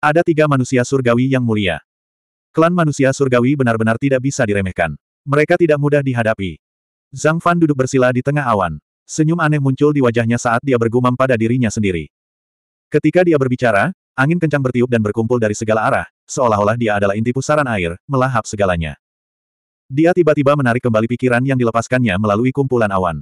Ada tiga manusia surgawi yang mulia. Klan manusia surgawi benar-benar tidak bisa diremehkan. Mereka tidak mudah dihadapi. Zhang Fan duduk bersila di tengah awan. Senyum aneh muncul di wajahnya saat dia bergumam pada dirinya sendiri. Ketika dia berbicara, angin kencang bertiup dan berkumpul dari segala arah, seolah-olah dia adalah inti pusaran air, melahap segalanya. Dia tiba-tiba menarik kembali pikiran yang dilepaskannya melalui kumpulan awan.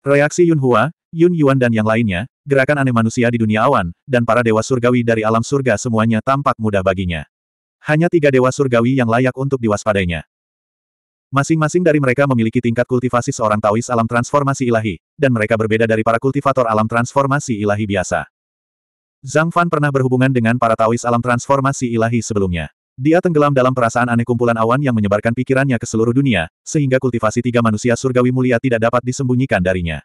Reaksi Yun Hua, Yun Yuan dan yang lainnya, gerakan aneh manusia di dunia awan, dan para dewa surgawi dari alam surga semuanya tampak mudah baginya. Hanya tiga dewa surgawi yang layak untuk diwaspadainya. Masing-masing dari mereka memiliki tingkat kultivasi seorang Taois alam transformasi ilahi, dan mereka berbeda dari para kultivator alam transformasi ilahi biasa. Zhang Fan pernah berhubungan dengan para Taois alam transformasi ilahi sebelumnya. Dia tenggelam dalam perasaan aneh kumpulan awan yang menyebarkan pikirannya ke seluruh dunia, sehingga kultivasi tiga manusia surgawi mulia tidak dapat disembunyikan darinya.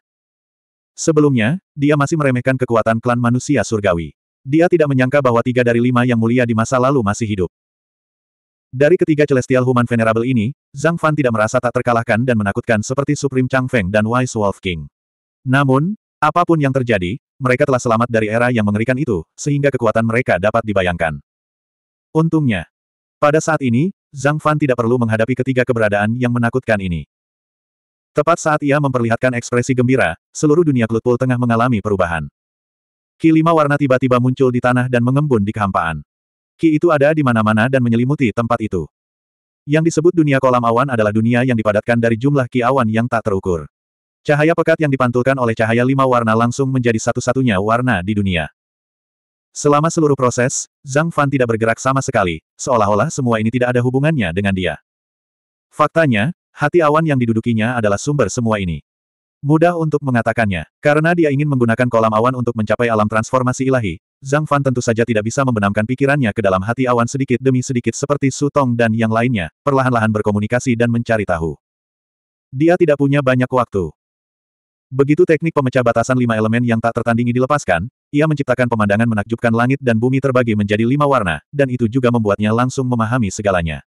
Sebelumnya, dia masih meremehkan kekuatan klan manusia surgawi. Dia tidak menyangka bahwa tiga dari lima yang mulia di masa lalu masih hidup. Dari ketiga Celestial Human Venerable ini, Zhang Fan tidak merasa tak terkalahkan dan menakutkan seperti Supreme Chang Feng dan Wise Wolf King. Namun, apapun yang terjadi, mereka telah selamat dari era yang mengerikan itu, sehingga kekuatan mereka dapat dibayangkan. Untungnya, pada saat ini, Zhang Fan tidak perlu menghadapi ketiga keberadaan yang menakutkan ini. Tepat saat ia memperlihatkan ekspresi gembira, seluruh dunia Klutpul tengah mengalami perubahan. Ki lima warna tiba-tiba muncul di tanah dan mengembun di kehampaan. Ki itu ada di mana-mana dan menyelimuti tempat itu. Yang disebut dunia kolam awan adalah dunia yang dipadatkan dari jumlah ki awan yang tak terukur. Cahaya pekat yang dipantulkan oleh cahaya lima warna langsung menjadi satu-satunya warna di dunia. Selama seluruh proses, Zhang Fan tidak bergerak sama sekali, seolah-olah semua ini tidak ada hubungannya dengan dia. Faktanya, Hati awan yang didudukinya adalah sumber semua ini. Mudah untuk mengatakannya, karena dia ingin menggunakan kolam awan untuk mencapai alam transformasi ilahi, Zhang Fan tentu saja tidak bisa membenamkan pikirannya ke dalam hati awan sedikit demi sedikit seperti Su Tong dan yang lainnya, perlahan-lahan berkomunikasi dan mencari tahu. Dia tidak punya banyak waktu. Begitu teknik pemecah batasan lima elemen yang tak tertandingi dilepaskan, ia menciptakan pemandangan menakjubkan langit dan bumi terbagi menjadi lima warna, dan itu juga membuatnya langsung memahami segalanya.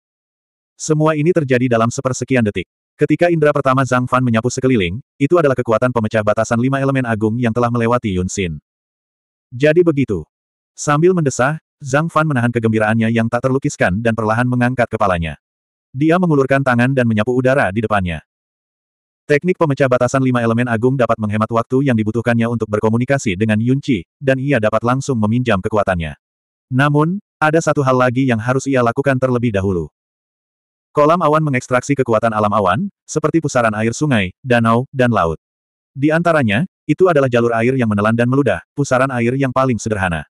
Semua ini terjadi dalam sepersekian detik. Ketika indera pertama Zhang Fan menyapu sekeliling, itu adalah kekuatan pemecah batasan lima elemen agung yang telah melewati Yun Xin. Jadi begitu. Sambil mendesah, Zhang Fan menahan kegembiraannya yang tak terlukiskan dan perlahan mengangkat kepalanya. Dia mengulurkan tangan dan menyapu udara di depannya. Teknik pemecah batasan lima elemen agung dapat menghemat waktu yang dibutuhkannya untuk berkomunikasi dengan Yun Qi, dan ia dapat langsung meminjam kekuatannya. Namun, ada satu hal lagi yang harus ia lakukan terlebih dahulu. Kolam awan mengekstraksi kekuatan alam awan, seperti pusaran air sungai, danau, dan laut. Di antaranya, itu adalah jalur air yang menelan dan meludah, pusaran air yang paling sederhana.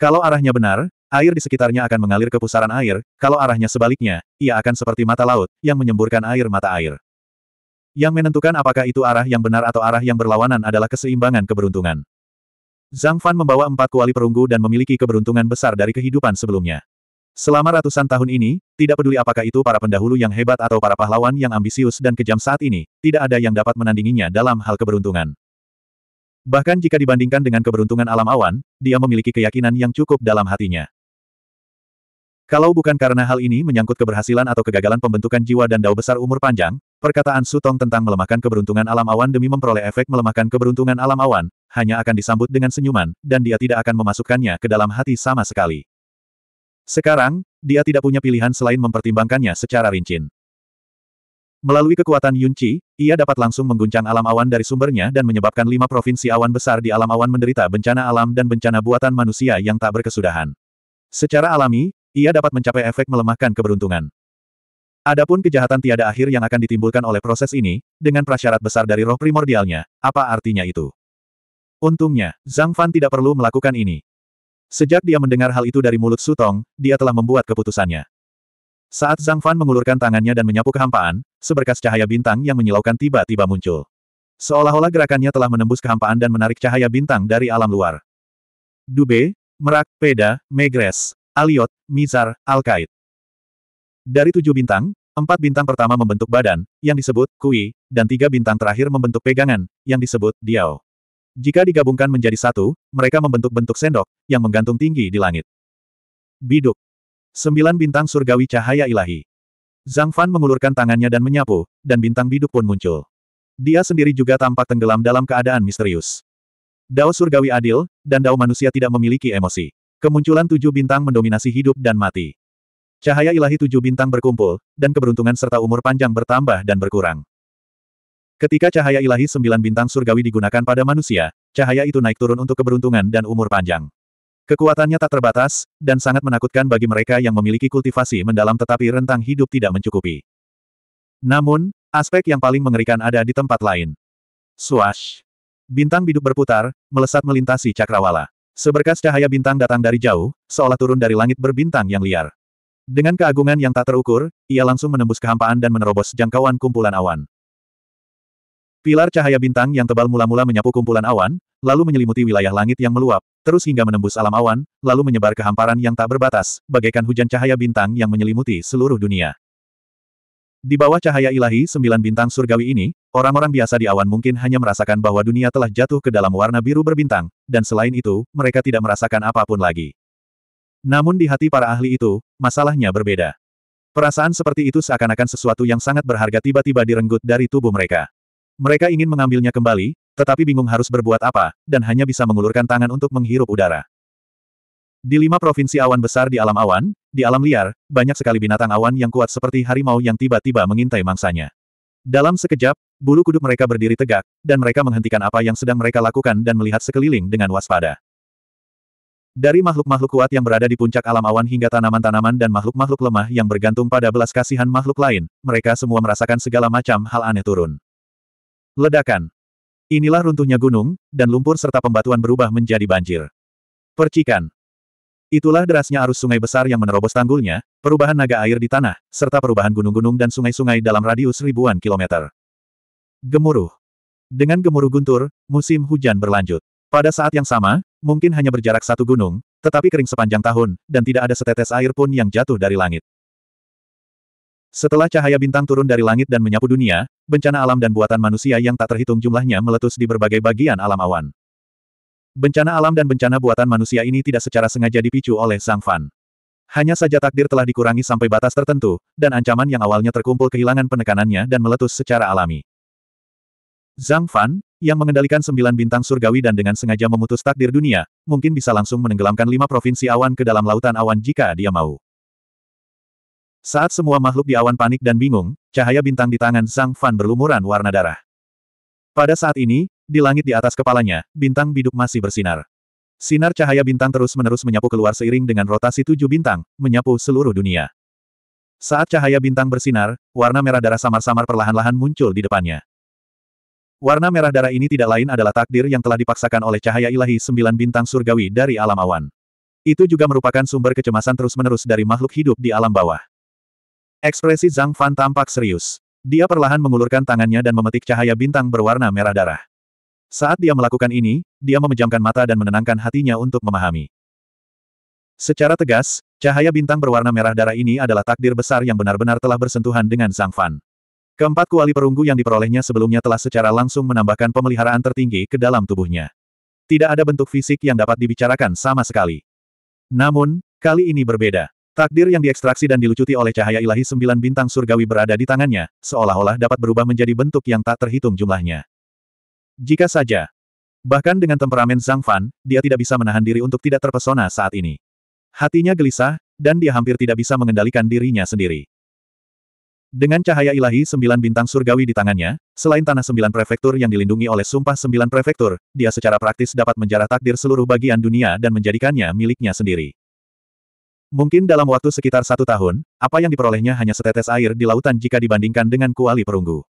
Kalau arahnya benar, air di sekitarnya akan mengalir ke pusaran air, kalau arahnya sebaliknya, ia akan seperti mata laut, yang menyemburkan air mata air. Yang menentukan apakah itu arah yang benar atau arah yang berlawanan adalah keseimbangan keberuntungan. Zhang Fan membawa empat kuali perunggu dan memiliki keberuntungan besar dari kehidupan sebelumnya. Selama ratusan tahun ini, tidak peduli apakah itu para pendahulu yang hebat atau para pahlawan yang ambisius dan kejam saat ini, tidak ada yang dapat menandinginya dalam hal keberuntungan. Bahkan jika dibandingkan dengan keberuntungan alam awan, dia memiliki keyakinan yang cukup dalam hatinya. Kalau bukan karena hal ini menyangkut keberhasilan atau kegagalan pembentukan jiwa dan dao besar umur panjang, perkataan Sutong tentang melemahkan keberuntungan alam awan demi memperoleh efek melemahkan keberuntungan alam awan, hanya akan disambut dengan senyuman, dan dia tidak akan memasukkannya ke dalam hati sama sekali. Sekarang, dia tidak punya pilihan selain mempertimbangkannya secara rinci. Melalui kekuatan Yunqi, ia dapat langsung mengguncang alam awan dari sumbernya dan menyebabkan lima provinsi awan besar di alam awan menderita bencana alam dan bencana buatan manusia yang tak berkesudahan. Secara alami, ia dapat mencapai efek melemahkan keberuntungan. Adapun kejahatan tiada akhir yang akan ditimbulkan oleh proses ini, dengan prasyarat besar dari roh primordialnya, apa artinya itu? Untungnya, Zhang Fan tidak perlu melakukan ini. Sejak dia mendengar hal itu dari mulut Sutong, dia telah membuat keputusannya. Saat Zhang Fan mengulurkan tangannya dan menyapu kehampaan, seberkas cahaya bintang yang menyilaukan tiba-tiba muncul. Seolah-olah gerakannya telah menembus kehampaan dan menarik cahaya bintang dari alam luar. Dube, Merak, Peda, Megres, Aliot, Mizar, Alkait. Dari tujuh bintang, empat bintang pertama membentuk badan, yang disebut Kui, dan tiga bintang terakhir membentuk pegangan, yang disebut Diao. Jika digabungkan menjadi satu, mereka membentuk bentuk sendok, yang menggantung tinggi di langit. Biduk. Sembilan bintang surgawi cahaya ilahi. Zhang Fan mengulurkan tangannya dan menyapu, dan bintang biduk pun muncul. Dia sendiri juga tampak tenggelam dalam keadaan misterius. Dao surgawi adil, dan dao manusia tidak memiliki emosi. Kemunculan tujuh bintang mendominasi hidup dan mati. Cahaya ilahi tujuh bintang berkumpul, dan keberuntungan serta umur panjang bertambah dan berkurang. Ketika cahaya ilahi sembilan bintang surgawi digunakan pada manusia, cahaya itu naik turun untuk keberuntungan dan umur panjang. Kekuatannya tak terbatas, dan sangat menakutkan bagi mereka yang memiliki kultivasi mendalam tetapi rentang hidup tidak mencukupi. Namun, aspek yang paling mengerikan ada di tempat lain. Swash! Bintang biduk berputar, melesat melintasi cakrawala. Seberkas cahaya bintang datang dari jauh, seolah turun dari langit berbintang yang liar. Dengan keagungan yang tak terukur, ia langsung menembus kehampaan dan menerobos jangkauan kumpulan awan. Pilar cahaya bintang yang tebal mula-mula menyapu kumpulan awan, lalu menyelimuti wilayah langit yang meluap, terus hingga menembus alam awan, lalu menyebar ke hamparan yang tak berbatas, bagaikan hujan cahaya bintang yang menyelimuti seluruh dunia. Di bawah cahaya ilahi sembilan bintang surgawi ini, orang-orang biasa di awan mungkin hanya merasakan bahwa dunia telah jatuh ke dalam warna biru berbintang, dan selain itu, mereka tidak merasakan apapun lagi. Namun di hati para ahli itu, masalahnya berbeda. Perasaan seperti itu seakan-akan sesuatu yang sangat berharga tiba-tiba direnggut dari tubuh mereka. Mereka ingin mengambilnya kembali, tetapi bingung harus berbuat apa, dan hanya bisa mengulurkan tangan untuk menghirup udara. Di lima provinsi awan besar di alam awan, di alam liar, banyak sekali binatang awan yang kuat seperti harimau yang tiba-tiba mengintai mangsanya. Dalam sekejap, bulu kuduk mereka berdiri tegak, dan mereka menghentikan apa yang sedang mereka lakukan dan melihat sekeliling dengan waspada. Dari makhluk-makhluk kuat yang berada di puncak alam awan hingga tanaman-tanaman dan makhluk-makhluk lemah yang bergantung pada belas kasihan makhluk lain, mereka semua merasakan segala macam hal aneh turun. Ledakan. Inilah runtuhnya gunung, dan lumpur serta pembatuan berubah menjadi banjir. Percikan. Itulah derasnya arus sungai besar yang menerobos tanggulnya, perubahan naga air di tanah, serta perubahan gunung-gunung dan sungai-sungai dalam radius ribuan kilometer. Gemuruh. Dengan gemuruh guntur, musim hujan berlanjut. Pada saat yang sama, mungkin hanya berjarak satu gunung, tetapi kering sepanjang tahun, dan tidak ada setetes air pun yang jatuh dari langit. Setelah cahaya bintang turun dari langit dan menyapu dunia, bencana alam dan buatan manusia yang tak terhitung jumlahnya meletus di berbagai bagian alam awan. Bencana alam dan bencana buatan manusia ini tidak secara sengaja dipicu oleh Zhang Fan. Hanya saja takdir telah dikurangi sampai batas tertentu, dan ancaman yang awalnya terkumpul kehilangan penekanannya dan meletus secara alami. Zhang Fan, yang mengendalikan sembilan bintang surgawi dan dengan sengaja memutus takdir dunia, mungkin bisa langsung menenggelamkan lima provinsi awan ke dalam lautan awan jika dia mau. Saat semua makhluk di awan panik dan bingung, cahaya bintang di tangan Zhang Fan berlumuran warna darah. Pada saat ini, di langit di atas kepalanya, bintang biduk masih bersinar. Sinar cahaya bintang terus-menerus menyapu keluar seiring dengan rotasi tujuh bintang, menyapu seluruh dunia. Saat cahaya bintang bersinar, warna merah darah samar-samar perlahan-lahan muncul di depannya. Warna merah darah ini tidak lain adalah takdir yang telah dipaksakan oleh cahaya ilahi sembilan bintang surgawi dari alam awan. Itu juga merupakan sumber kecemasan terus-menerus dari makhluk hidup di alam bawah. Ekspresi Zhang Fan tampak serius. Dia perlahan mengulurkan tangannya dan memetik cahaya bintang berwarna merah darah. Saat dia melakukan ini, dia memejamkan mata dan menenangkan hatinya untuk memahami. Secara tegas, cahaya bintang berwarna merah darah ini adalah takdir besar yang benar-benar telah bersentuhan dengan Zhang Fan. Keempat kuali perunggu yang diperolehnya sebelumnya telah secara langsung menambahkan pemeliharaan tertinggi ke dalam tubuhnya. Tidak ada bentuk fisik yang dapat dibicarakan sama sekali. Namun, kali ini berbeda. Takdir yang diekstraksi dan dilucuti oleh cahaya ilahi sembilan bintang surgawi berada di tangannya, seolah-olah dapat berubah menjadi bentuk yang tak terhitung jumlahnya. Jika saja. Bahkan dengan temperamen Zhang Fan, dia tidak bisa menahan diri untuk tidak terpesona saat ini. Hatinya gelisah, dan dia hampir tidak bisa mengendalikan dirinya sendiri. Dengan cahaya ilahi sembilan bintang surgawi di tangannya, selain tanah sembilan prefektur yang dilindungi oleh sumpah sembilan prefektur, dia secara praktis dapat menjarah takdir seluruh bagian dunia dan menjadikannya miliknya sendiri. Mungkin dalam waktu sekitar satu tahun, apa yang diperolehnya hanya setetes air di lautan jika dibandingkan dengan kuali perunggu.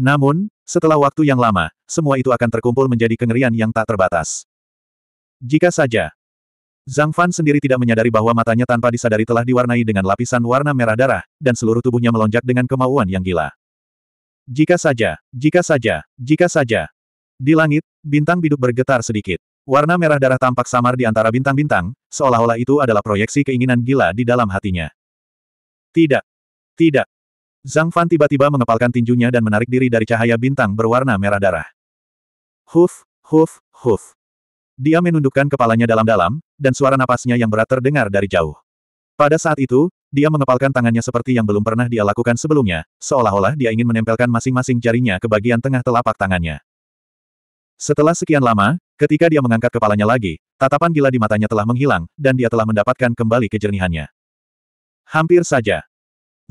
Namun, setelah waktu yang lama, semua itu akan terkumpul menjadi kengerian yang tak terbatas. Jika saja, Zhang Fan sendiri tidak menyadari bahwa matanya tanpa disadari telah diwarnai dengan lapisan warna merah darah, dan seluruh tubuhnya melonjak dengan kemauan yang gila. Jika saja, jika saja, jika saja. Di langit, bintang biduk bergetar sedikit. Warna merah darah tampak samar di antara bintang-bintang, seolah-olah itu adalah proyeksi keinginan gila di dalam hatinya. Tidak. Tidak. Zhang Fan tiba-tiba mengepalkan tinjunya dan menarik diri dari cahaya bintang berwarna merah darah. Huf, huf, huf. Dia menundukkan kepalanya dalam-dalam, dan suara napasnya yang berat terdengar dari jauh. Pada saat itu, dia mengepalkan tangannya seperti yang belum pernah dia lakukan sebelumnya, seolah-olah dia ingin menempelkan masing-masing jarinya ke bagian tengah telapak tangannya. Setelah sekian lama, Ketika dia mengangkat kepalanya lagi, tatapan gila di matanya telah menghilang, dan dia telah mendapatkan kembali kejernihannya. Hampir saja.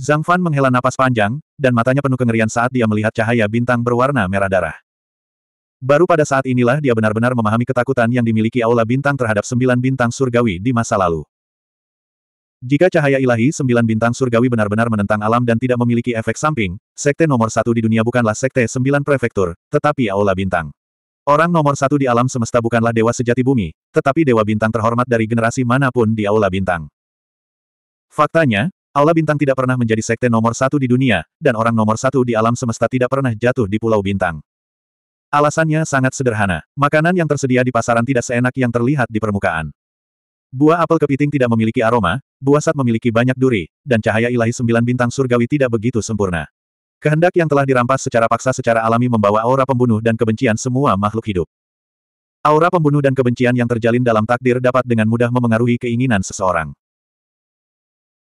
Zhang Fan menghela napas panjang, dan matanya penuh kengerian saat dia melihat cahaya bintang berwarna merah darah. Baru pada saat inilah dia benar-benar memahami ketakutan yang dimiliki Aula Bintang terhadap sembilan bintang surgawi di masa lalu. Jika cahaya ilahi sembilan bintang surgawi benar-benar menentang alam dan tidak memiliki efek samping, sekte nomor satu di dunia bukanlah sekte sembilan prefektur, tetapi Aula Bintang. Orang nomor satu di alam semesta bukanlah dewa sejati bumi, tetapi dewa bintang terhormat dari generasi manapun di Aula Bintang. Faktanya, Aula Bintang tidak pernah menjadi sekte nomor satu di dunia, dan orang nomor satu di alam semesta tidak pernah jatuh di Pulau Bintang. Alasannya sangat sederhana, makanan yang tersedia di pasaran tidak seenak yang terlihat di permukaan. Buah apel kepiting tidak memiliki aroma, buah sat memiliki banyak duri, dan cahaya ilahi sembilan bintang surgawi tidak begitu sempurna. Kehendak yang telah dirampas secara paksa secara alami membawa aura pembunuh dan kebencian semua makhluk hidup. Aura pembunuh dan kebencian yang terjalin dalam takdir dapat dengan mudah memengaruhi keinginan seseorang.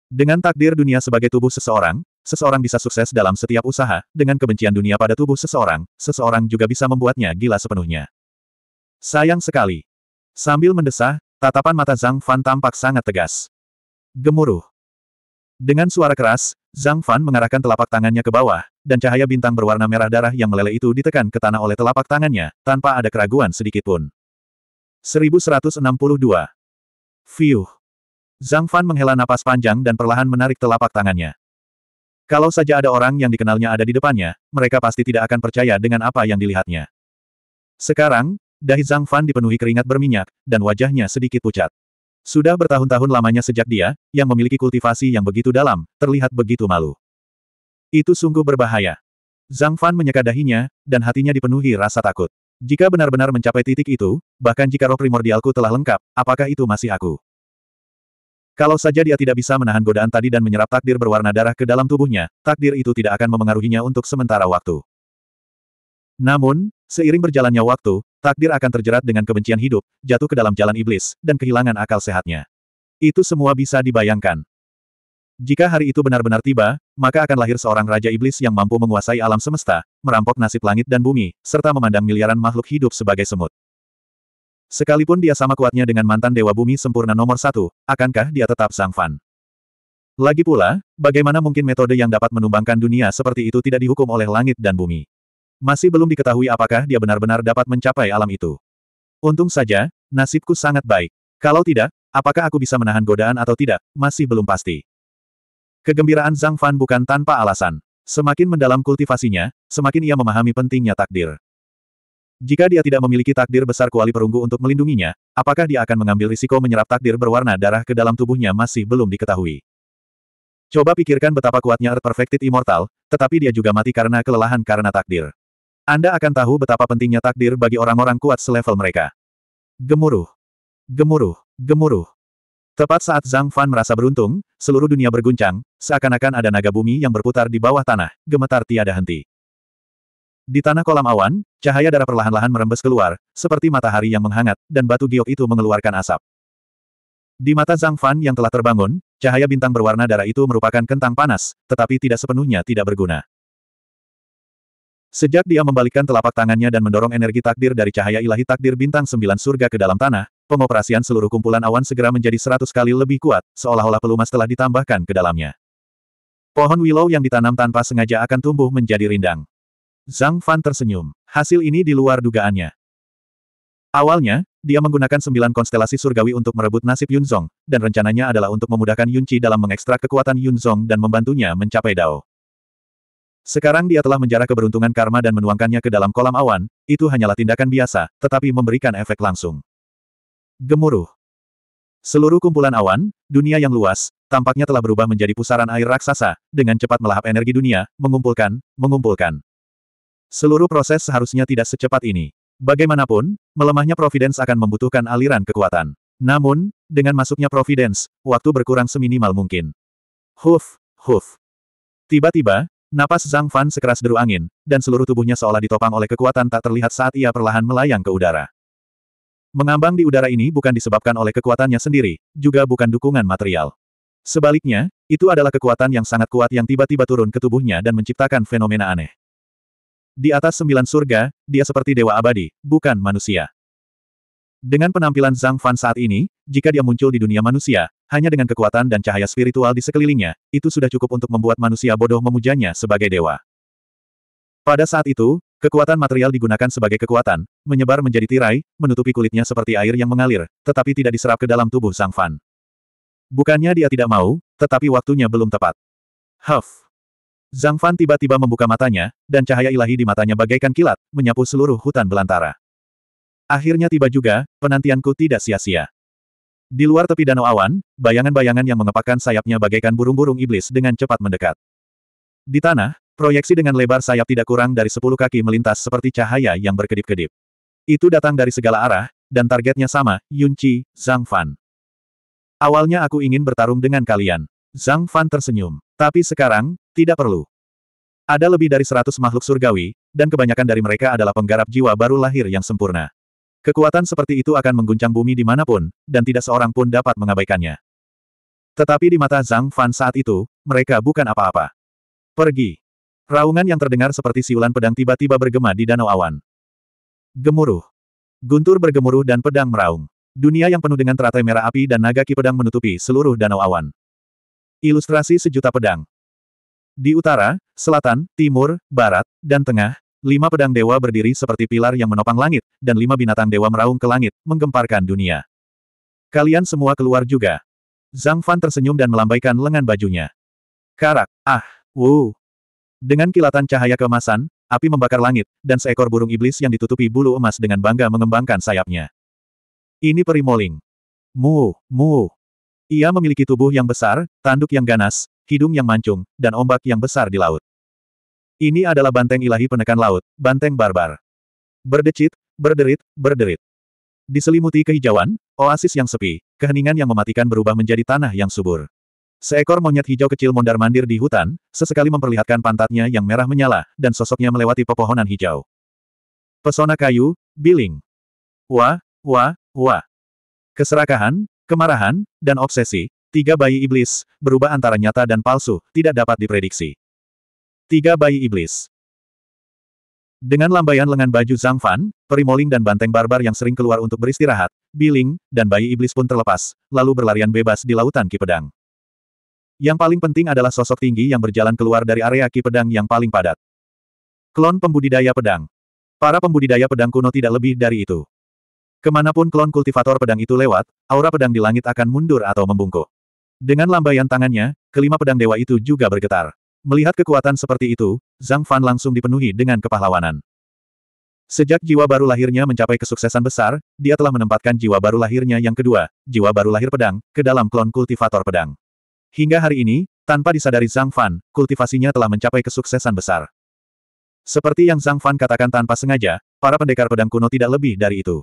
Dengan takdir dunia sebagai tubuh seseorang, seseorang bisa sukses dalam setiap usaha, dengan kebencian dunia pada tubuh seseorang, seseorang juga bisa membuatnya gila sepenuhnya. Sayang sekali. Sambil mendesah, tatapan mata Zhang Fan tampak sangat tegas. Gemuruh. Dengan suara keras, Zhang Fan mengarahkan telapak tangannya ke bawah, dan cahaya bintang berwarna merah darah yang meleleh itu ditekan ke tanah oleh telapak tangannya, tanpa ada keraguan sedikitpun. 1162. Fiuh. Zhang Fan menghela napas panjang dan perlahan menarik telapak tangannya. Kalau saja ada orang yang dikenalnya ada di depannya, mereka pasti tidak akan percaya dengan apa yang dilihatnya. Sekarang, dahi Zhang Fan dipenuhi keringat berminyak, dan wajahnya sedikit pucat. Sudah bertahun-tahun lamanya sejak dia, yang memiliki kultivasi yang begitu dalam, terlihat begitu malu. Itu sungguh berbahaya. Zhang Fan menyeka dahinya, dan hatinya dipenuhi rasa takut. Jika benar-benar mencapai titik itu, bahkan jika roh primordialku telah lengkap, apakah itu masih aku? Kalau saja dia tidak bisa menahan godaan tadi dan menyerap takdir berwarna darah ke dalam tubuhnya, takdir itu tidak akan memengaruhinya untuk sementara waktu. Namun, seiring berjalannya waktu, Takdir akan terjerat dengan kebencian hidup, jatuh ke dalam jalan iblis, dan kehilangan akal sehatnya. Itu semua bisa dibayangkan. Jika hari itu benar-benar tiba, maka akan lahir seorang raja iblis yang mampu menguasai alam semesta, merampok nasib langit dan bumi, serta memandang miliaran makhluk hidup sebagai semut. Sekalipun dia sama kuatnya dengan mantan dewa bumi sempurna nomor satu, akankah dia tetap sang fan? Lagi pula, bagaimana mungkin metode yang dapat menumbangkan dunia seperti itu tidak dihukum oleh langit dan bumi? Masih belum diketahui apakah dia benar-benar dapat mencapai alam itu. Untung saja, nasibku sangat baik. Kalau tidak, apakah aku bisa menahan godaan atau tidak, masih belum pasti. Kegembiraan Zhang Fan bukan tanpa alasan. Semakin mendalam kultivasinya, semakin ia memahami pentingnya takdir. Jika dia tidak memiliki takdir besar kuali perunggu untuk melindunginya, apakah dia akan mengambil risiko menyerap takdir berwarna darah ke dalam tubuhnya masih belum diketahui. Coba pikirkan betapa kuatnya Earth Perfected Immortal, tetapi dia juga mati karena kelelahan karena takdir. Anda akan tahu betapa pentingnya takdir bagi orang-orang kuat selevel mereka. Gemuruh. Gemuruh. Gemuruh. Tepat saat Zhang Fan merasa beruntung, seluruh dunia berguncang, seakan-akan ada naga bumi yang berputar di bawah tanah, gemetar tiada henti. Di tanah kolam awan, cahaya darah perlahan-lahan merembes keluar, seperti matahari yang menghangat, dan batu giok itu mengeluarkan asap. Di mata Zhang Fan yang telah terbangun, cahaya bintang berwarna darah itu merupakan kentang panas, tetapi tidak sepenuhnya tidak berguna. Sejak dia membalikkan telapak tangannya dan mendorong energi takdir dari cahaya ilahi takdir bintang sembilan surga ke dalam tanah, pengoperasian seluruh kumpulan awan segera menjadi seratus kali lebih kuat, seolah-olah pelumas telah ditambahkan ke dalamnya. Pohon willow yang ditanam tanpa sengaja akan tumbuh menjadi rindang. Zhang Fan tersenyum. Hasil ini di luar dugaannya. Awalnya, dia menggunakan sembilan konstelasi surgawi untuk merebut nasib Yunzong, dan rencananya adalah untuk memudahkan Yunci dalam mengekstrak kekuatan Yunzong dan membantunya mencapai Dao. Sekarang dia telah menjarah keberuntungan karma dan menuangkannya ke dalam kolam awan, itu hanyalah tindakan biasa, tetapi memberikan efek langsung. Gemuruh. Seluruh kumpulan awan, dunia yang luas, tampaknya telah berubah menjadi pusaran air raksasa, dengan cepat melahap energi dunia, mengumpulkan, mengumpulkan. Seluruh proses seharusnya tidak secepat ini. Bagaimanapun, melemahnya Providence akan membutuhkan aliran kekuatan. Namun, dengan masuknya Providence, waktu berkurang seminimal mungkin. Huf, huf. Tiba-tiba, Napas Zhang Fan sekeras deru angin, dan seluruh tubuhnya seolah ditopang oleh kekuatan tak terlihat saat ia perlahan melayang ke udara. Mengambang di udara ini bukan disebabkan oleh kekuatannya sendiri, juga bukan dukungan material. Sebaliknya, itu adalah kekuatan yang sangat kuat yang tiba-tiba turun ke tubuhnya dan menciptakan fenomena aneh. Di atas sembilan surga, dia seperti dewa abadi, bukan manusia. Dengan penampilan Zhang Fan saat ini, jika dia muncul di dunia manusia, hanya dengan kekuatan dan cahaya spiritual di sekelilingnya, itu sudah cukup untuk membuat manusia bodoh memujanya sebagai dewa. Pada saat itu, kekuatan material digunakan sebagai kekuatan, menyebar menjadi tirai, menutupi kulitnya seperti air yang mengalir, tetapi tidak diserap ke dalam tubuh Zhang Fan. Bukannya dia tidak mau, tetapi waktunya belum tepat. Huff! Zhang Fan tiba-tiba membuka matanya, dan cahaya ilahi di matanya bagaikan kilat, menyapu seluruh hutan belantara. Akhirnya tiba juga, penantianku tidak sia-sia. Di luar tepi danau awan, bayangan-bayangan yang mengepakkan sayapnya bagaikan burung-burung iblis dengan cepat mendekat. Di tanah, proyeksi dengan lebar sayap tidak kurang dari sepuluh kaki melintas seperti cahaya yang berkedip-kedip. Itu datang dari segala arah, dan targetnya sama, Yunqi, Zhang Fan. Awalnya aku ingin bertarung dengan kalian. Zhang Fan tersenyum. Tapi sekarang, tidak perlu. Ada lebih dari seratus makhluk surgawi, dan kebanyakan dari mereka adalah penggarap jiwa baru lahir yang sempurna. Kekuatan seperti itu akan mengguncang bumi dimanapun, dan tidak seorang pun dapat mengabaikannya. Tetapi di mata Zhang Fan saat itu, mereka bukan apa-apa. Pergi. Raungan yang terdengar seperti siulan pedang tiba-tiba bergema di danau awan. Gemuruh. Guntur bergemuruh dan pedang meraung. Dunia yang penuh dengan teratai merah api dan naga ki pedang menutupi seluruh danau awan. Ilustrasi sejuta pedang. Di utara, selatan, timur, barat, dan tengah, Lima pedang dewa berdiri seperti pilar yang menopang langit, dan lima binatang dewa meraung ke langit, menggemparkan dunia. Kalian semua keluar juga. Zhang Fan tersenyum dan melambaikan lengan bajunya. Karak, ah, wu. Dengan kilatan cahaya keemasan, api membakar langit, dan seekor burung iblis yang ditutupi bulu emas dengan bangga mengembangkan sayapnya. Ini perimoling. Mu, mu. Ia memiliki tubuh yang besar, tanduk yang ganas, hidung yang mancung, dan ombak yang besar di laut. Ini adalah banteng ilahi penekan laut, banteng barbar. Berdecit, berderit, berderit. Diselimuti kehijauan, oasis yang sepi, keheningan yang mematikan berubah menjadi tanah yang subur. Seekor monyet hijau kecil mondar-mandir di hutan, sesekali memperlihatkan pantatnya yang merah menyala, dan sosoknya melewati pepohonan hijau. Pesona kayu, biling. Wah, wah, wah. Keserakahan, kemarahan, dan obsesi, tiga bayi iblis, berubah antara nyata dan palsu, tidak dapat diprediksi. Tiga bayi iblis. Dengan lambaian lengan baju Zhang Fan, perimoling dan banteng barbar yang sering keluar untuk beristirahat, Biling, dan bayi iblis pun terlepas, lalu berlarian bebas di lautan Ki Pedang. Yang paling penting adalah sosok tinggi yang berjalan keluar dari area Ki Pedang yang paling padat. Klon pembudidaya pedang. Para pembudidaya pedang kuno tidak lebih dari itu. Kemanapun klon kultivator pedang itu lewat, aura pedang di langit akan mundur atau membungkuk. Dengan lambaian tangannya, kelima pedang dewa itu juga bergetar. Melihat kekuatan seperti itu, Zhang Fan langsung dipenuhi dengan kepahlawanan. Sejak jiwa baru lahirnya mencapai kesuksesan besar, dia telah menempatkan jiwa baru lahirnya yang kedua, jiwa baru lahir pedang, ke dalam klon kultivator pedang. Hingga hari ini, tanpa disadari Zhang Fan, kultivasinya telah mencapai kesuksesan besar. Seperti yang Zhang Fan katakan tanpa sengaja, para pendekar pedang kuno tidak lebih dari itu.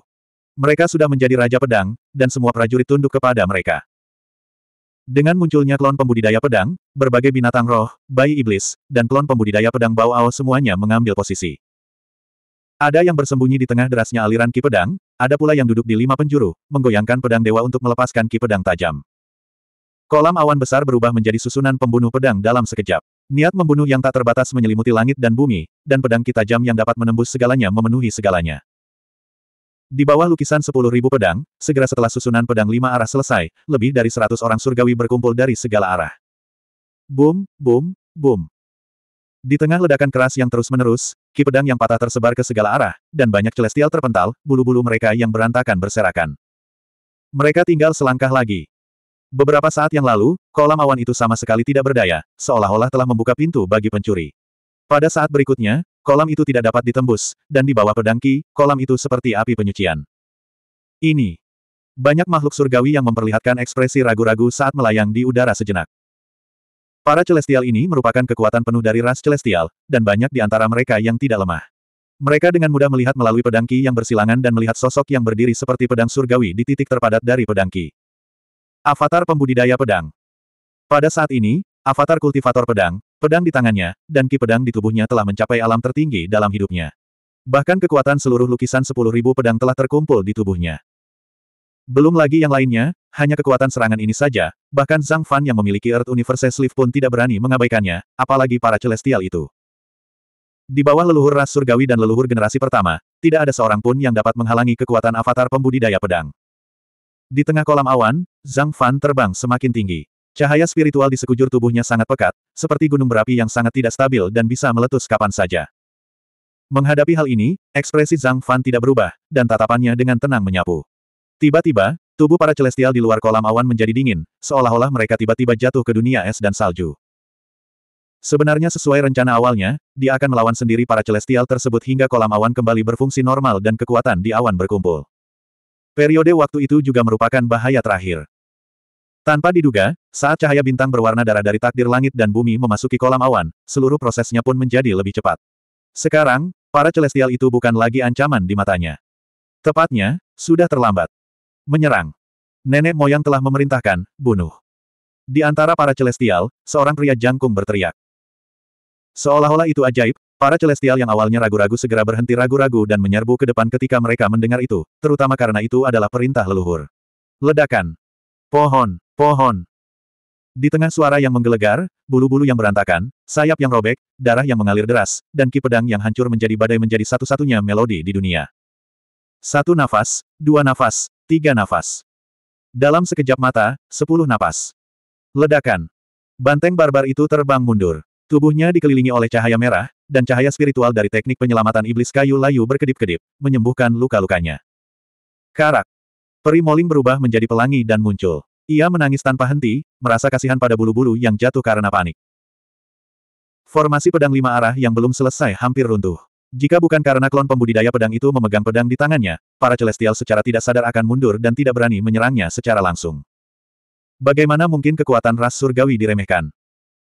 Mereka sudah menjadi raja pedang, dan semua prajurit tunduk kepada mereka. Dengan munculnya klon pembudidaya pedang, berbagai binatang roh, bayi iblis, dan klon pembudidaya pedang bau Ao semuanya mengambil posisi. Ada yang bersembunyi di tengah derasnya aliran ki pedang, ada pula yang duduk di lima penjuru, menggoyangkan pedang dewa untuk melepaskan ki pedang tajam. Kolam awan besar berubah menjadi susunan pembunuh pedang dalam sekejap. Niat membunuh yang tak terbatas menyelimuti langit dan bumi, dan pedang ki tajam yang dapat menembus segalanya memenuhi segalanya. Di bawah lukisan 10.000 pedang, segera setelah susunan pedang lima arah selesai, lebih dari 100 orang surgawi berkumpul dari segala arah. Boom, boom, boom. Di tengah ledakan keras yang terus-menerus, ki pedang yang patah tersebar ke segala arah, dan banyak celestial terpental, bulu-bulu mereka yang berantakan berserakan. Mereka tinggal selangkah lagi. Beberapa saat yang lalu, kolam awan itu sama sekali tidak berdaya, seolah-olah telah membuka pintu bagi pencuri. Pada saat berikutnya, kolam itu tidak dapat ditembus, dan di bawah pedang Ki, kolam itu seperti api penyucian. Ini. Banyak makhluk surgawi yang memperlihatkan ekspresi ragu-ragu saat melayang di udara sejenak. Para celestial ini merupakan kekuatan penuh dari ras celestial, dan banyak di antara mereka yang tidak lemah. Mereka dengan mudah melihat melalui pedang Ki yang bersilangan dan melihat sosok yang berdiri seperti pedang surgawi di titik terpadat dari pedang Ki. Avatar Pembudidaya Pedang Pada saat ini, Avatar kultivator pedang, pedang di tangannya, dan ki pedang di tubuhnya telah mencapai alam tertinggi dalam hidupnya. Bahkan kekuatan seluruh lukisan 10.000 pedang telah terkumpul di tubuhnya. Belum lagi yang lainnya, hanya kekuatan serangan ini saja, bahkan Zhang Fan yang memiliki Earth Universe Sleeve pun tidak berani mengabaikannya, apalagi para Celestial itu. Di bawah leluhur ras surgawi dan leluhur generasi pertama, tidak ada seorang pun yang dapat menghalangi kekuatan avatar pembudidaya pedang. Di tengah kolam awan, Zhang Fan terbang semakin tinggi. Cahaya spiritual di sekujur tubuhnya sangat pekat, seperti gunung berapi yang sangat tidak stabil dan bisa meletus kapan saja. Menghadapi hal ini, ekspresi Zhang Fan tidak berubah, dan tatapannya dengan tenang menyapu. Tiba-tiba, tubuh para celestial di luar kolam awan menjadi dingin, seolah-olah mereka tiba-tiba jatuh ke dunia es dan salju. Sebenarnya sesuai rencana awalnya, dia akan melawan sendiri para celestial tersebut hingga kolam awan kembali berfungsi normal dan kekuatan di awan berkumpul. Periode waktu itu juga merupakan bahaya terakhir. Tanpa diduga, saat cahaya bintang berwarna darah dari takdir langit dan bumi memasuki kolam awan, seluruh prosesnya pun menjadi lebih cepat. Sekarang, para celestial itu bukan lagi ancaman di matanya. Tepatnya, sudah terlambat. Menyerang. Nenek moyang telah memerintahkan, bunuh. Di antara para celestial, seorang pria jangkung berteriak. Seolah-olah itu ajaib, para celestial yang awalnya ragu-ragu segera berhenti ragu-ragu dan menyerbu ke depan ketika mereka mendengar itu, terutama karena itu adalah perintah leluhur. Ledakan. Pohon. Pohon. Di tengah suara yang menggelegar, bulu-bulu yang berantakan, sayap yang robek, darah yang mengalir deras, dan ki pedang yang hancur menjadi badai menjadi satu-satunya melodi di dunia. Satu nafas, dua nafas, tiga nafas. Dalam sekejap mata, sepuluh nafas. Ledakan. Banteng barbar itu terbang mundur. Tubuhnya dikelilingi oleh cahaya merah, dan cahaya spiritual dari teknik penyelamatan iblis kayu layu berkedip-kedip, menyembuhkan luka-lukanya. Karak. Peri Moling berubah menjadi pelangi dan muncul. Ia menangis tanpa henti, merasa kasihan pada bulu-bulu yang jatuh karena panik. Formasi pedang lima arah yang belum selesai hampir runtuh. Jika bukan karena klon pembudidaya pedang itu memegang pedang di tangannya, para celestial secara tidak sadar akan mundur dan tidak berani menyerangnya secara langsung. Bagaimana mungkin kekuatan ras surgawi diremehkan?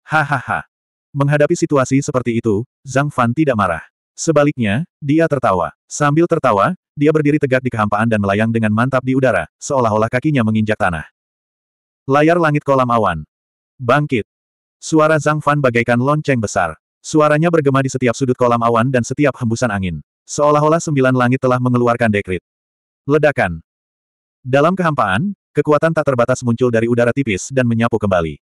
Hahaha. Menghadapi situasi seperti itu, Zhang Fan tidak marah. Sebaliknya, dia tertawa. Sambil tertawa, dia berdiri tegak di kehampaan dan melayang dengan mantap di udara, seolah-olah kakinya menginjak tanah. Layar langit kolam awan. Bangkit. Suara Zhang Fan bagaikan lonceng besar. Suaranya bergema di setiap sudut kolam awan dan setiap hembusan angin. Seolah-olah sembilan langit telah mengeluarkan dekrit. Ledakan. Dalam kehampaan, kekuatan tak terbatas muncul dari udara tipis dan menyapu kembali.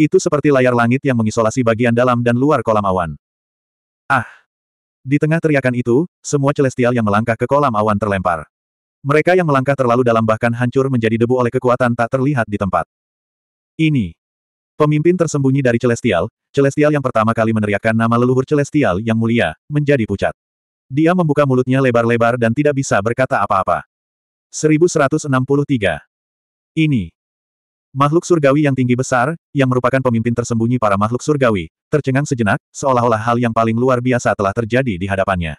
Itu seperti layar langit yang mengisolasi bagian dalam dan luar kolam awan. Ah! Di tengah teriakan itu, semua celestial yang melangkah ke kolam awan terlempar. Mereka yang melangkah terlalu dalam bahkan hancur menjadi debu oleh kekuatan tak terlihat di tempat. Ini. Pemimpin tersembunyi dari Celestial, Celestial yang pertama kali meneriakkan nama leluhur Celestial yang mulia, menjadi pucat. Dia membuka mulutnya lebar-lebar dan tidak bisa berkata apa-apa. 1163. Ini. Makhluk surgawi yang tinggi besar, yang merupakan pemimpin tersembunyi para makhluk surgawi, tercengang sejenak, seolah-olah hal yang paling luar biasa telah terjadi di hadapannya.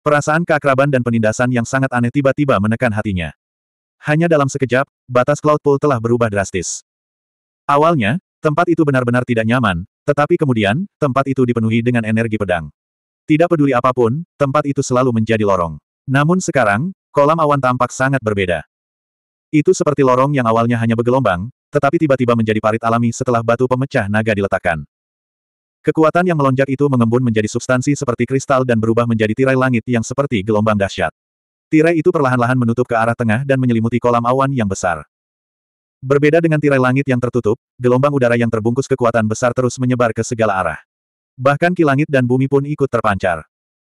Perasaan keakraban dan penindasan yang sangat aneh tiba-tiba menekan hatinya. Hanya dalam sekejap, batas Cloud Pool telah berubah drastis. Awalnya, tempat itu benar-benar tidak nyaman, tetapi kemudian, tempat itu dipenuhi dengan energi pedang. Tidak peduli apapun, tempat itu selalu menjadi lorong. Namun sekarang, kolam awan tampak sangat berbeda. Itu seperti lorong yang awalnya hanya bergelombang, tetapi tiba-tiba menjadi parit alami setelah batu pemecah naga diletakkan. Kekuatan yang melonjak itu mengembun menjadi substansi seperti kristal dan berubah menjadi tirai langit yang seperti gelombang dahsyat. Tirai itu perlahan-lahan menutup ke arah tengah dan menyelimuti kolam awan yang besar. Berbeda dengan tirai langit yang tertutup, gelombang udara yang terbungkus kekuatan besar terus menyebar ke segala arah. Bahkan kilangit dan bumi pun ikut terpancar.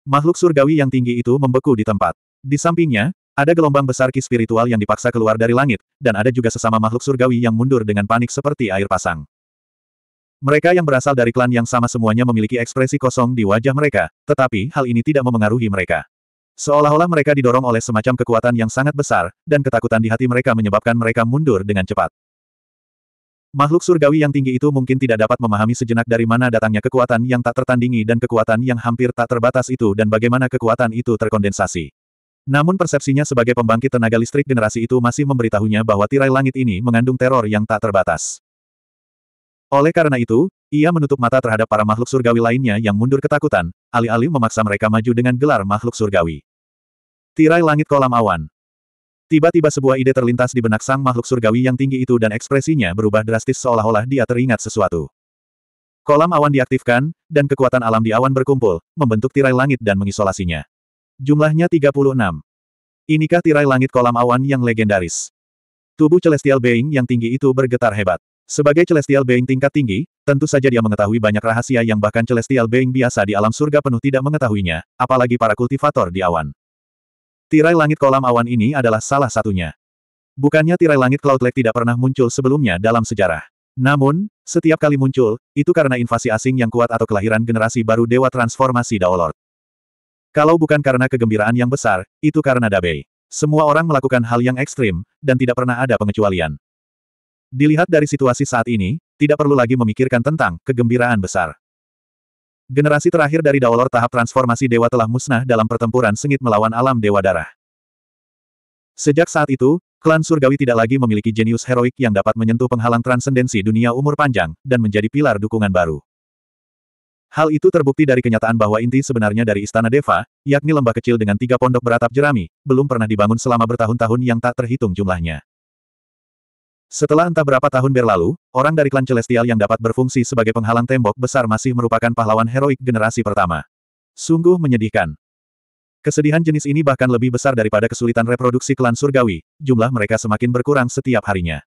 Makhluk surgawi yang tinggi itu membeku di tempat. Di sampingnya, ada gelombang besar ki spiritual yang dipaksa keluar dari langit, dan ada juga sesama makhluk surgawi yang mundur dengan panik seperti air pasang. Mereka yang berasal dari klan yang sama semuanya memiliki ekspresi kosong di wajah mereka, tetapi hal ini tidak memengaruhi mereka. Seolah-olah mereka didorong oleh semacam kekuatan yang sangat besar, dan ketakutan di hati mereka menyebabkan mereka mundur dengan cepat. Makhluk surgawi yang tinggi itu mungkin tidak dapat memahami sejenak dari mana datangnya kekuatan yang tak tertandingi dan kekuatan yang hampir tak terbatas itu dan bagaimana kekuatan itu terkondensasi. Namun persepsinya sebagai pembangkit tenaga listrik generasi itu masih memberitahunya bahwa tirai langit ini mengandung teror yang tak terbatas. Oleh karena itu, ia menutup mata terhadap para makhluk surgawi lainnya yang mundur ketakutan, alih-alih memaksa mereka maju dengan gelar makhluk surgawi. Tirai langit kolam awan. Tiba-tiba sebuah ide terlintas di benak sang makhluk surgawi yang tinggi itu dan ekspresinya berubah drastis seolah-olah dia teringat sesuatu. Kolam awan diaktifkan, dan kekuatan alam di awan berkumpul, membentuk tirai langit dan mengisolasinya. Jumlahnya 36. Inikah tirai langit kolam awan yang legendaris? Tubuh Celestial Being yang tinggi itu bergetar hebat. Sebagai Celestial Being tingkat tinggi, tentu saja dia mengetahui banyak rahasia yang bahkan Celestial Being biasa di alam surga penuh tidak mengetahuinya, apalagi para kultivator di awan. Tirai langit kolam awan ini adalah salah satunya. Bukannya tirai langit Cloud Lake tidak pernah muncul sebelumnya dalam sejarah. Namun, setiap kali muncul, itu karena invasi asing yang kuat atau kelahiran generasi baru Dewa Transformasi Daolord. Kalau bukan karena kegembiraan yang besar, itu karena Dabei. Semua orang melakukan hal yang ekstrim, dan tidak pernah ada pengecualian. Dilihat dari situasi saat ini, tidak perlu lagi memikirkan tentang kegembiraan besar. Generasi terakhir dari Daolor tahap transformasi dewa telah musnah dalam pertempuran sengit melawan alam dewa darah. Sejak saat itu, klan surgawi tidak lagi memiliki jenius heroik yang dapat menyentuh penghalang transendensi dunia umur panjang, dan menjadi pilar dukungan baru. Hal itu terbukti dari kenyataan bahwa inti sebenarnya dari Istana Deva, yakni lembah kecil dengan tiga pondok beratap jerami, belum pernah dibangun selama bertahun-tahun yang tak terhitung jumlahnya. Setelah entah berapa tahun berlalu, orang dari klan Celestial yang dapat berfungsi sebagai penghalang tembok besar masih merupakan pahlawan heroik generasi pertama. Sungguh menyedihkan. Kesedihan jenis ini bahkan lebih besar daripada kesulitan reproduksi klan surgawi, jumlah mereka semakin berkurang setiap harinya.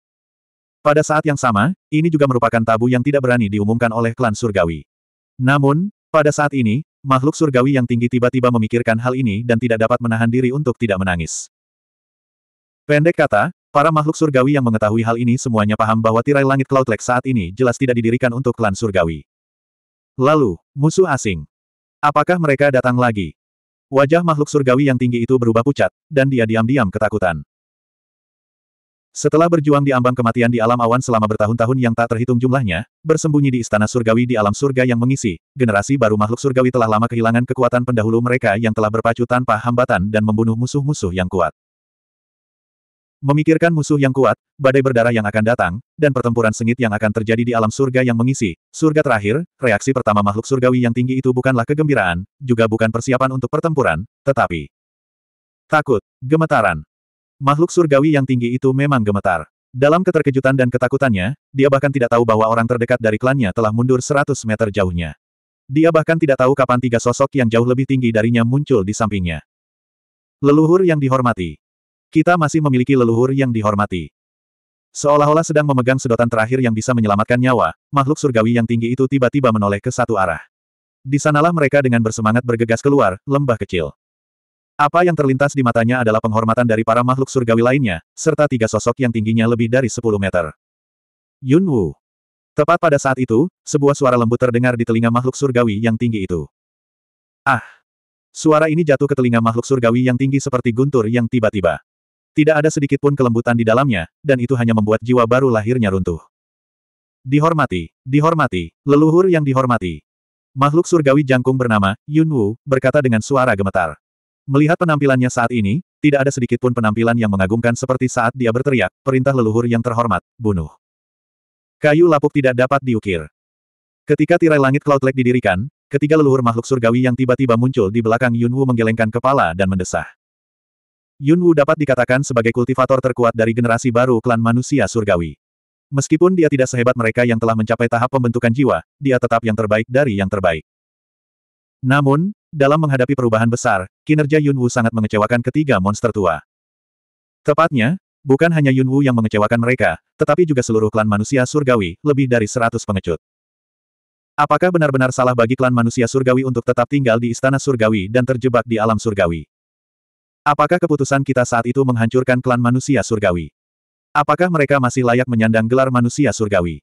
Pada saat yang sama, ini juga merupakan tabu yang tidak berani diumumkan oleh klan surgawi. Namun, pada saat ini, makhluk surgawi yang tinggi tiba-tiba memikirkan hal ini dan tidak dapat menahan diri untuk tidak menangis. Pendek kata, Para makhluk surgawi yang mengetahui hal ini semuanya paham bahwa tirai langit Cloud Lake saat ini jelas tidak didirikan untuk klan surgawi. Lalu, musuh asing. Apakah mereka datang lagi? Wajah makhluk surgawi yang tinggi itu berubah pucat, dan dia diam-diam ketakutan. Setelah berjuang di ambang kematian di alam awan selama bertahun-tahun yang tak terhitung jumlahnya, bersembunyi di istana surgawi di alam surga yang mengisi, generasi baru makhluk surgawi telah lama kehilangan kekuatan pendahulu mereka yang telah berpacu tanpa hambatan dan membunuh musuh-musuh yang kuat. Memikirkan musuh yang kuat, badai berdarah yang akan datang, dan pertempuran sengit yang akan terjadi di alam surga yang mengisi, surga terakhir, reaksi pertama makhluk surgawi yang tinggi itu bukanlah kegembiraan, juga bukan persiapan untuk pertempuran, tetapi takut, gemetaran. Makhluk surgawi yang tinggi itu memang gemetar. Dalam keterkejutan dan ketakutannya, dia bahkan tidak tahu bahwa orang terdekat dari klannya telah mundur 100 meter jauhnya. Dia bahkan tidak tahu kapan tiga sosok yang jauh lebih tinggi darinya muncul di sampingnya. Leluhur yang dihormati, kita masih memiliki leluhur yang dihormati. Seolah-olah sedang memegang sedotan terakhir yang bisa menyelamatkan nyawa, makhluk surgawi yang tinggi itu tiba-tiba menoleh ke satu arah. Di sanalah mereka dengan bersemangat bergegas keluar, lembah kecil. Apa yang terlintas di matanya adalah penghormatan dari para makhluk surgawi lainnya, serta tiga sosok yang tingginya lebih dari 10 meter. Yun Wu. Tepat pada saat itu, sebuah suara lembut terdengar di telinga makhluk surgawi yang tinggi itu. Ah! Suara ini jatuh ke telinga makhluk surgawi yang tinggi seperti guntur yang tiba-tiba. Tidak ada sedikit pun kelembutan di dalamnya, dan itu hanya membuat jiwa baru lahirnya runtuh. Dihormati, dihormati, leluhur yang dihormati. Makhluk surgawi jangkung bernama, Yun Wu, berkata dengan suara gemetar. Melihat penampilannya saat ini, tidak ada sedikit pun penampilan yang mengagumkan seperti saat dia berteriak, perintah leluhur yang terhormat, bunuh. Kayu lapuk tidak dapat diukir. Ketika tirai langit Cloud Lake didirikan, ketiga leluhur makhluk surgawi yang tiba-tiba muncul di belakang Yunwu menggelengkan kepala dan mendesah. Yun Wu dapat dikatakan sebagai kultivator terkuat dari generasi baru klan manusia surgawi. Meskipun dia tidak sehebat mereka yang telah mencapai tahap pembentukan jiwa, dia tetap yang terbaik dari yang terbaik. Namun, dalam menghadapi perubahan besar, kinerja Yun Wu sangat mengecewakan ketiga monster tua. Tepatnya, bukan hanya Yun Wu yang mengecewakan mereka, tetapi juga seluruh klan manusia surgawi, lebih dari seratus pengecut. Apakah benar-benar salah bagi klan manusia surgawi untuk tetap tinggal di istana surgawi dan terjebak di alam surgawi? Apakah keputusan kita saat itu menghancurkan klan manusia surgawi? Apakah mereka masih layak menyandang gelar manusia surgawi?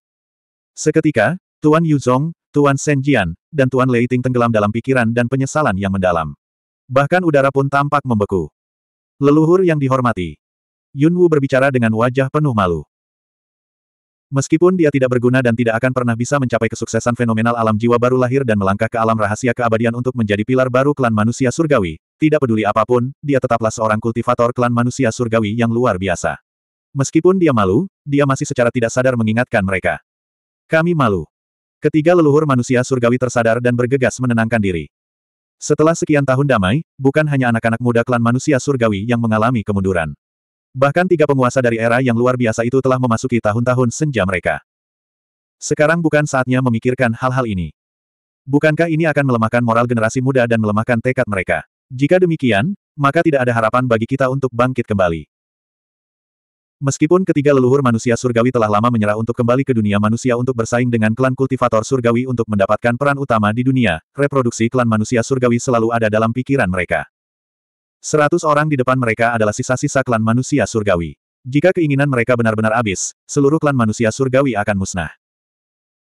Seketika, Tuan Yuzong, Tuan Shen Jian, dan Tuan Lei Ting tenggelam dalam pikiran dan penyesalan yang mendalam. Bahkan udara pun tampak membeku. Leluhur yang dihormati. Yun Wu berbicara dengan wajah penuh malu. Meskipun dia tidak berguna dan tidak akan pernah bisa mencapai kesuksesan fenomenal alam jiwa baru lahir dan melangkah ke alam rahasia keabadian untuk menjadi pilar baru klan manusia surgawi, tidak peduli apapun, dia tetaplah seorang kultivator klan manusia surgawi yang luar biasa. Meskipun dia malu, dia masih secara tidak sadar mengingatkan mereka. Kami malu. Ketiga leluhur manusia surgawi tersadar dan bergegas menenangkan diri. Setelah sekian tahun damai, bukan hanya anak-anak muda klan manusia surgawi yang mengalami kemunduran. Bahkan tiga penguasa dari era yang luar biasa itu telah memasuki tahun-tahun senja mereka. Sekarang bukan saatnya memikirkan hal-hal ini. Bukankah ini akan melemahkan moral generasi muda dan melemahkan tekad mereka? Jika demikian, maka tidak ada harapan bagi kita untuk bangkit kembali. Meskipun ketiga leluhur manusia surgawi telah lama menyerah untuk kembali ke dunia manusia untuk bersaing dengan klan kultivator surgawi untuk mendapatkan peran utama di dunia, reproduksi klan manusia surgawi selalu ada dalam pikiran mereka. Seratus orang di depan mereka adalah sisa-sisa klan manusia surgawi. Jika keinginan mereka benar-benar habis, seluruh klan manusia surgawi akan musnah.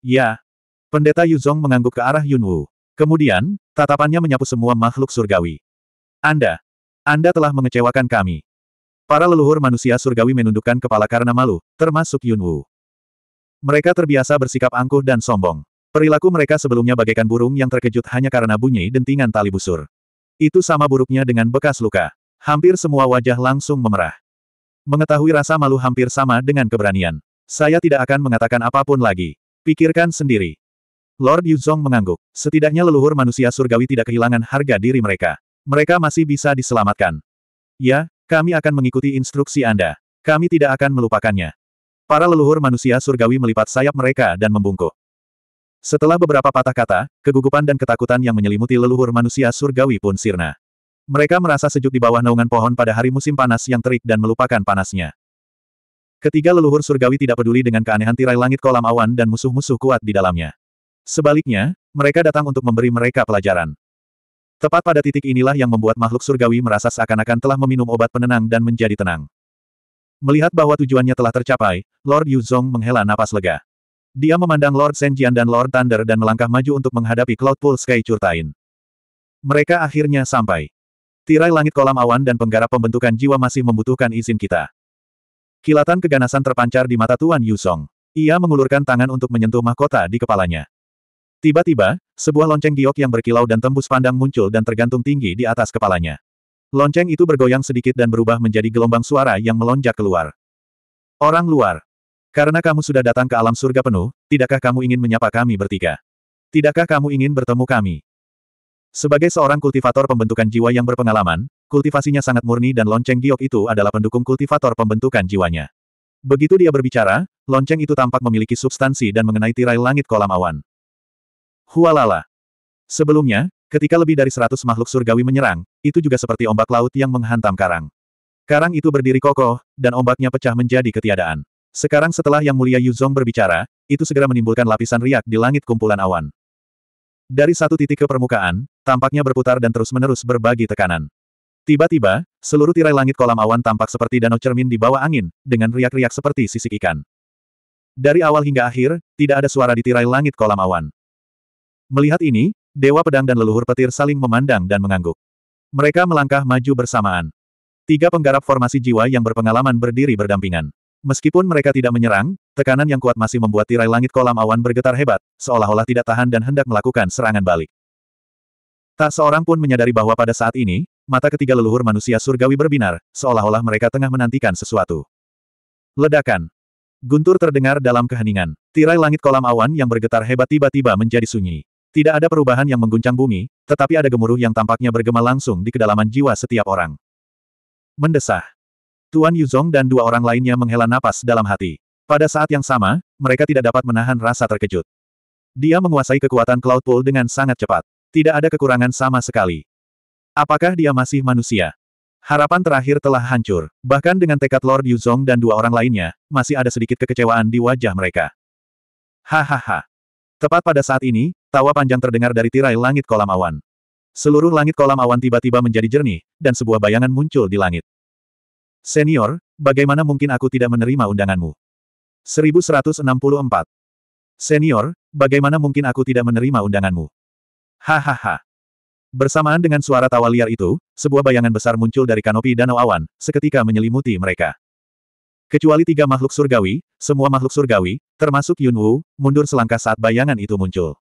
Ya. Pendeta Yuzong mengangguk ke arah Yunwu. Kemudian, tatapannya menyapu semua makhluk surgawi. Anda, Anda telah mengecewakan kami. Para leluhur manusia surgawi menundukkan kepala karena malu, termasuk Yun Wu. Mereka terbiasa bersikap angkuh dan sombong. Perilaku mereka sebelumnya bagaikan burung yang terkejut hanya karena bunyi dentingan tali busur. Itu sama buruknya dengan bekas luka. Hampir semua wajah langsung memerah. Mengetahui rasa malu hampir sama dengan keberanian. Saya tidak akan mengatakan apapun lagi. Pikirkan sendiri. Lord Yuzong mengangguk. Setidaknya leluhur manusia surgawi tidak kehilangan harga diri mereka. Mereka masih bisa diselamatkan. Ya, kami akan mengikuti instruksi Anda. Kami tidak akan melupakannya. Para leluhur manusia surgawi melipat sayap mereka dan membungkuk. Setelah beberapa patah kata, kegugupan dan ketakutan yang menyelimuti leluhur manusia surgawi pun sirna. Mereka merasa sejuk di bawah naungan pohon pada hari musim panas yang terik dan melupakan panasnya. Ketiga leluhur surgawi tidak peduli dengan keanehan tirai langit kolam awan dan musuh-musuh kuat di dalamnya. Sebaliknya, mereka datang untuk memberi mereka pelajaran. Tepat pada titik inilah yang membuat makhluk surgawi merasa seakan-akan telah meminum obat penenang dan menjadi tenang. Melihat bahwa tujuannya telah tercapai, Lord Yuzong menghela napas lega. Dia memandang Lord Shen Jian dan Lord Thunder dan melangkah maju untuk menghadapi Cloud Pool Sky Curtain. Mereka akhirnya sampai. Tirai langit kolam awan dan penggarap pembentukan jiwa masih membutuhkan izin kita. Kilatan keganasan terpancar di mata Tuan Yuzong. Ia mengulurkan tangan untuk menyentuh mahkota di kepalanya. Tiba-tiba, sebuah lonceng giok yang berkilau dan tembus pandang muncul dan tergantung tinggi di atas kepalanya. Lonceng itu bergoyang sedikit dan berubah menjadi gelombang suara yang melonjak keluar. Orang luar. Karena kamu sudah datang ke alam surga penuh, tidakkah kamu ingin menyapa kami bertiga? Tidakkah kamu ingin bertemu kami? Sebagai seorang kultivator pembentukan jiwa yang berpengalaman, kultivasinya sangat murni dan lonceng giok itu adalah pendukung kultivator pembentukan jiwanya. Begitu dia berbicara, lonceng itu tampak memiliki substansi dan mengenai tirai langit kolam awan. Hualala. Sebelumnya, ketika lebih dari seratus makhluk surgawi menyerang, itu juga seperti ombak laut yang menghantam karang. Karang itu berdiri kokoh, dan ombaknya pecah menjadi ketiadaan. Sekarang setelah Yang Mulia Yuzong berbicara, itu segera menimbulkan lapisan riak di langit kumpulan awan. Dari satu titik ke permukaan, tampaknya berputar dan terus-menerus berbagi tekanan. Tiba-tiba, seluruh tirai langit kolam awan tampak seperti danau cermin di bawah angin, dengan riak-riak seperti sisik ikan. Dari awal hingga akhir, tidak ada suara di tirai langit kolam awan. Melihat ini, Dewa Pedang dan leluhur petir saling memandang dan mengangguk. Mereka melangkah maju bersamaan. Tiga penggarap formasi jiwa yang berpengalaman berdiri berdampingan. Meskipun mereka tidak menyerang, tekanan yang kuat masih membuat tirai langit kolam awan bergetar hebat, seolah-olah tidak tahan dan hendak melakukan serangan balik. Tak seorang pun menyadari bahwa pada saat ini, mata ketiga leluhur manusia surgawi berbinar, seolah-olah mereka tengah menantikan sesuatu. Ledakan. Guntur terdengar dalam keheningan. Tirai langit kolam awan yang bergetar hebat tiba-tiba menjadi sunyi. Tidak ada perubahan yang mengguncang bumi, tetapi ada gemuruh yang tampaknya bergema langsung di kedalaman jiwa setiap orang. Mendesah. Tuan Yuzong dan dua orang lainnya menghela napas dalam hati. Pada saat yang sama, mereka tidak dapat menahan rasa terkejut. Dia menguasai kekuatan Cloud Pool dengan sangat cepat. Tidak ada kekurangan sama sekali. Apakah dia masih manusia? Harapan terakhir telah hancur. Bahkan dengan tekad Lord Yuzong dan dua orang lainnya, masih ada sedikit kekecewaan di wajah mereka. Hahaha. Tepat pada saat ini, tawa panjang terdengar dari tirai langit kolam awan. Seluruh langit kolam awan tiba-tiba menjadi jernih, dan sebuah bayangan muncul di langit. Senior, bagaimana mungkin aku tidak menerima undanganmu? 1164. Senior, bagaimana mungkin aku tidak menerima undanganmu? Hahaha. Bersamaan dengan suara tawa liar itu, sebuah bayangan besar muncul dari kanopi danau awan, seketika menyelimuti mereka. Kecuali tiga makhluk surgawi, semua makhluk surgawi, termasuk Yun Wu, mundur selangkah saat bayangan itu muncul.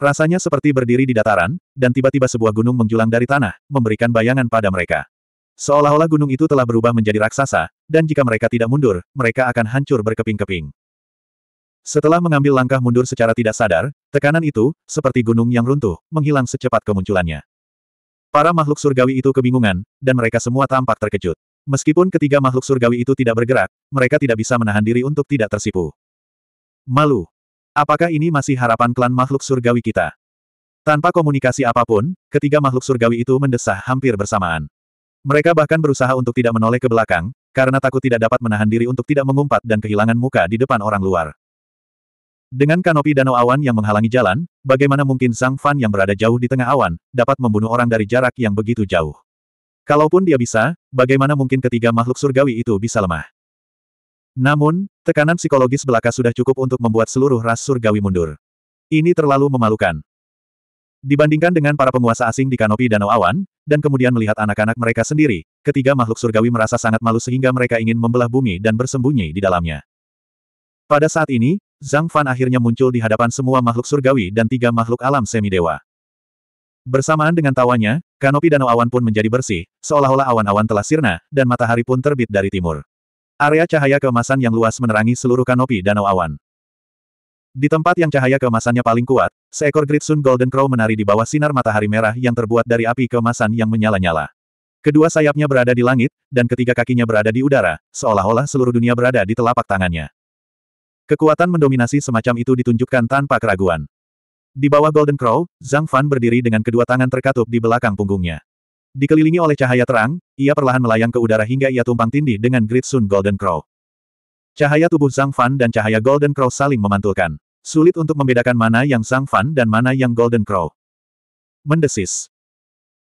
Rasanya seperti berdiri di dataran, dan tiba-tiba sebuah gunung menjulang dari tanah, memberikan bayangan pada mereka. Seolah-olah gunung itu telah berubah menjadi raksasa, dan jika mereka tidak mundur, mereka akan hancur berkeping-keping. Setelah mengambil langkah mundur secara tidak sadar, tekanan itu, seperti gunung yang runtuh, menghilang secepat kemunculannya. Para makhluk surgawi itu kebingungan, dan mereka semua tampak terkejut. Meskipun ketiga makhluk surgawi itu tidak bergerak, mereka tidak bisa menahan diri untuk tidak tersipu. Malu. Apakah ini masih harapan klan makhluk surgawi kita? Tanpa komunikasi apapun, ketiga makhluk surgawi itu mendesah hampir bersamaan. Mereka bahkan berusaha untuk tidak menoleh ke belakang, karena takut tidak dapat menahan diri untuk tidak mengumpat dan kehilangan muka di depan orang luar. Dengan kanopi danau awan yang menghalangi jalan, bagaimana mungkin sang Fan yang berada jauh di tengah awan, dapat membunuh orang dari jarak yang begitu jauh? Kalaupun dia bisa, bagaimana mungkin ketiga makhluk surgawi itu bisa lemah? Namun, tekanan psikologis belaka sudah cukup untuk membuat seluruh ras surgawi mundur. Ini terlalu memalukan. Dibandingkan dengan para penguasa asing di kanopi Danau Awan, dan kemudian melihat anak-anak mereka sendiri, ketiga makhluk surgawi merasa sangat malu sehingga mereka ingin membelah bumi dan bersembunyi di dalamnya. Pada saat ini, Zhang Fan akhirnya muncul di hadapan semua makhluk surgawi dan tiga makhluk alam semidewa. Bersamaan dengan tawanya, kanopi danau awan pun menjadi bersih, seolah-olah awan-awan telah sirna, dan matahari pun terbit dari timur. Area cahaya keemasan yang luas menerangi seluruh kanopi danau awan. Di tempat yang cahaya keemasannya paling kuat, seekor Gritsun Golden Crow menari di bawah sinar matahari merah yang terbuat dari api keemasan yang menyala-nyala. Kedua sayapnya berada di langit, dan ketiga kakinya berada di udara, seolah-olah seluruh dunia berada di telapak tangannya. Kekuatan mendominasi semacam itu ditunjukkan tanpa keraguan. Di bawah Golden Crow, Zhang Fan berdiri dengan kedua tangan terkatup di belakang punggungnya. Dikelilingi oleh cahaya terang, ia perlahan melayang ke udara hingga ia tumpang tindih dengan Great Sun Golden Crow. Cahaya tubuh Zhang Fan dan cahaya Golden Crow saling memantulkan. Sulit untuk membedakan mana yang Zhang Fan dan mana yang Golden Crow. Mendesis.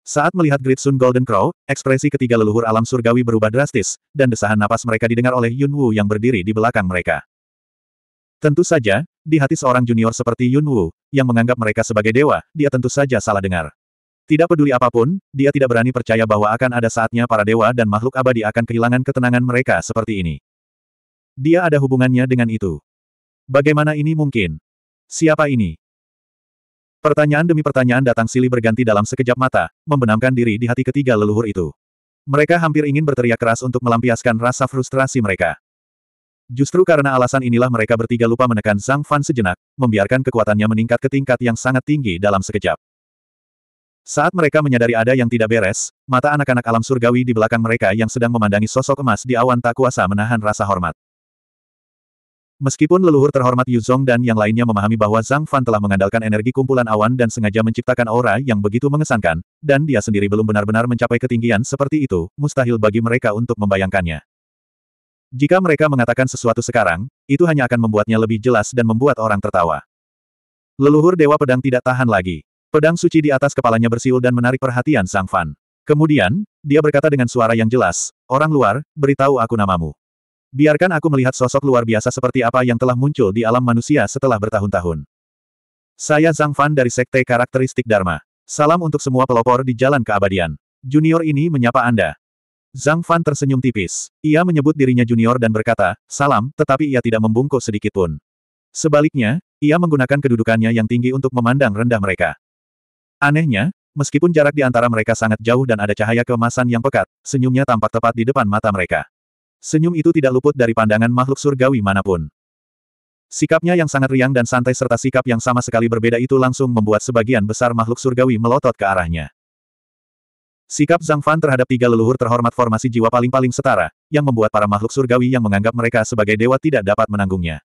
Saat melihat Great Sun Golden Crow, ekspresi ketiga leluhur alam surgawi berubah drastis, dan desahan napas mereka didengar oleh Yun Wu yang berdiri di belakang mereka. Tentu saja, di hati seorang junior seperti Yun Wu, yang menganggap mereka sebagai dewa, dia tentu saja salah dengar. Tidak peduli apapun, dia tidak berani percaya bahwa akan ada saatnya para dewa dan makhluk abadi akan kehilangan ketenangan mereka seperti ini. Dia ada hubungannya dengan itu. Bagaimana ini mungkin? Siapa ini? Pertanyaan demi pertanyaan datang silih berganti dalam sekejap mata, membenamkan diri di hati ketiga leluhur itu. Mereka hampir ingin berteriak keras untuk melampiaskan rasa frustrasi mereka. Justru karena alasan inilah mereka bertiga lupa menekan Zhang Fan sejenak, membiarkan kekuatannya meningkat ke tingkat yang sangat tinggi dalam sekejap. Saat mereka menyadari ada yang tidak beres, mata anak-anak alam surgawi di belakang mereka yang sedang memandangi sosok emas di awan tak kuasa menahan rasa hormat. Meskipun leluhur terhormat Yu Yuzong dan yang lainnya memahami bahwa Zhang Fan telah mengandalkan energi kumpulan awan dan sengaja menciptakan aura yang begitu mengesankan, dan dia sendiri belum benar-benar mencapai ketinggian seperti itu, mustahil bagi mereka untuk membayangkannya. Jika mereka mengatakan sesuatu sekarang, itu hanya akan membuatnya lebih jelas dan membuat orang tertawa. Leluhur Dewa Pedang tidak tahan lagi. Pedang suci di atas kepalanya bersiul dan menarik perhatian Sang Fan. Kemudian, dia berkata dengan suara yang jelas, Orang luar, beritahu aku namamu. Biarkan aku melihat sosok luar biasa seperti apa yang telah muncul di alam manusia setelah bertahun-tahun. Saya Zhang Fan dari Sekte Karakteristik Dharma. Salam untuk semua pelopor di Jalan Keabadian. Junior ini menyapa Anda. Zhang Fan tersenyum tipis. Ia menyebut dirinya junior dan berkata, salam, tetapi ia tidak membungkuk pun. Sebaliknya, ia menggunakan kedudukannya yang tinggi untuk memandang rendah mereka. Anehnya, meskipun jarak di antara mereka sangat jauh dan ada cahaya kemasan yang pekat, senyumnya tampak tepat di depan mata mereka. Senyum itu tidak luput dari pandangan makhluk surgawi manapun. Sikapnya yang sangat riang dan santai serta sikap yang sama sekali berbeda itu langsung membuat sebagian besar makhluk surgawi melotot ke arahnya. Sikap Zhang Fan terhadap tiga leluhur terhormat formasi jiwa paling-paling setara, yang membuat para makhluk surgawi yang menganggap mereka sebagai dewa tidak dapat menanggungnya.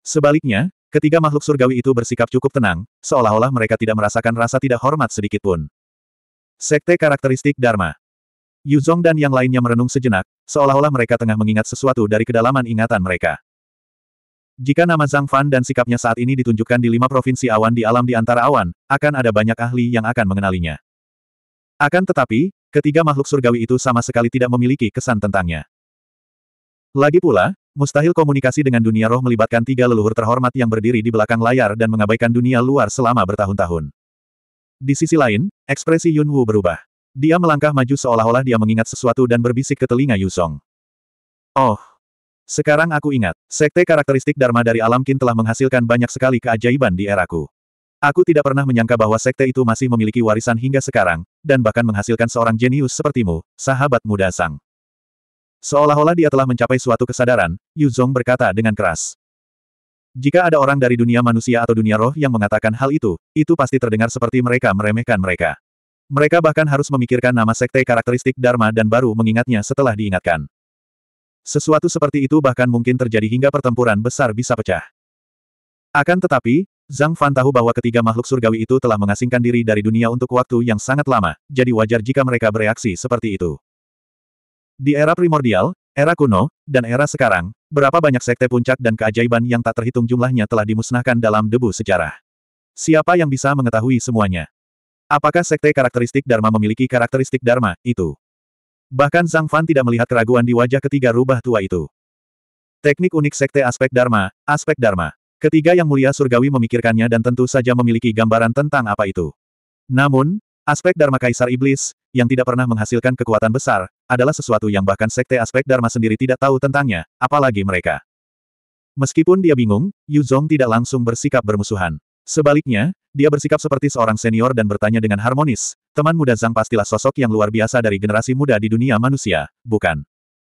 Sebaliknya, ketiga makhluk surgawi itu bersikap cukup tenang, seolah-olah mereka tidak merasakan rasa tidak hormat sedikitpun. Sekte karakteristik Dharma Yu Yuzong dan yang lainnya merenung sejenak, seolah-olah mereka tengah mengingat sesuatu dari kedalaman ingatan mereka. Jika nama Zhang Fan dan sikapnya saat ini ditunjukkan di lima provinsi awan di alam di antara awan, akan ada banyak ahli yang akan mengenalinya. Akan tetapi, ketiga makhluk surgawi itu sama sekali tidak memiliki kesan tentangnya. Lagi pula, mustahil komunikasi dengan dunia roh melibatkan tiga leluhur terhormat yang berdiri di belakang layar dan mengabaikan dunia luar selama bertahun-tahun. Di sisi lain, ekspresi Yun Wu berubah. Dia melangkah maju seolah-olah dia mengingat sesuatu dan berbisik ke telinga Yu Song. Oh, sekarang aku ingat, sekte karakteristik Dharma dari alam kin telah menghasilkan banyak sekali keajaiban di eraku. Aku tidak pernah menyangka bahwa sekte itu masih memiliki warisan hingga sekarang, dan bahkan menghasilkan seorang jenius sepertimu, sahabat muda Sang. Seolah-olah dia telah mencapai suatu kesadaran, Yu Zhong berkata dengan keras. Jika ada orang dari dunia manusia atau dunia roh yang mengatakan hal itu, itu pasti terdengar seperti mereka meremehkan mereka. Mereka bahkan harus memikirkan nama sekte karakteristik Dharma dan baru mengingatnya setelah diingatkan. Sesuatu seperti itu bahkan mungkin terjadi hingga pertempuran besar bisa pecah. Akan tetapi, Zhang Fan tahu bahwa ketiga makhluk surgawi itu telah mengasingkan diri dari dunia untuk waktu yang sangat lama, jadi wajar jika mereka bereaksi seperti itu. Di era primordial, era kuno, dan era sekarang, berapa banyak sekte puncak dan keajaiban yang tak terhitung jumlahnya telah dimusnahkan dalam debu sejarah. Siapa yang bisa mengetahui semuanya? Apakah sekte karakteristik Dharma memiliki karakteristik Dharma, itu? Bahkan Zhang Fan tidak melihat keraguan di wajah ketiga rubah tua itu. Teknik unik sekte aspek Dharma, aspek Dharma. Ketiga yang mulia surgawi memikirkannya dan tentu saja memiliki gambaran tentang apa itu. Namun, aspek Dharma Kaisar Iblis, yang tidak pernah menghasilkan kekuatan besar, adalah sesuatu yang bahkan sekte aspek Dharma sendiri tidak tahu tentangnya, apalagi mereka. Meskipun dia bingung, Yu Zhong tidak langsung bersikap bermusuhan. Sebaliknya, dia bersikap seperti seorang senior dan bertanya dengan harmonis, teman muda Zhang pastilah sosok yang luar biasa dari generasi muda di dunia manusia, bukan?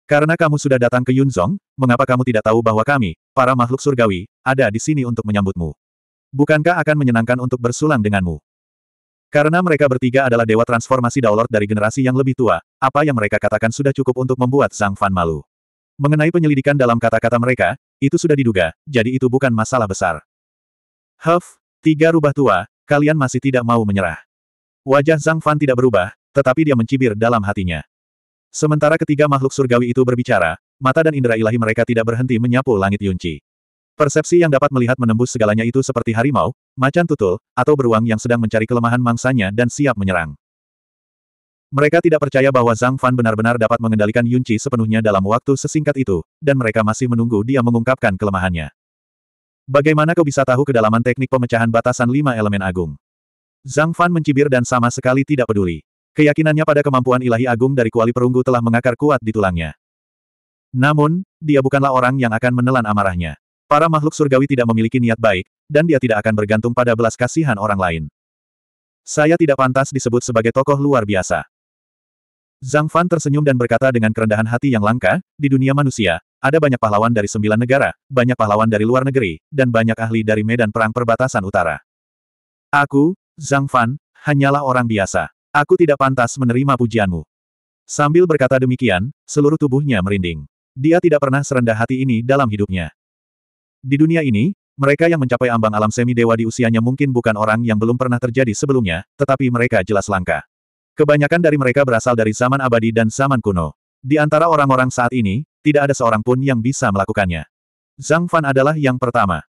Karena kamu sudah datang ke Yunzong, mengapa kamu tidak tahu bahwa kami, para makhluk surgawi, ada di sini untuk menyambutmu? Bukankah akan menyenangkan untuk bersulang denganmu? Karena mereka bertiga adalah dewa transformasi Daolord dari generasi yang lebih tua, apa yang mereka katakan sudah cukup untuk membuat Zhang Fan malu. Mengenai penyelidikan dalam kata-kata mereka, itu sudah diduga, jadi itu bukan masalah besar. Huff, tiga rubah tua, kalian masih tidak mau menyerah. Wajah Zhang Fan tidak berubah, tetapi dia mencibir dalam hatinya. Sementara ketiga makhluk surgawi itu berbicara, mata dan indera ilahi mereka tidak berhenti menyapu langit Yunci. Persepsi yang dapat melihat menembus segalanya itu seperti harimau, macan tutul, atau beruang yang sedang mencari kelemahan mangsanya dan siap menyerang. Mereka tidak percaya bahwa Zhang Fan benar-benar dapat mengendalikan Yunci sepenuhnya dalam waktu sesingkat itu, dan mereka masih menunggu dia mengungkapkan kelemahannya. Bagaimana kau bisa tahu kedalaman teknik pemecahan batasan lima elemen agung? Zhang Fan mencibir dan sama sekali tidak peduli. Keyakinannya pada kemampuan ilahi agung dari kuali perunggu telah mengakar kuat di tulangnya. Namun, dia bukanlah orang yang akan menelan amarahnya. Para makhluk surgawi tidak memiliki niat baik, dan dia tidak akan bergantung pada belas kasihan orang lain. Saya tidak pantas disebut sebagai tokoh luar biasa. Zhang Fan tersenyum dan berkata dengan kerendahan hati yang langka, di dunia manusia, ada banyak pahlawan dari sembilan negara, banyak pahlawan dari luar negeri, dan banyak ahli dari medan perang perbatasan utara. Aku, Zhang Fan, hanyalah orang biasa. Aku tidak pantas menerima pujianmu. Sambil berkata demikian, seluruh tubuhnya merinding. Dia tidak pernah serendah hati ini dalam hidupnya. Di dunia ini, mereka yang mencapai ambang alam semi dewa di usianya mungkin bukan orang yang belum pernah terjadi sebelumnya, tetapi mereka jelas langka. Kebanyakan dari mereka berasal dari zaman abadi dan zaman kuno. Di antara orang-orang saat ini, tidak ada seorang pun yang bisa melakukannya. Zhang Fan adalah yang pertama.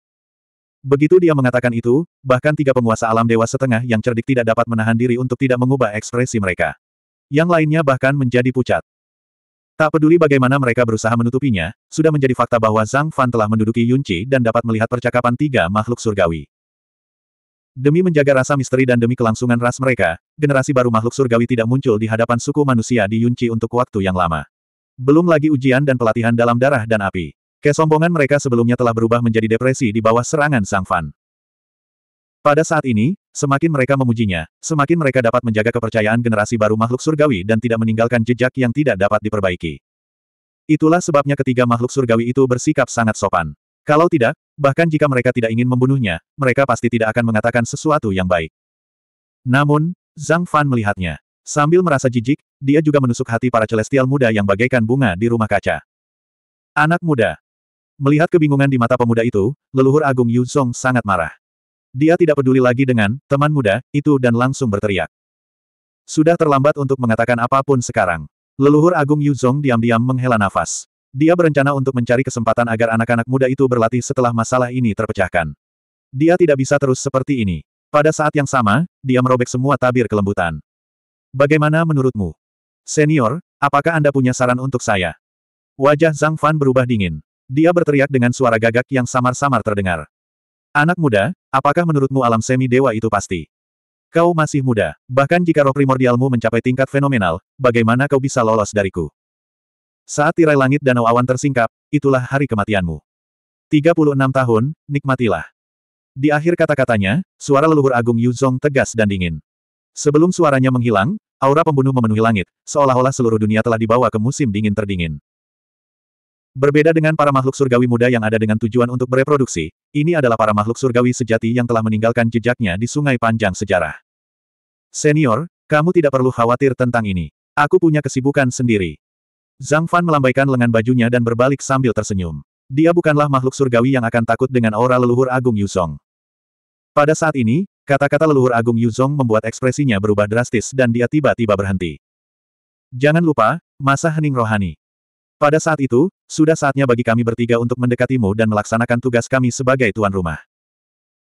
Begitu dia mengatakan itu, bahkan tiga penguasa alam dewa setengah yang cerdik tidak dapat menahan diri untuk tidak mengubah ekspresi mereka. Yang lainnya bahkan menjadi pucat. Tak peduli bagaimana mereka berusaha menutupinya, sudah menjadi fakta bahwa Zhang Fan telah menduduki Yunqi dan dapat melihat percakapan tiga makhluk surgawi. Demi menjaga rasa misteri dan demi kelangsungan ras mereka, generasi baru makhluk surgawi tidak muncul di hadapan suku manusia di Yunqi untuk waktu yang lama. Belum lagi ujian dan pelatihan dalam darah dan api. Kesombongan mereka sebelumnya telah berubah menjadi depresi di bawah serangan Sang Fan. Pada saat ini, semakin mereka memujinya, semakin mereka dapat menjaga kepercayaan generasi baru makhluk surgawi dan tidak meninggalkan jejak yang tidak dapat diperbaiki. Itulah sebabnya ketiga makhluk surgawi itu bersikap sangat sopan. Kalau tidak, bahkan jika mereka tidak ingin membunuhnya, mereka pasti tidak akan mengatakan sesuatu yang baik. Namun, Zhang Fan melihatnya. Sambil merasa jijik, dia juga menusuk hati para celestial muda yang bagaikan bunga di rumah kaca. Anak muda, Melihat kebingungan di mata pemuda itu, leluhur agung Yu Song sangat marah. Dia tidak peduli lagi dengan teman muda itu dan langsung berteriak. Sudah terlambat untuk mengatakan apapun sekarang. Leluhur agung Yu Song diam-diam menghela nafas. Dia berencana untuk mencari kesempatan agar anak-anak muda itu berlatih setelah masalah ini terpecahkan. Dia tidak bisa terus seperti ini. Pada saat yang sama, dia merobek semua tabir kelembutan. Bagaimana menurutmu? Senior, apakah Anda punya saran untuk saya? Wajah Zhang Fan berubah dingin. Dia berteriak dengan suara gagak yang samar-samar terdengar. Anak muda, apakah menurutmu alam semi-dewa itu pasti? Kau masih muda, bahkan jika roh primordialmu mencapai tingkat fenomenal, bagaimana kau bisa lolos dariku? Saat tirai langit danau awan tersingkap, itulah hari kematianmu. 36 tahun, nikmatilah. Di akhir kata-katanya, suara leluhur agung Yuzong tegas dan dingin. Sebelum suaranya menghilang, aura pembunuh memenuhi langit, seolah-olah seluruh dunia telah dibawa ke musim dingin terdingin. Berbeda dengan para makhluk surgawi muda yang ada dengan tujuan untuk bereproduksi, ini adalah para makhluk surgawi sejati yang telah meninggalkan jejaknya di sungai panjang sejarah. Senior, kamu tidak perlu khawatir tentang ini. Aku punya kesibukan sendiri. Zhang Fan melambaikan lengan bajunya dan berbalik sambil tersenyum. Dia bukanlah makhluk surgawi yang akan takut dengan aura leluhur Agung Yuzong. Pada saat ini, kata-kata leluhur Agung Yuzong membuat ekspresinya berubah drastis dan dia tiba-tiba berhenti. Jangan lupa, masa hening rohani. Pada saat itu, sudah saatnya bagi kami bertiga untuk mendekatimu dan melaksanakan tugas kami sebagai tuan rumah.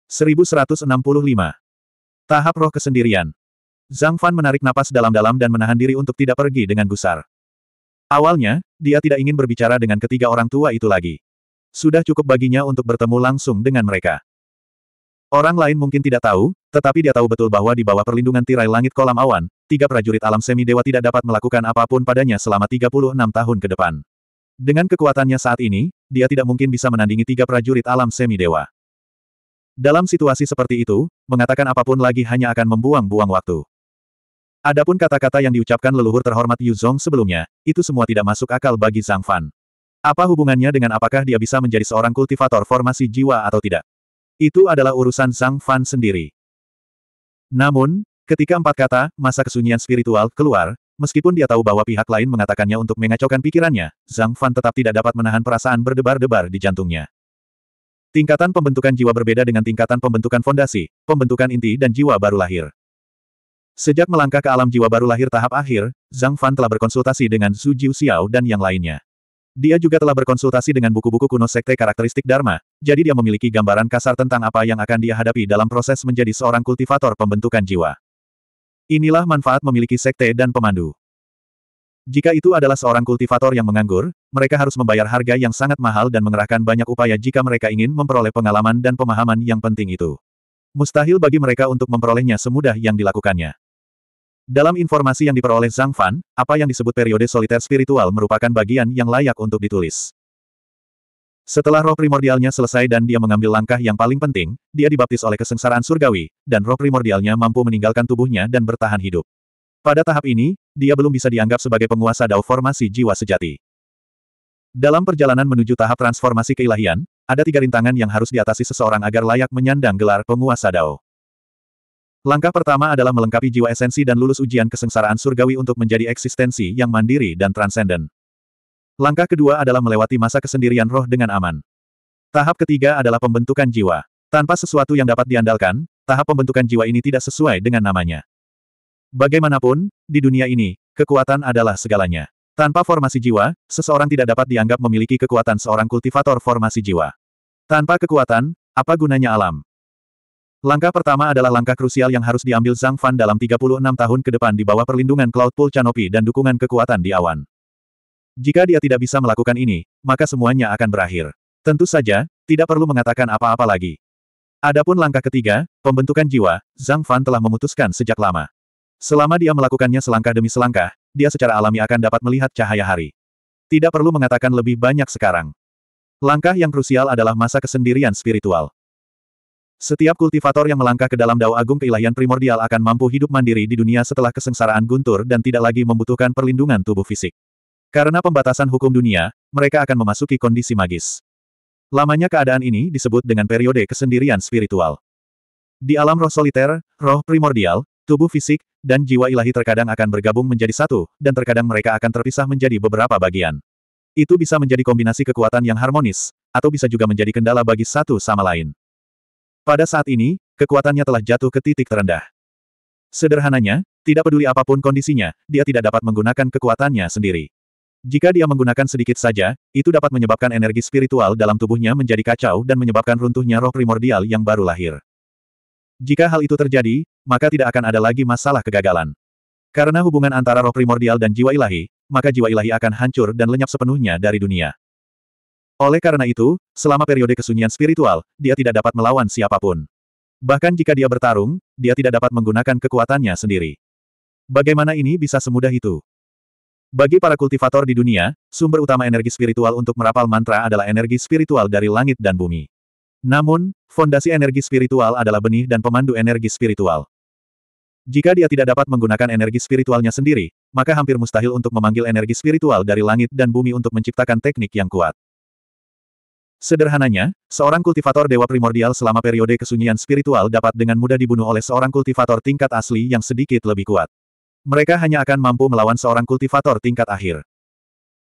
1165. Tahap roh kesendirian. Zhang Fan menarik napas dalam-dalam dan menahan diri untuk tidak pergi dengan gusar. Awalnya, dia tidak ingin berbicara dengan ketiga orang tua itu lagi. Sudah cukup baginya untuk bertemu langsung dengan mereka. Orang lain mungkin tidak tahu, tetapi dia tahu betul bahwa di bawah perlindungan tirai langit kolam awan, tiga prajurit alam semi dewa tidak dapat melakukan apapun padanya selama 36 tahun ke depan. Dengan kekuatannya saat ini, dia tidak mungkin bisa menandingi tiga prajurit alam semi dewa. Dalam situasi seperti itu, mengatakan apapun lagi hanya akan membuang-buang waktu. Adapun kata-kata yang diucapkan leluhur terhormat Yu Zong sebelumnya, itu semua tidak masuk akal bagi Zhang Fan. Apa hubungannya dengan apakah dia bisa menjadi seorang kultivator formasi jiwa atau tidak? Itu adalah urusan Zhang Fan sendiri. Namun, ketika empat kata, masa kesunyian spiritual, keluar, meskipun dia tahu bahwa pihak lain mengatakannya untuk mengacaukan pikirannya, Zhang Fan tetap tidak dapat menahan perasaan berdebar-debar di jantungnya. Tingkatan pembentukan jiwa berbeda dengan tingkatan pembentukan fondasi, pembentukan inti dan jiwa baru lahir. Sejak melangkah ke alam jiwa baru lahir tahap akhir, Zhang Fan telah berkonsultasi dengan Su Jiu Xiao dan yang lainnya. Dia juga telah berkonsultasi dengan buku-buku kuno sekte karakteristik Dharma, jadi dia memiliki gambaran kasar tentang apa yang akan dia hadapi dalam proses menjadi seorang kultivator pembentukan jiwa. Inilah manfaat memiliki sekte dan pemandu. Jika itu adalah seorang kultivator yang menganggur, mereka harus membayar harga yang sangat mahal dan mengerahkan banyak upaya jika mereka ingin memperoleh pengalaman dan pemahaman yang penting itu. Mustahil bagi mereka untuk memperolehnya semudah yang dilakukannya. Dalam informasi yang diperoleh Zhang Fan, apa yang disebut periode soliter spiritual merupakan bagian yang layak untuk ditulis. Setelah roh primordialnya selesai dan dia mengambil langkah yang paling penting, dia dibaptis oleh kesengsaraan surgawi, dan roh primordialnya mampu meninggalkan tubuhnya dan bertahan hidup. Pada tahap ini, dia belum bisa dianggap sebagai penguasa dao formasi jiwa sejati. Dalam perjalanan menuju tahap transformasi keilahian, ada tiga rintangan yang harus diatasi seseorang agar layak menyandang gelar penguasa Dao. Langkah pertama adalah melengkapi jiwa esensi dan lulus ujian kesengsaraan surgawi untuk menjadi eksistensi yang mandiri dan transenden. Langkah kedua adalah melewati masa kesendirian roh dengan aman. Tahap ketiga adalah pembentukan jiwa. Tanpa sesuatu yang dapat diandalkan, tahap pembentukan jiwa ini tidak sesuai dengan namanya. Bagaimanapun, di dunia ini, kekuatan adalah segalanya. Tanpa formasi jiwa, seseorang tidak dapat dianggap memiliki kekuatan seorang kultivator formasi jiwa. Tanpa kekuatan, apa gunanya alam? Langkah pertama adalah langkah krusial yang harus diambil Zhang Fan dalam 36 tahun ke depan di bawah perlindungan Cloud Pool Canopy dan dukungan kekuatan di awan. Jika dia tidak bisa melakukan ini, maka semuanya akan berakhir. Tentu saja, tidak perlu mengatakan apa-apa lagi. Adapun langkah ketiga, pembentukan jiwa, Zhang Fan telah memutuskan sejak lama. Selama dia melakukannya selangkah demi selangkah, dia secara alami akan dapat melihat cahaya hari. Tidak perlu mengatakan lebih banyak sekarang. Langkah yang krusial adalah masa kesendirian spiritual. Setiap kultivator yang melangkah ke dalam dao agung keilahian primordial akan mampu hidup mandiri di dunia setelah kesengsaraan guntur dan tidak lagi membutuhkan perlindungan tubuh fisik. Karena pembatasan hukum dunia, mereka akan memasuki kondisi magis. Lamanya keadaan ini disebut dengan periode kesendirian spiritual. Di alam roh soliter, roh primordial, tubuh fisik, dan jiwa ilahi terkadang akan bergabung menjadi satu, dan terkadang mereka akan terpisah menjadi beberapa bagian. Itu bisa menjadi kombinasi kekuatan yang harmonis, atau bisa juga menjadi kendala bagi satu sama lain. Pada saat ini, kekuatannya telah jatuh ke titik terendah. Sederhananya, tidak peduli apapun kondisinya, dia tidak dapat menggunakan kekuatannya sendiri. Jika dia menggunakan sedikit saja, itu dapat menyebabkan energi spiritual dalam tubuhnya menjadi kacau dan menyebabkan runtuhnya roh primordial yang baru lahir. Jika hal itu terjadi, maka tidak akan ada lagi masalah kegagalan. Karena hubungan antara roh primordial dan jiwa ilahi, maka jiwa ilahi akan hancur dan lenyap sepenuhnya dari dunia. Oleh karena itu, selama periode kesunyian spiritual, dia tidak dapat melawan siapapun. Bahkan jika dia bertarung, dia tidak dapat menggunakan kekuatannya sendiri. Bagaimana ini bisa semudah itu? Bagi para kultivator di dunia, sumber utama energi spiritual untuk merapal mantra adalah energi spiritual dari langit dan bumi. Namun, fondasi energi spiritual adalah benih dan pemandu energi spiritual. Jika dia tidak dapat menggunakan energi spiritualnya sendiri, maka hampir mustahil untuk memanggil energi spiritual dari langit dan bumi untuk menciptakan teknik yang kuat. Sederhananya, seorang kultivator dewa primordial selama periode kesunyian spiritual dapat dengan mudah dibunuh oleh seorang kultivator tingkat asli yang sedikit lebih kuat. Mereka hanya akan mampu melawan seorang kultivator tingkat akhir.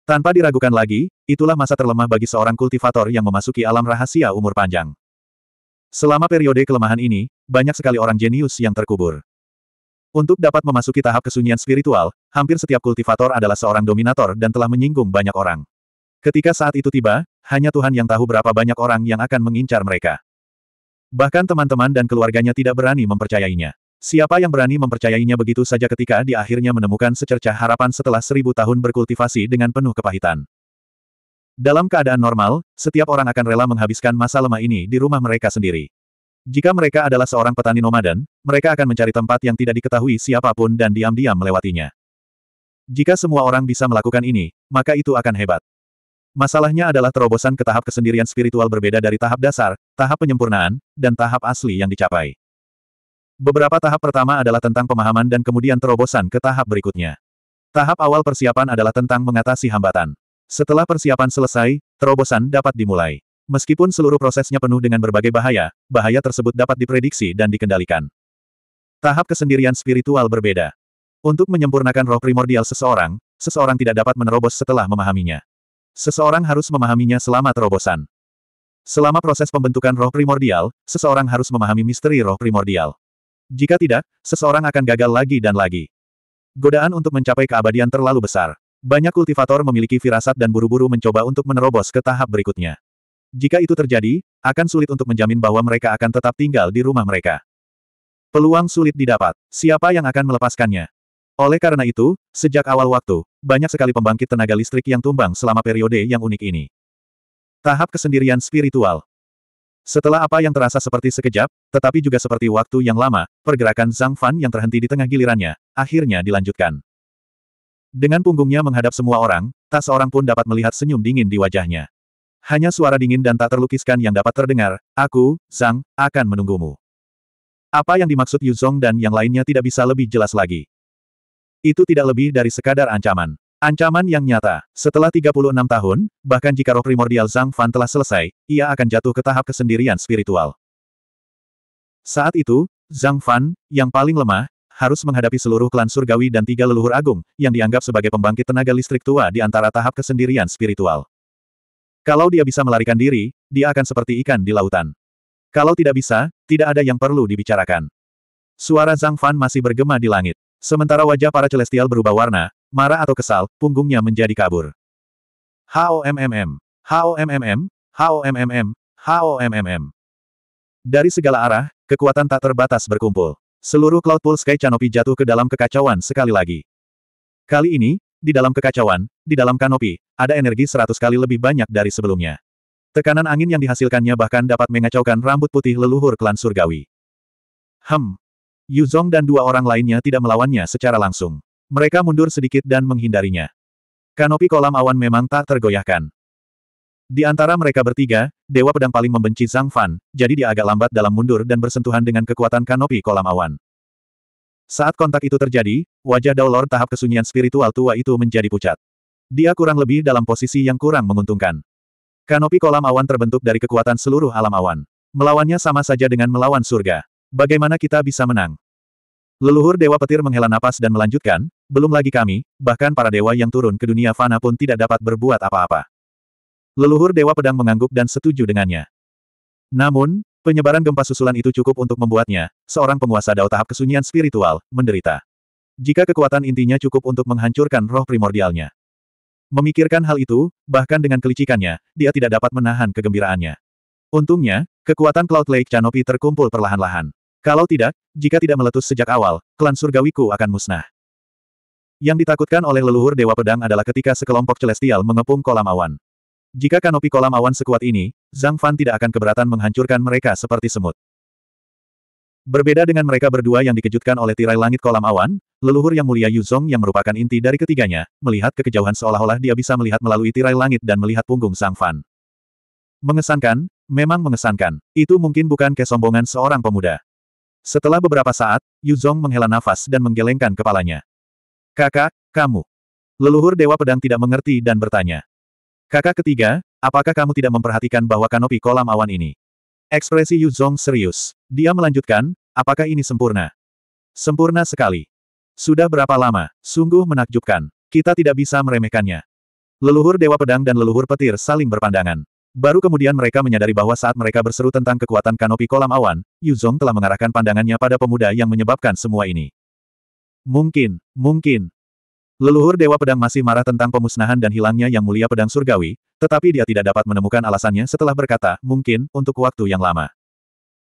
Tanpa diragukan lagi, itulah masa terlemah bagi seorang kultivator yang memasuki alam rahasia umur panjang. Selama periode kelemahan ini, banyak sekali orang jenius yang terkubur. Untuk dapat memasuki tahap kesunyian spiritual, hampir setiap kultivator adalah seorang dominator dan telah menyinggung banyak orang. Ketika saat itu tiba, hanya Tuhan yang tahu berapa banyak orang yang akan mengincar mereka. Bahkan teman-teman dan keluarganya tidak berani mempercayainya. Siapa yang berani mempercayainya begitu saja ketika di akhirnya menemukan secerca harapan setelah seribu tahun berkultivasi dengan penuh kepahitan. Dalam keadaan normal, setiap orang akan rela menghabiskan masa lemah ini di rumah mereka sendiri. Jika mereka adalah seorang petani nomaden, mereka akan mencari tempat yang tidak diketahui siapapun dan diam-diam melewatinya. Jika semua orang bisa melakukan ini, maka itu akan hebat. Masalahnya adalah terobosan ke tahap kesendirian spiritual berbeda dari tahap dasar, tahap penyempurnaan, dan tahap asli yang dicapai. Beberapa tahap pertama adalah tentang pemahaman dan kemudian terobosan ke tahap berikutnya. Tahap awal persiapan adalah tentang mengatasi hambatan. Setelah persiapan selesai, terobosan dapat dimulai. Meskipun seluruh prosesnya penuh dengan berbagai bahaya, bahaya tersebut dapat diprediksi dan dikendalikan. Tahap kesendirian spiritual berbeda. Untuk menyempurnakan roh primordial seseorang, seseorang tidak dapat menerobos setelah memahaminya. Seseorang harus memahaminya selama terobosan. Selama proses pembentukan roh primordial, seseorang harus memahami misteri roh primordial. Jika tidak, seseorang akan gagal lagi dan lagi. Godaan untuk mencapai keabadian terlalu besar. Banyak kultivator memiliki firasat dan buru-buru mencoba untuk menerobos ke tahap berikutnya. Jika itu terjadi, akan sulit untuk menjamin bahwa mereka akan tetap tinggal di rumah mereka. Peluang sulit didapat. Siapa yang akan melepaskannya? Oleh karena itu, sejak awal waktu, banyak sekali pembangkit tenaga listrik yang tumbang selama periode yang unik ini. Tahap kesendirian spiritual. Setelah apa yang terasa seperti sekejap, tetapi juga seperti waktu yang lama, pergerakan Zhang Fan yang terhenti di tengah gilirannya, akhirnya dilanjutkan. Dengan punggungnya menghadap semua orang, tak seorang pun dapat melihat senyum dingin di wajahnya. Hanya suara dingin dan tak terlukiskan yang dapat terdengar, aku, Zhang, akan menunggumu. Apa yang dimaksud Yu Zhong dan yang lainnya tidak bisa lebih jelas lagi. Itu tidak lebih dari sekadar ancaman. Ancaman yang nyata. Setelah 36 tahun, bahkan jika roh primordial Zhang Fan telah selesai, ia akan jatuh ke tahap kesendirian spiritual. Saat itu, Zhang Fan, yang paling lemah, harus menghadapi seluruh klan surgawi dan tiga leluhur agung, yang dianggap sebagai pembangkit tenaga listrik tua di antara tahap kesendirian spiritual. Kalau dia bisa melarikan diri, dia akan seperti ikan di lautan. Kalau tidak bisa, tidak ada yang perlu dibicarakan. Suara Zhang Fan masih bergema di langit. Sementara wajah para celestial berubah warna, marah atau kesal, punggungnya menjadi kabur. HOMMM, HOMMM, HOMMM, HOMMM. Dari segala arah, kekuatan tak terbatas berkumpul. Seluruh Cloud Pool Sky Canopy jatuh ke dalam kekacauan sekali lagi. Kali ini, di dalam kekacauan, di dalam kanopi, ada energi seratus kali lebih banyak dari sebelumnya. Tekanan angin yang dihasilkannya bahkan dapat mengacaukan rambut putih leluhur klan surgawi. Hem, Yu Zhong dan dua orang lainnya tidak melawannya secara langsung. Mereka mundur sedikit dan menghindarinya. Kanopi kolam awan memang tak tergoyahkan. Di antara mereka bertiga, Dewa Pedang paling membenci Zhang Fan, jadi dia agak lambat dalam mundur dan bersentuhan dengan kekuatan kanopi kolam awan. Saat kontak itu terjadi, wajah Dao Lord tahap kesunyian spiritual tua itu menjadi pucat. Dia kurang lebih dalam posisi yang kurang menguntungkan. Kanopi kolam awan terbentuk dari kekuatan seluruh alam awan. Melawannya sama saja dengan melawan surga. Bagaimana kita bisa menang? Leluhur Dewa Petir menghela napas dan melanjutkan, belum lagi kami, bahkan para dewa yang turun ke dunia fana pun tidak dapat berbuat apa-apa. Leluhur Dewa Pedang mengangguk dan setuju dengannya. Namun, penyebaran gempa susulan itu cukup untuk membuatnya, seorang penguasa dao tahap kesunyian spiritual, menderita. Jika kekuatan intinya cukup untuk menghancurkan roh primordialnya. Memikirkan hal itu, bahkan dengan kelicikannya, dia tidak dapat menahan kegembiraannya. Untungnya, kekuatan Cloud Lake Canopy terkumpul perlahan-lahan. Kalau tidak, jika tidak meletus sejak awal, klan surgawiku akan musnah. Yang ditakutkan oleh leluhur Dewa Pedang adalah ketika sekelompok celestial mengepung kolam awan. Jika kanopi kolam awan sekuat ini, Zhang Fan tidak akan keberatan menghancurkan mereka seperti semut. Berbeda dengan mereka berdua yang dikejutkan oleh tirai langit kolam awan, leluhur yang mulia Yuzong yang merupakan inti dari ketiganya, melihat ke kejauhan seolah-olah dia bisa melihat melalui tirai langit dan melihat punggung Zhang Fan. Mengesankan, memang mengesankan. Itu mungkin bukan kesombongan seorang pemuda. Setelah beberapa saat, Yuzong menghela nafas dan menggelengkan kepalanya. Kakak, kamu. Leluhur Dewa Pedang tidak mengerti dan bertanya. Kakak ketiga, apakah kamu tidak memperhatikan bahwa kanopi kolam awan ini? Ekspresi Yuzong serius. Dia melanjutkan, apakah ini sempurna? Sempurna sekali. Sudah berapa lama, sungguh menakjubkan. Kita tidak bisa meremehkannya. Leluhur Dewa Pedang dan leluhur petir saling berpandangan. Baru kemudian mereka menyadari bahwa saat mereka berseru tentang kekuatan kanopi kolam awan, Yuzong telah mengarahkan pandangannya pada pemuda yang menyebabkan semua ini. Mungkin, mungkin. Leluhur Dewa Pedang masih marah tentang pemusnahan dan hilangnya yang mulia pedang surgawi, tetapi dia tidak dapat menemukan alasannya setelah berkata, mungkin, untuk waktu yang lama.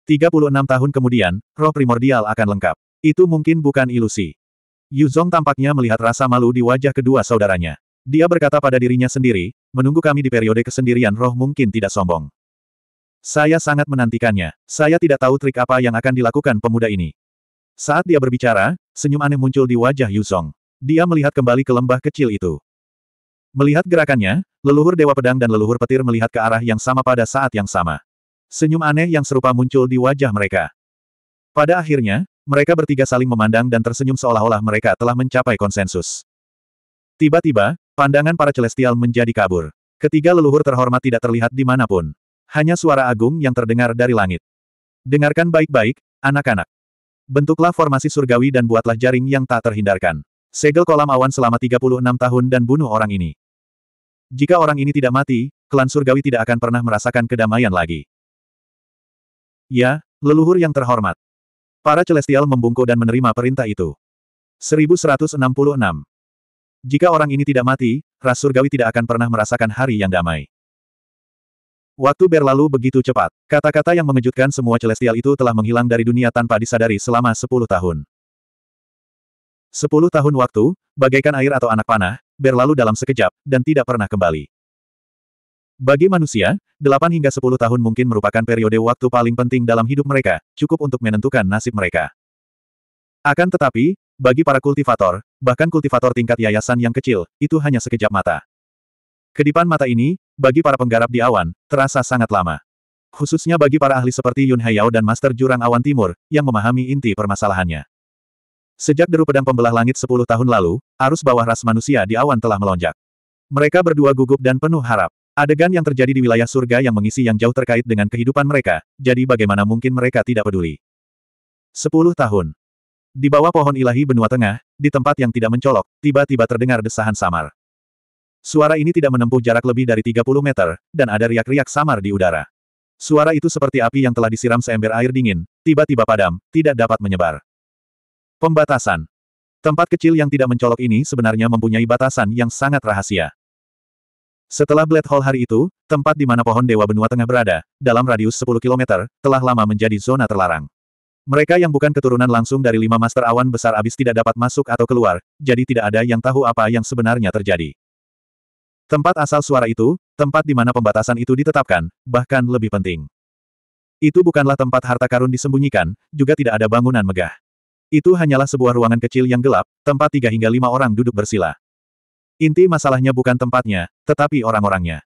36 tahun kemudian, roh primordial akan lengkap. Itu mungkin bukan ilusi. Yuzong tampaknya melihat rasa malu di wajah kedua saudaranya. Dia berkata pada dirinya sendiri, menunggu kami di periode kesendirian roh mungkin tidak sombong. Saya sangat menantikannya. Saya tidak tahu trik apa yang akan dilakukan pemuda ini. Saat dia berbicara, senyum aneh muncul di wajah Yuzong. Dia melihat kembali ke lembah kecil itu. Melihat gerakannya, leluhur Dewa Pedang dan leluhur petir melihat ke arah yang sama pada saat yang sama. Senyum aneh yang serupa muncul di wajah mereka. Pada akhirnya, mereka bertiga saling memandang dan tersenyum seolah-olah mereka telah mencapai konsensus. Tiba-tiba, Pandangan para celestial menjadi kabur. Ketiga leluhur terhormat tidak terlihat di manapun. Hanya suara agung yang terdengar dari langit. Dengarkan baik-baik, anak-anak. Bentuklah formasi surgawi dan buatlah jaring yang tak terhindarkan. Segel kolam awan selama 36 tahun dan bunuh orang ini. Jika orang ini tidak mati, klan surgawi tidak akan pernah merasakan kedamaian lagi. Ya, leluhur yang terhormat. Para celestial membungkuk dan menerima perintah itu. 1166 jika orang ini tidak mati, ras surgawi tidak akan pernah merasakan hari yang damai. Waktu berlalu begitu cepat. Kata-kata yang mengejutkan semua celestial itu telah menghilang dari dunia tanpa disadari selama sepuluh tahun. Sepuluh tahun waktu, bagaikan air atau anak panah, berlalu dalam sekejap, dan tidak pernah kembali. Bagi manusia, delapan hingga sepuluh tahun mungkin merupakan periode waktu paling penting dalam hidup mereka, cukup untuk menentukan nasib mereka. Akan tetapi, bagi para kultivator, bahkan kultivator tingkat yayasan yang kecil, itu hanya sekejap mata. Kedipan mata ini, bagi para penggarap di awan, terasa sangat lama. Khususnya bagi para ahli seperti Yun Hayao dan Master Jurang Awan Timur, yang memahami inti permasalahannya. Sejak deru pedang pembelah langit 10 tahun lalu, arus bawah ras manusia di awan telah melonjak. Mereka berdua gugup dan penuh harap. Adegan yang terjadi di wilayah surga yang mengisi yang jauh terkait dengan kehidupan mereka, jadi bagaimana mungkin mereka tidak peduli. Sepuluh tahun. Di bawah pohon ilahi benua tengah, di tempat yang tidak mencolok, tiba-tiba terdengar desahan samar. Suara ini tidak menempuh jarak lebih dari 30 meter, dan ada riak-riak samar di udara. Suara itu seperti api yang telah disiram seember air dingin, tiba-tiba padam, tidak dapat menyebar. Pembatasan. Tempat kecil yang tidak mencolok ini sebenarnya mempunyai batasan yang sangat rahasia. Setelah Blade Hall hari itu, tempat di mana pohon Dewa Benua Tengah berada, dalam radius 10 km, telah lama menjadi zona terlarang. Mereka yang bukan keturunan langsung dari lima master awan besar abis tidak dapat masuk atau keluar, jadi tidak ada yang tahu apa yang sebenarnya terjadi. Tempat asal suara itu, tempat di mana pembatasan itu ditetapkan, bahkan lebih penting. Itu bukanlah tempat harta karun disembunyikan, juga tidak ada bangunan megah. Itu hanyalah sebuah ruangan kecil yang gelap, tempat tiga hingga lima orang duduk bersila. Inti masalahnya bukan tempatnya, tetapi orang-orangnya.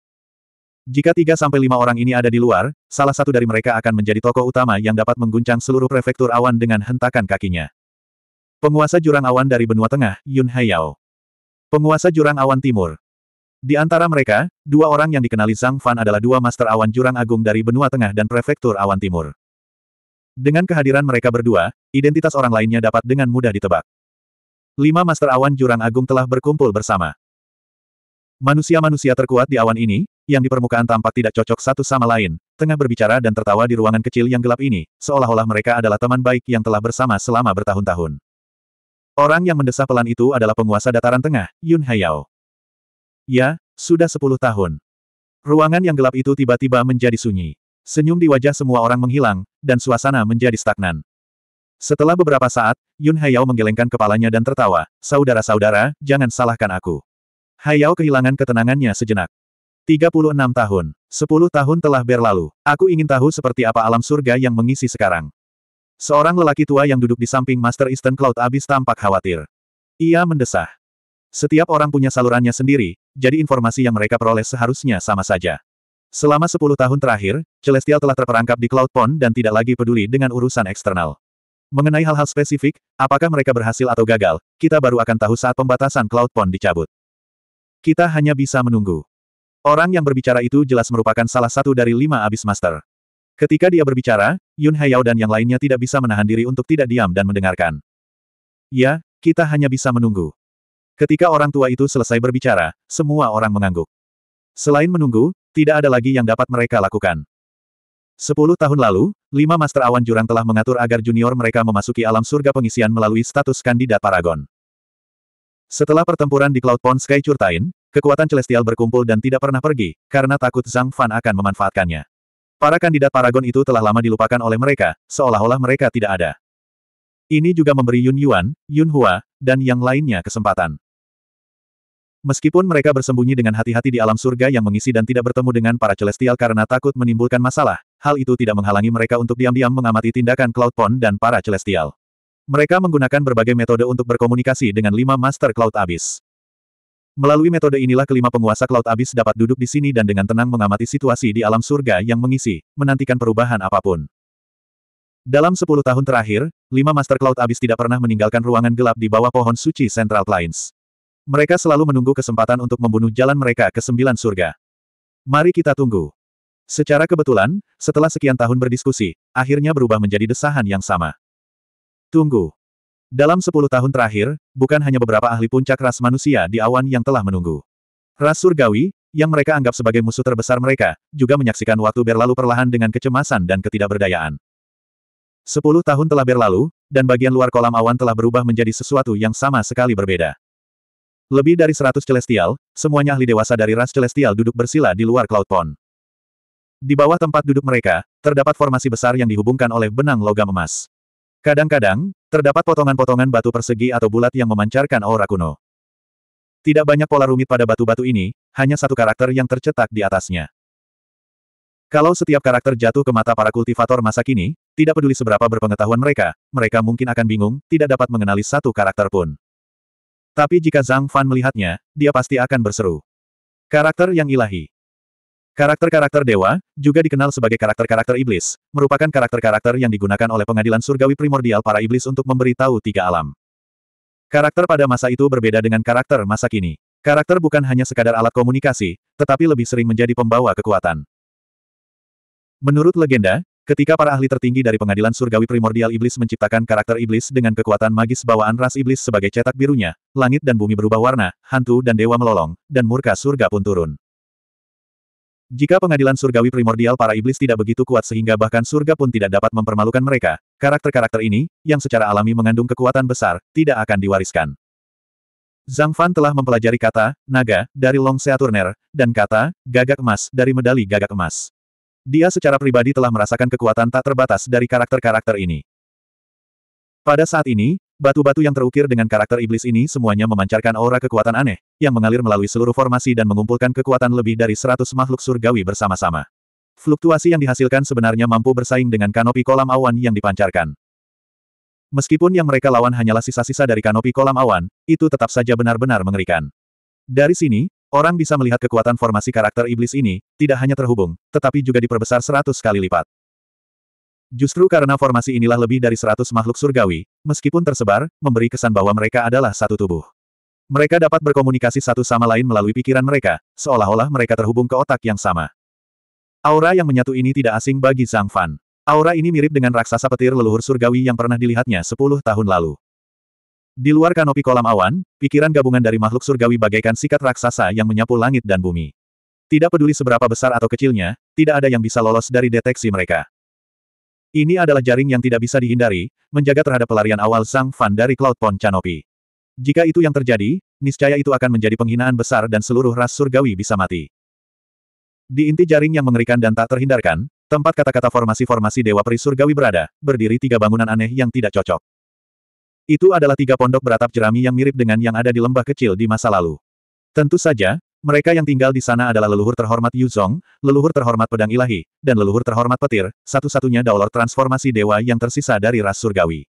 Jika tiga sampai lima orang ini ada di luar, salah satu dari mereka akan menjadi tokoh utama yang dapat mengguncang seluruh prefektur awan dengan hentakan kakinya. Penguasa Jurang Awan dari Benua Tengah, Yun Haiyao. Penguasa Jurang Awan Timur. Di antara mereka, dua orang yang dikenali Zhang Fan adalah dua Master Awan Jurang Agung dari Benua Tengah dan Prefektur Awan Timur. Dengan kehadiran mereka berdua, identitas orang lainnya dapat dengan mudah ditebak. Lima Master Awan Jurang Agung telah berkumpul bersama. Manusia-manusia terkuat di awan ini, yang di permukaan tampak tidak cocok satu sama lain, tengah berbicara dan tertawa di ruangan kecil yang gelap ini, seolah-olah mereka adalah teman baik yang telah bersama selama bertahun-tahun. Orang yang mendesah pelan itu adalah penguasa dataran tengah, Yun Hayao. Ya, sudah sepuluh tahun. Ruangan yang gelap itu tiba-tiba menjadi sunyi. Senyum di wajah semua orang menghilang, dan suasana menjadi stagnan. Setelah beberapa saat, Yun Hayao menggelengkan kepalanya dan tertawa, Saudara-saudara, jangan salahkan aku. Hayao kehilangan ketenangannya sejenak. 36 tahun. 10 tahun telah berlalu. Aku ingin tahu seperti apa alam surga yang mengisi sekarang. Seorang lelaki tua yang duduk di samping Master Eastern Cloud Abyss tampak khawatir. Ia mendesah. Setiap orang punya salurannya sendiri, jadi informasi yang mereka peroleh seharusnya sama saja. Selama 10 tahun terakhir, Celestial telah terperangkap di Cloud Pond dan tidak lagi peduli dengan urusan eksternal. Mengenai hal-hal spesifik, apakah mereka berhasil atau gagal, kita baru akan tahu saat pembatasan Cloud Pond dicabut. Kita hanya bisa menunggu. Orang yang berbicara itu jelas merupakan salah satu dari lima abis master. Ketika dia berbicara, Yun Haiyao dan yang lainnya tidak bisa menahan diri untuk tidak diam dan mendengarkan. Ya, kita hanya bisa menunggu. Ketika orang tua itu selesai berbicara, semua orang mengangguk. Selain menunggu, tidak ada lagi yang dapat mereka lakukan. Sepuluh tahun lalu, lima master awan jurang telah mengatur agar junior mereka memasuki alam surga pengisian melalui status kandidat paragon. Setelah pertempuran di Cloud Pond Sky Curtain, Kekuatan Celestial berkumpul dan tidak pernah pergi, karena takut Zhang Fan akan memanfaatkannya. Para kandidat Paragon itu telah lama dilupakan oleh mereka, seolah-olah mereka tidak ada. Ini juga memberi Yun Yuan, Yun Hua, dan yang lainnya kesempatan. Meskipun mereka bersembunyi dengan hati-hati di alam surga yang mengisi dan tidak bertemu dengan para Celestial karena takut menimbulkan masalah, hal itu tidak menghalangi mereka untuk diam-diam mengamati tindakan Cloud Pond dan para Celestial. Mereka menggunakan berbagai metode untuk berkomunikasi dengan lima Master Cloud Abyss. Melalui metode inilah kelima penguasa Cloud Abyss dapat duduk di sini dan dengan tenang mengamati situasi di alam surga yang mengisi, menantikan perubahan apapun. Dalam sepuluh tahun terakhir, lima Master Cloud Abyss tidak pernah meninggalkan ruangan gelap di bawah pohon suci Central Plains. Mereka selalu menunggu kesempatan untuk membunuh jalan mereka ke sembilan surga. Mari kita tunggu. Secara kebetulan, setelah sekian tahun berdiskusi, akhirnya berubah menjadi desahan yang sama. Tunggu. Dalam sepuluh tahun terakhir, bukan hanya beberapa ahli puncak ras manusia di awan yang telah menunggu. Ras surgawi, yang mereka anggap sebagai musuh terbesar mereka, juga menyaksikan waktu berlalu perlahan dengan kecemasan dan ketidakberdayaan. Sepuluh tahun telah berlalu, dan bagian luar kolam awan telah berubah menjadi sesuatu yang sama sekali berbeda. Lebih dari seratus celestial, semuanya ahli dewasa dari ras celestial duduk bersila di luar Cloud Pond. Di bawah tempat duduk mereka, terdapat formasi besar yang dihubungkan oleh benang logam emas. Kadang-kadang, terdapat potongan-potongan batu persegi atau bulat yang memancarkan aura kuno. Tidak banyak pola rumit pada batu-batu ini, hanya satu karakter yang tercetak di atasnya. Kalau setiap karakter jatuh ke mata para kultivator masa kini, tidak peduli seberapa berpengetahuan mereka, mereka mungkin akan bingung, tidak dapat mengenali satu karakter pun. Tapi jika Zhang Fan melihatnya, dia pasti akan berseru. Karakter yang ilahi. Karakter-karakter dewa, juga dikenal sebagai karakter-karakter iblis, merupakan karakter-karakter yang digunakan oleh pengadilan surgawi primordial para iblis untuk memberitahu tiga alam. Karakter pada masa itu berbeda dengan karakter masa kini. Karakter bukan hanya sekadar alat komunikasi, tetapi lebih sering menjadi pembawa kekuatan. Menurut legenda, ketika para ahli tertinggi dari pengadilan surgawi primordial iblis menciptakan karakter iblis dengan kekuatan magis bawaan ras iblis sebagai cetak birunya, langit dan bumi berubah warna, hantu dan dewa melolong, dan murka surga pun turun. Jika pengadilan surgawi primordial para iblis tidak begitu kuat sehingga bahkan surga pun tidak dapat mempermalukan mereka, karakter-karakter ini, yang secara alami mengandung kekuatan besar, tidak akan diwariskan. Zhang Fan telah mempelajari kata, naga, dari Long Seaturner, dan kata, gagak emas, dari medali gagak emas. Dia secara pribadi telah merasakan kekuatan tak terbatas dari karakter-karakter ini. Pada saat ini, Batu-batu yang terukir dengan karakter iblis ini semuanya memancarkan aura kekuatan aneh, yang mengalir melalui seluruh formasi dan mengumpulkan kekuatan lebih dari seratus makhluk surgawi bersama-sama. Fluktuasi yang dihasilkan sebenarnya mampu bersaing dengan kanopi kolam awan yang dipancarkan. Meskipun yang mereka lawan hanyalah sisa-sisa dari kanopi kolam awan, itu tetap saja benar-benar mengerikan. Dari sini, orang bisa melihat kekuatan formasi karakter iblis ini, tidak hanya terhubung, tetapi juga diperbesar seratus kali lipat. Justru karena formasi inilah lebih dari seratus makhluk surgawi, meskipun tersebar, memberi kesan bahwa mereka adalah satu tubuh. Mereka dapat berkomunikasi satu sama lain melalui pikiran mereka, seolah-olah mereka terhubung ke otak yang sama. Aura yang menyatu ini tidak asing bagi Zhang Fan. Aura ini mirip dengan raksasa petir leluhur surgawi yang pernah dilihatnya sepuluh tahun lalu. Di luar kanopi kolam awan, pikiran gabungan dari makhluk surgawi bagaikan sikat raksasa yang menyapu langit dan bumi. Tidak peduli seberapa besar atau kecilnya, tidak ada yang bisa lolos dari deteksi mereka. Ini adalah jaring yang tidak bisa dihindari, menjaga terhadap pelarian awal sang Fan dari Cloud Pond Canopy. Jika itu yang terjadi, niscaya itu akan menjadi penghinaan besar dan seluruh ras surgawi bisa mati. Di inti jaring yang mengerikan dan tak terhindarkan, tempat kata-kata formasi-formasi Dewa Peri Surgawi berada, berdiri tiga bangunan aneh yang tidak cocok. Itu adalah tiga pondok beratap jerami yang mirip dengan yang ada di lembah kecil di masa lalu. Tentu saja, mereka yang tinggal di sana adalah leluhur terhormat Yuzong, leluhur terhormat pedang ilahi, dan leluhur terhormat petir, satu-satunya daulor transformasi dewa yang tersisa dari ras surgawi.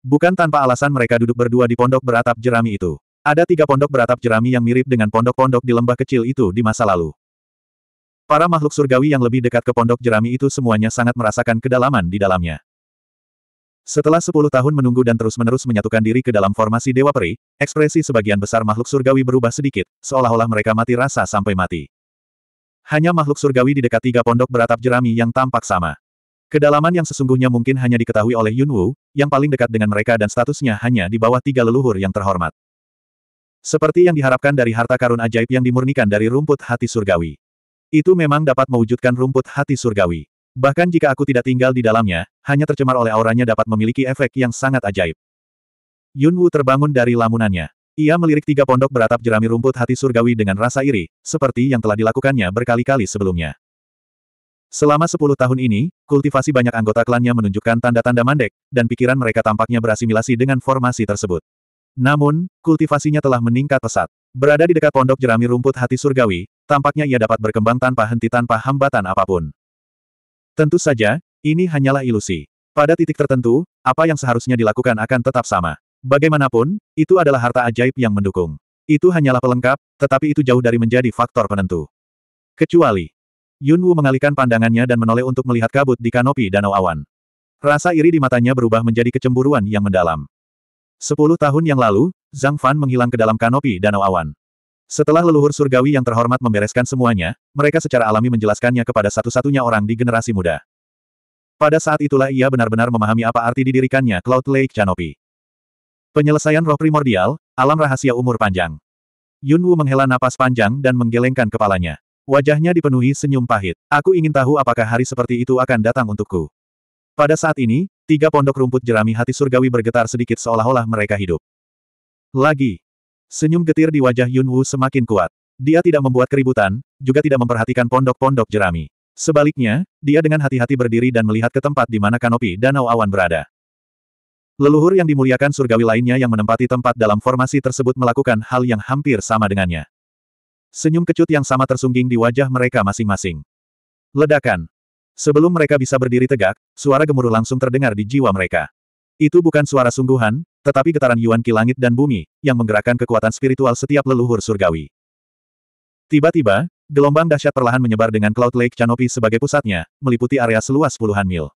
Bukan tanpa alasan mereka duduk berdua di pondok beratap jerami itu. Ada tiga pondok beratap jerami yang mirip dengan pondok-pondok di lembah kecil itu di masa lalu. Para makhluk surgawi yang lebih dekat ke pondok jerami itu semuanya sangat merasakan kedalaman di dalamnya. Setelah sepuluh tahun menunggu dan terus-menerus menyatukan diri ke dalam formasi Dewa Peri, ekspresi sebagian besar makhluk surgawi berubah sedikit, seolah-olah mereka mati rasa sampai mati. Hanya makhluk surgawi di dekat tiga pondok beratap jerami yang tampak sama. Kedalaman yang sesungguhnya mungkin hanya diketahui oleh Yun Wu, yang paling dekat dengan mereka dan statusnya hanya di bawah tiga leluhur yang terhormat. Seperti yang diharapkan dari harta karun ajaib yang dimurnikan dari rumput hati surgawi. Itu memang dapat mewujudkan rumput hati surgawi. Bahkan jika aku tidak tinggal di dalamnya, hanya tercemar oleh auranya dapat memiliki efek yang sangat ajaib. Yun Wu terbangun dari lamunannya. Ia melirik tiga pondok beratap jerami rumput hati surgawi dengan rasa iri, seperti yang telah dilakukannya berkali-kali sebelumnya. Selama sepuluh tahun ini, kultivasi banyak anggota klannya menunjukkan tanda-tanda mandek, dan pikiran mereka tampaknya berasimilasi dengan formasi tersebut. Namun, kultivasinya telah meningkat pesat. Berada di dekat pondok jerami rumput hati surgawi, tampaknya ia dapat berkembang tanpa henti tanpa hambatan apapun. Tentu saja, ini hanyalah ilusi. Pada titik tertentu, apa yang seharusnya dilakukan akan tetap sama. Bagaimanapun, itu adalah harta ajaib yang mendukung. Itu hanyalah pelengkap, tetapi itu jauh dari menjadi faktor penentu. Kecuali, Yun Wu mengalihkan pandangannya dan menoleh untuk melihat kabut di kanopi danau awan. Rasa iri di matanya berubah menjadi kecemburuan yang mendalam. Sepuluh tahun yang lalu, Zhang Fan menghilang ke dalam kanopi danau awan. Setelah leluhur surgawi yang terhormat membereskan semuanya, mereka secara alami menjelaskannya kepada satu-satunya orang di generasi muda. Pada saat itulah ia benar-benar memahami apa arti didirikannya Cloud Lake Canopy. Penyelesaian roh primordial, alam rahasia umur panjang. Yun Wu menghela napas panjang dan menggelengkan kepalanya. Wajahnya dipenuhi senyum pahit. Aku ingin tahu apakah hari seperti itu akan datang untukku. Pada saat ini, tiga pondok rumput jerami hati surgawi bergetar sedikit seolah-olah mereka hidup. Lagi, Senyum getir di wajah Yun Wu semakin kuat. Dia tidak membuat keributan, juga tidak memperhatikan pondok-pondok jerami. Sebaliknya, dia dengan hati-hati berdiri dan melihat ke tempat di mana kanopi danau awan berada. Leluhur yang dimuliakan surgawi lainnya yang menempati tempat dalam formasi tersebut melakukan hal yang hampir sama dengannya. Senyum kecut yang sama tersungging di wajah mereka masing-masing. Ledakan. Sebelum mereka bisa berdiri tegak, suara gemuruh langsung terdengar di jiwa mereka. Itu bukan suara sungguhan, tetapi getaran Yuan Ki langit dan bumi, yang menggerakkan kekuatan spiritual setiap leluhur surgawi. Tiba-tiba, gelombang dahsyat perlahan menyebar dengan Cloud Lake Canopy sebagai pusatnya, meliputi area seluas puluhan mil.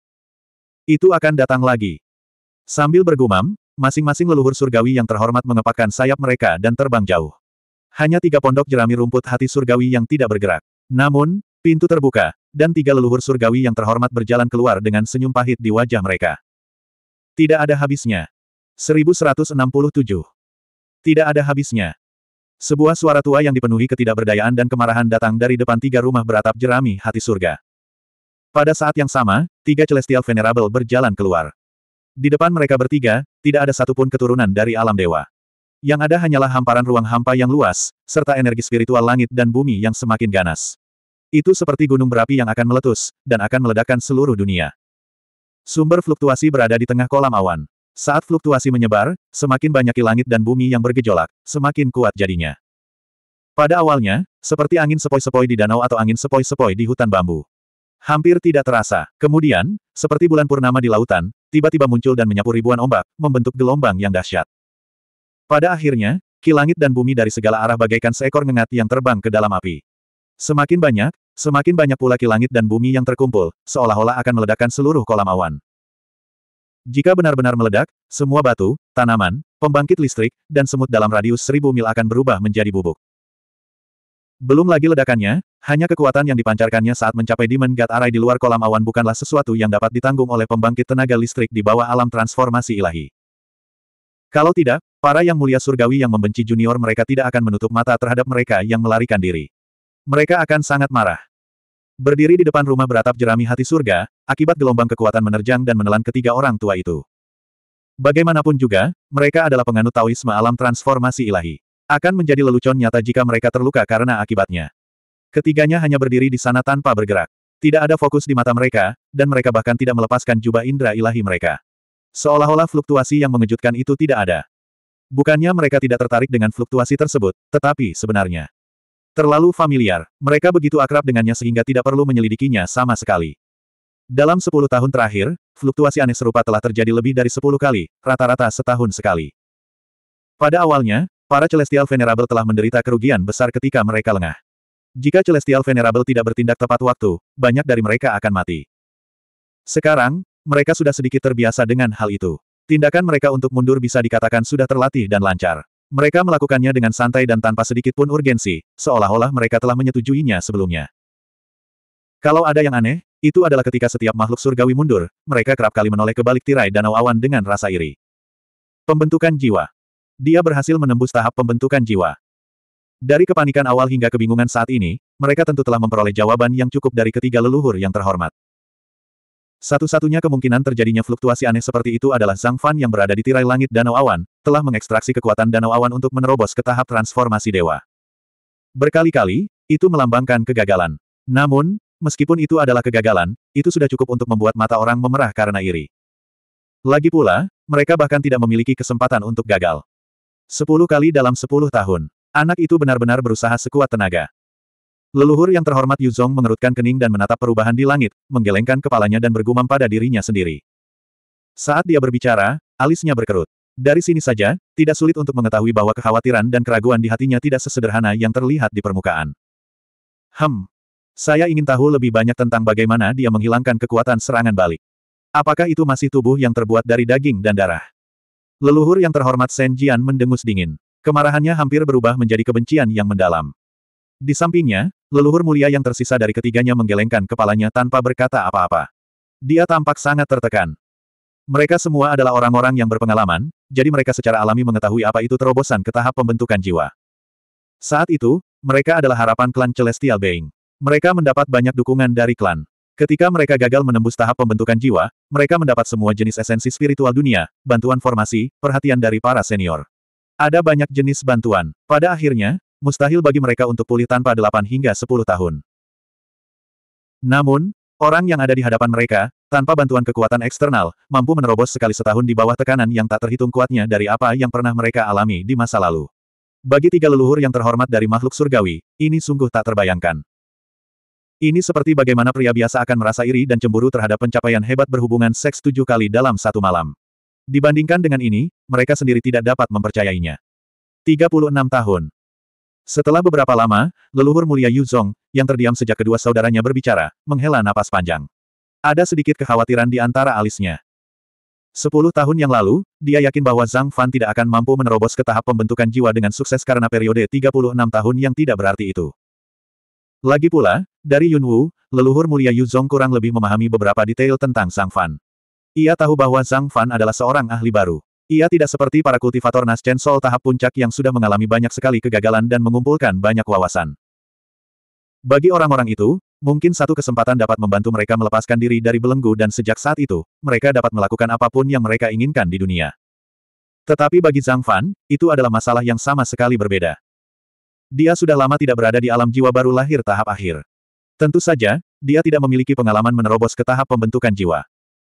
Itu akan datang lagi. Sambil bergumam, masing-masing leluhur surgawi yang terhormat mengepakkan sayap mereka dan terbang jauh. Hanya tiga pondok jerami rumput hati surgawi yang tidak bergerak. Namun, pintu terbuka, dan tiga leluhur surgawi yang terhormat berjalan keluar dengan senyum pahit di wajah mereka. Tidak ada habisnya. 1167. Tidak ada habisnya. Sebuah suara tua yang dipenuhi ketidakberdayaan dan kemarahan datang dari depan tiga rumah beratap jerami hati surga. Pada saat yang sama, tiga Celestial Venerable berjalan keluar. Di depan mereka bertiga, tidak ada satupun keturunan dari alam dewa. Yang ada hanyalah hamparan ruang hampa yang luas, serta energi spiritual langit dan bumi yang semakin ganas. Itu seperti gunung berapi yang akan meletus, dan akan meledakkan seluruh dunia. Sumber fluktuasi berada di tengah kolam awan. Saat fluktuasi menyebar, semakin banyak langit dan bumi yang bergejolak, semakin kuat jadinya. Pada awalnya, seperti angin sepoi-sepoi di danau atau angin sepoi-sepoi di hutan bambu. Hampir tidak terasa. Kemudian, seperti bulan purnama di lautan, tiba-tiba muncul dan menyapu ribuan ombak, membentuk gelombang yang dahsyat. Pada akhirnya, kilangit dan bumi dari segala arah bagaikan seekor ngengat yang terbang ke dalam api. Semakin banyak, Semakin banyak pula ki dan bumi yang terkumpul, seolah-olah akan meledakkan seluruh kolam awan. Jika benar-benar meledak, semua batu, tanaman, pembangkit listrik, dan semut dalam radius seribu mil akan berubah menjadi bubuk. Belum lagi ledakannya, hanya kekuatan yang dipancarkannya saat mencapai Demon God Array di luar kolam awan bukanlah sesuatu yang dapat ditanggung oleh pembangkit tenaga listrik di bawah alam transformasi ilahi. Kalau tidak, para yang mulia surgawi yang membenci junior mereka tidak akan menutup mata terhadap mereka yang melarikan diri. Mereka akan sangat marah. Berdiri di depan rumah beratap jerami hati surga, akibat gelombang kekuatan menerjang dan menelan ketiga orang tua itu. Bagaimanapun juga, mereka adalah penganut Taoisme alam transformasi ilahi. Akan menjadi lelucon nyata jika mereka terluka karena akibatnya. Ketiganya hanya berdiri di sana tanpa bergerak. Tidak ada fokus di mata mereka, dan mereka bahkan tidak melepaskan jubah indera ilahi mereka. Seolah-olah fluktuasi yang mengejutkan itu tidak ada. Bukannya mereka tidak tertarik dengan fluktuasi tersebut, tetapi sebenarnya. Terlalu familiar, mereka begitu akrab dengannya sehingga tidak perlu menyelidikinya sama sekali. Dalam sepuluh tahun terakhir, fluktuasi aneh serupa telah terjadi lebih dari sepuluh kali, rata-rata setahun sekali. Pada awalnya, para Celestial Venerable telah menderita kerugian besar ketika mereka lengah. Jika Celestial Venerable tidak bertindak tepat waktu, banyak dari mereka akan mati. Sekarang, mereka sudah sedikit terbiasa dengan hal itu. Tindakan mereka untuk mundur bisa dikatakan sudah terlatih dan lancar. Mereka melakukannya dengan santai dan tanpa sedikit pun urgensi, seolah-olah mereka telah menyetujuinya sebelumnya. Kalau ada yang aneh, itu adalah ketika setiap makhluk surgawi mundur, mereka kerap kali menoleh ke balik tirai danau awan dengan rasa iri. Pembentukan jiwa. Dia berhasil menembus tahap pembentukan jiwa. Dari kepanikan awal hingga kebingungan saat ini, mereka tentu telah memperoleh jawaban yang cukup dari ketiga leluhur yang terhormat. Satu-satunya kemungkinan terjadinya fluktuasi aneh seperti itu adalah Zhang Fan yang berada di tirai langit Danau Awan, telah mengekstraksi kekuatan danau awan untuk menerobos ke tahap transformasi dewa. Berkali-kali, itu melambangkan kegagalan. Namun, meskipun itu adalah kegagalan, itu sudah cukup untuk membuat mata orang memerah karena iri. Lagi pula, mereka bahkan tidak memiliki kesempatan untuk gagal. Sepuluh kali dalam sepuluh tahun, anak itu benar-benar berusaha sekuat tenaga. Leluhur yang terhormat Yuzong mengerutkan kening dan menatap perubahan di langit, menggelengkan kepalanya dan bergumam pada dirinya sendiri. Saat dia berbicara, alisnya berkerut. Dari sini saja, tidak sulit untuk mengetahui bahwa kekhawatiran dan keraguan di hatinya tidak sesederhana yang terlihat di permukaan. Hem. Saya ingin tahu lebih banyak tentang bagaimana dia menghilangkan kekuatan serangan balik. Apakah itu masih tubuh yang terbuat dari daging dan darah? Leluhur yang terhormat Shen Jian mendengus dingin. Kemarahannya hampir berubah menjadi kebencian yang mendalam. Di sampingnya, leluhur mulia yang tersisa dari ketiganya menggelengkan kepalanya tanpa berkata apa-apa. Dia tampak sangat tertekan. Mereka semua adalah orang-orang yang berpengalaman, jadi mereka secara alami mengetahui apa itu terobosan ke tahap pembentukan jiwa. Saat itu, mereka adalah harapan klan Celestial Being. Mereka mendapat banyak dukungan dari klan. Ketika mereka gagal menembus tahap pembentukan jiwa, mereka mendapat semua jenis esensi spiritual dunia, bantuan formasi, perhatian dari para senior. Ada banyak jenis bantuan. Pada akhirnya, mustahil bagi mereka untuk pulih tanpa 8 hingga 10 tahun. Namun, Orang yang ada di hadapan mereka, tanpa bantuan kekuatan eksternal, mampu menerobos sekali setahun di bawah tekanan yang tak terhitung kuatnya dari apa yang pernah mereka alami di masa lalu. Bagi tiga leluhur yang terhormat dari makhluk surgawi, ini sungguh tak terbayangkan. Ini seperti bagaimana pria biasa akan merasa iri dan cemburu terhadap pencapaian hebat berhubungan seks tujuh kali dalam satu malam. Dibandingkan dengan ini, mereka sendiri tidak dapat mempercayainya. 36 tahun. Setelah beberapa lama, leluhur mulia Yu Zong, yang terdiam sejak kedua saudaranya berbicara, menghela napas panjang. Ada sedikit kekhawatiran di antara alisnya. Sepuluh tahun yang lalu, dia yakin bahwa Zhang Fan tidak akan mampu menerobos ke tahap pembentukan jiwa dengan sukses karena periode 36 tahun yang tidak berarti itu. Lagi pula, dari Yun Wu, leluhur mulia Yu Zong kurang lebih memahami beberapa detail tentang Zhang Fan. Ia tahu bahwa Zhang Fan adalah seorang ahli baru. Ia tidak seperti para kultivator naschen Sol tahap puncak yang sudah mengalami banyak sekali kegagalan dan mengumpulkan banyak wawasan. Bagi orang-orang itu, mungkin satu kesempatan dapat membantu mereka melepaskan diri dari belenggu dan sejak saat itu, mereka dapat melakukan apapun yang mereka inginkan di dunia. Tetapi bagi Zhang Fan, itu adalah masalah yang sama sekali berbeda. Dia sudah lama tidak berada di alam jiwa baru lahir tahap akhir. Tentu saja, dia tidak memiliki pengalaman menerobos ke tahap pembentukan jiwa.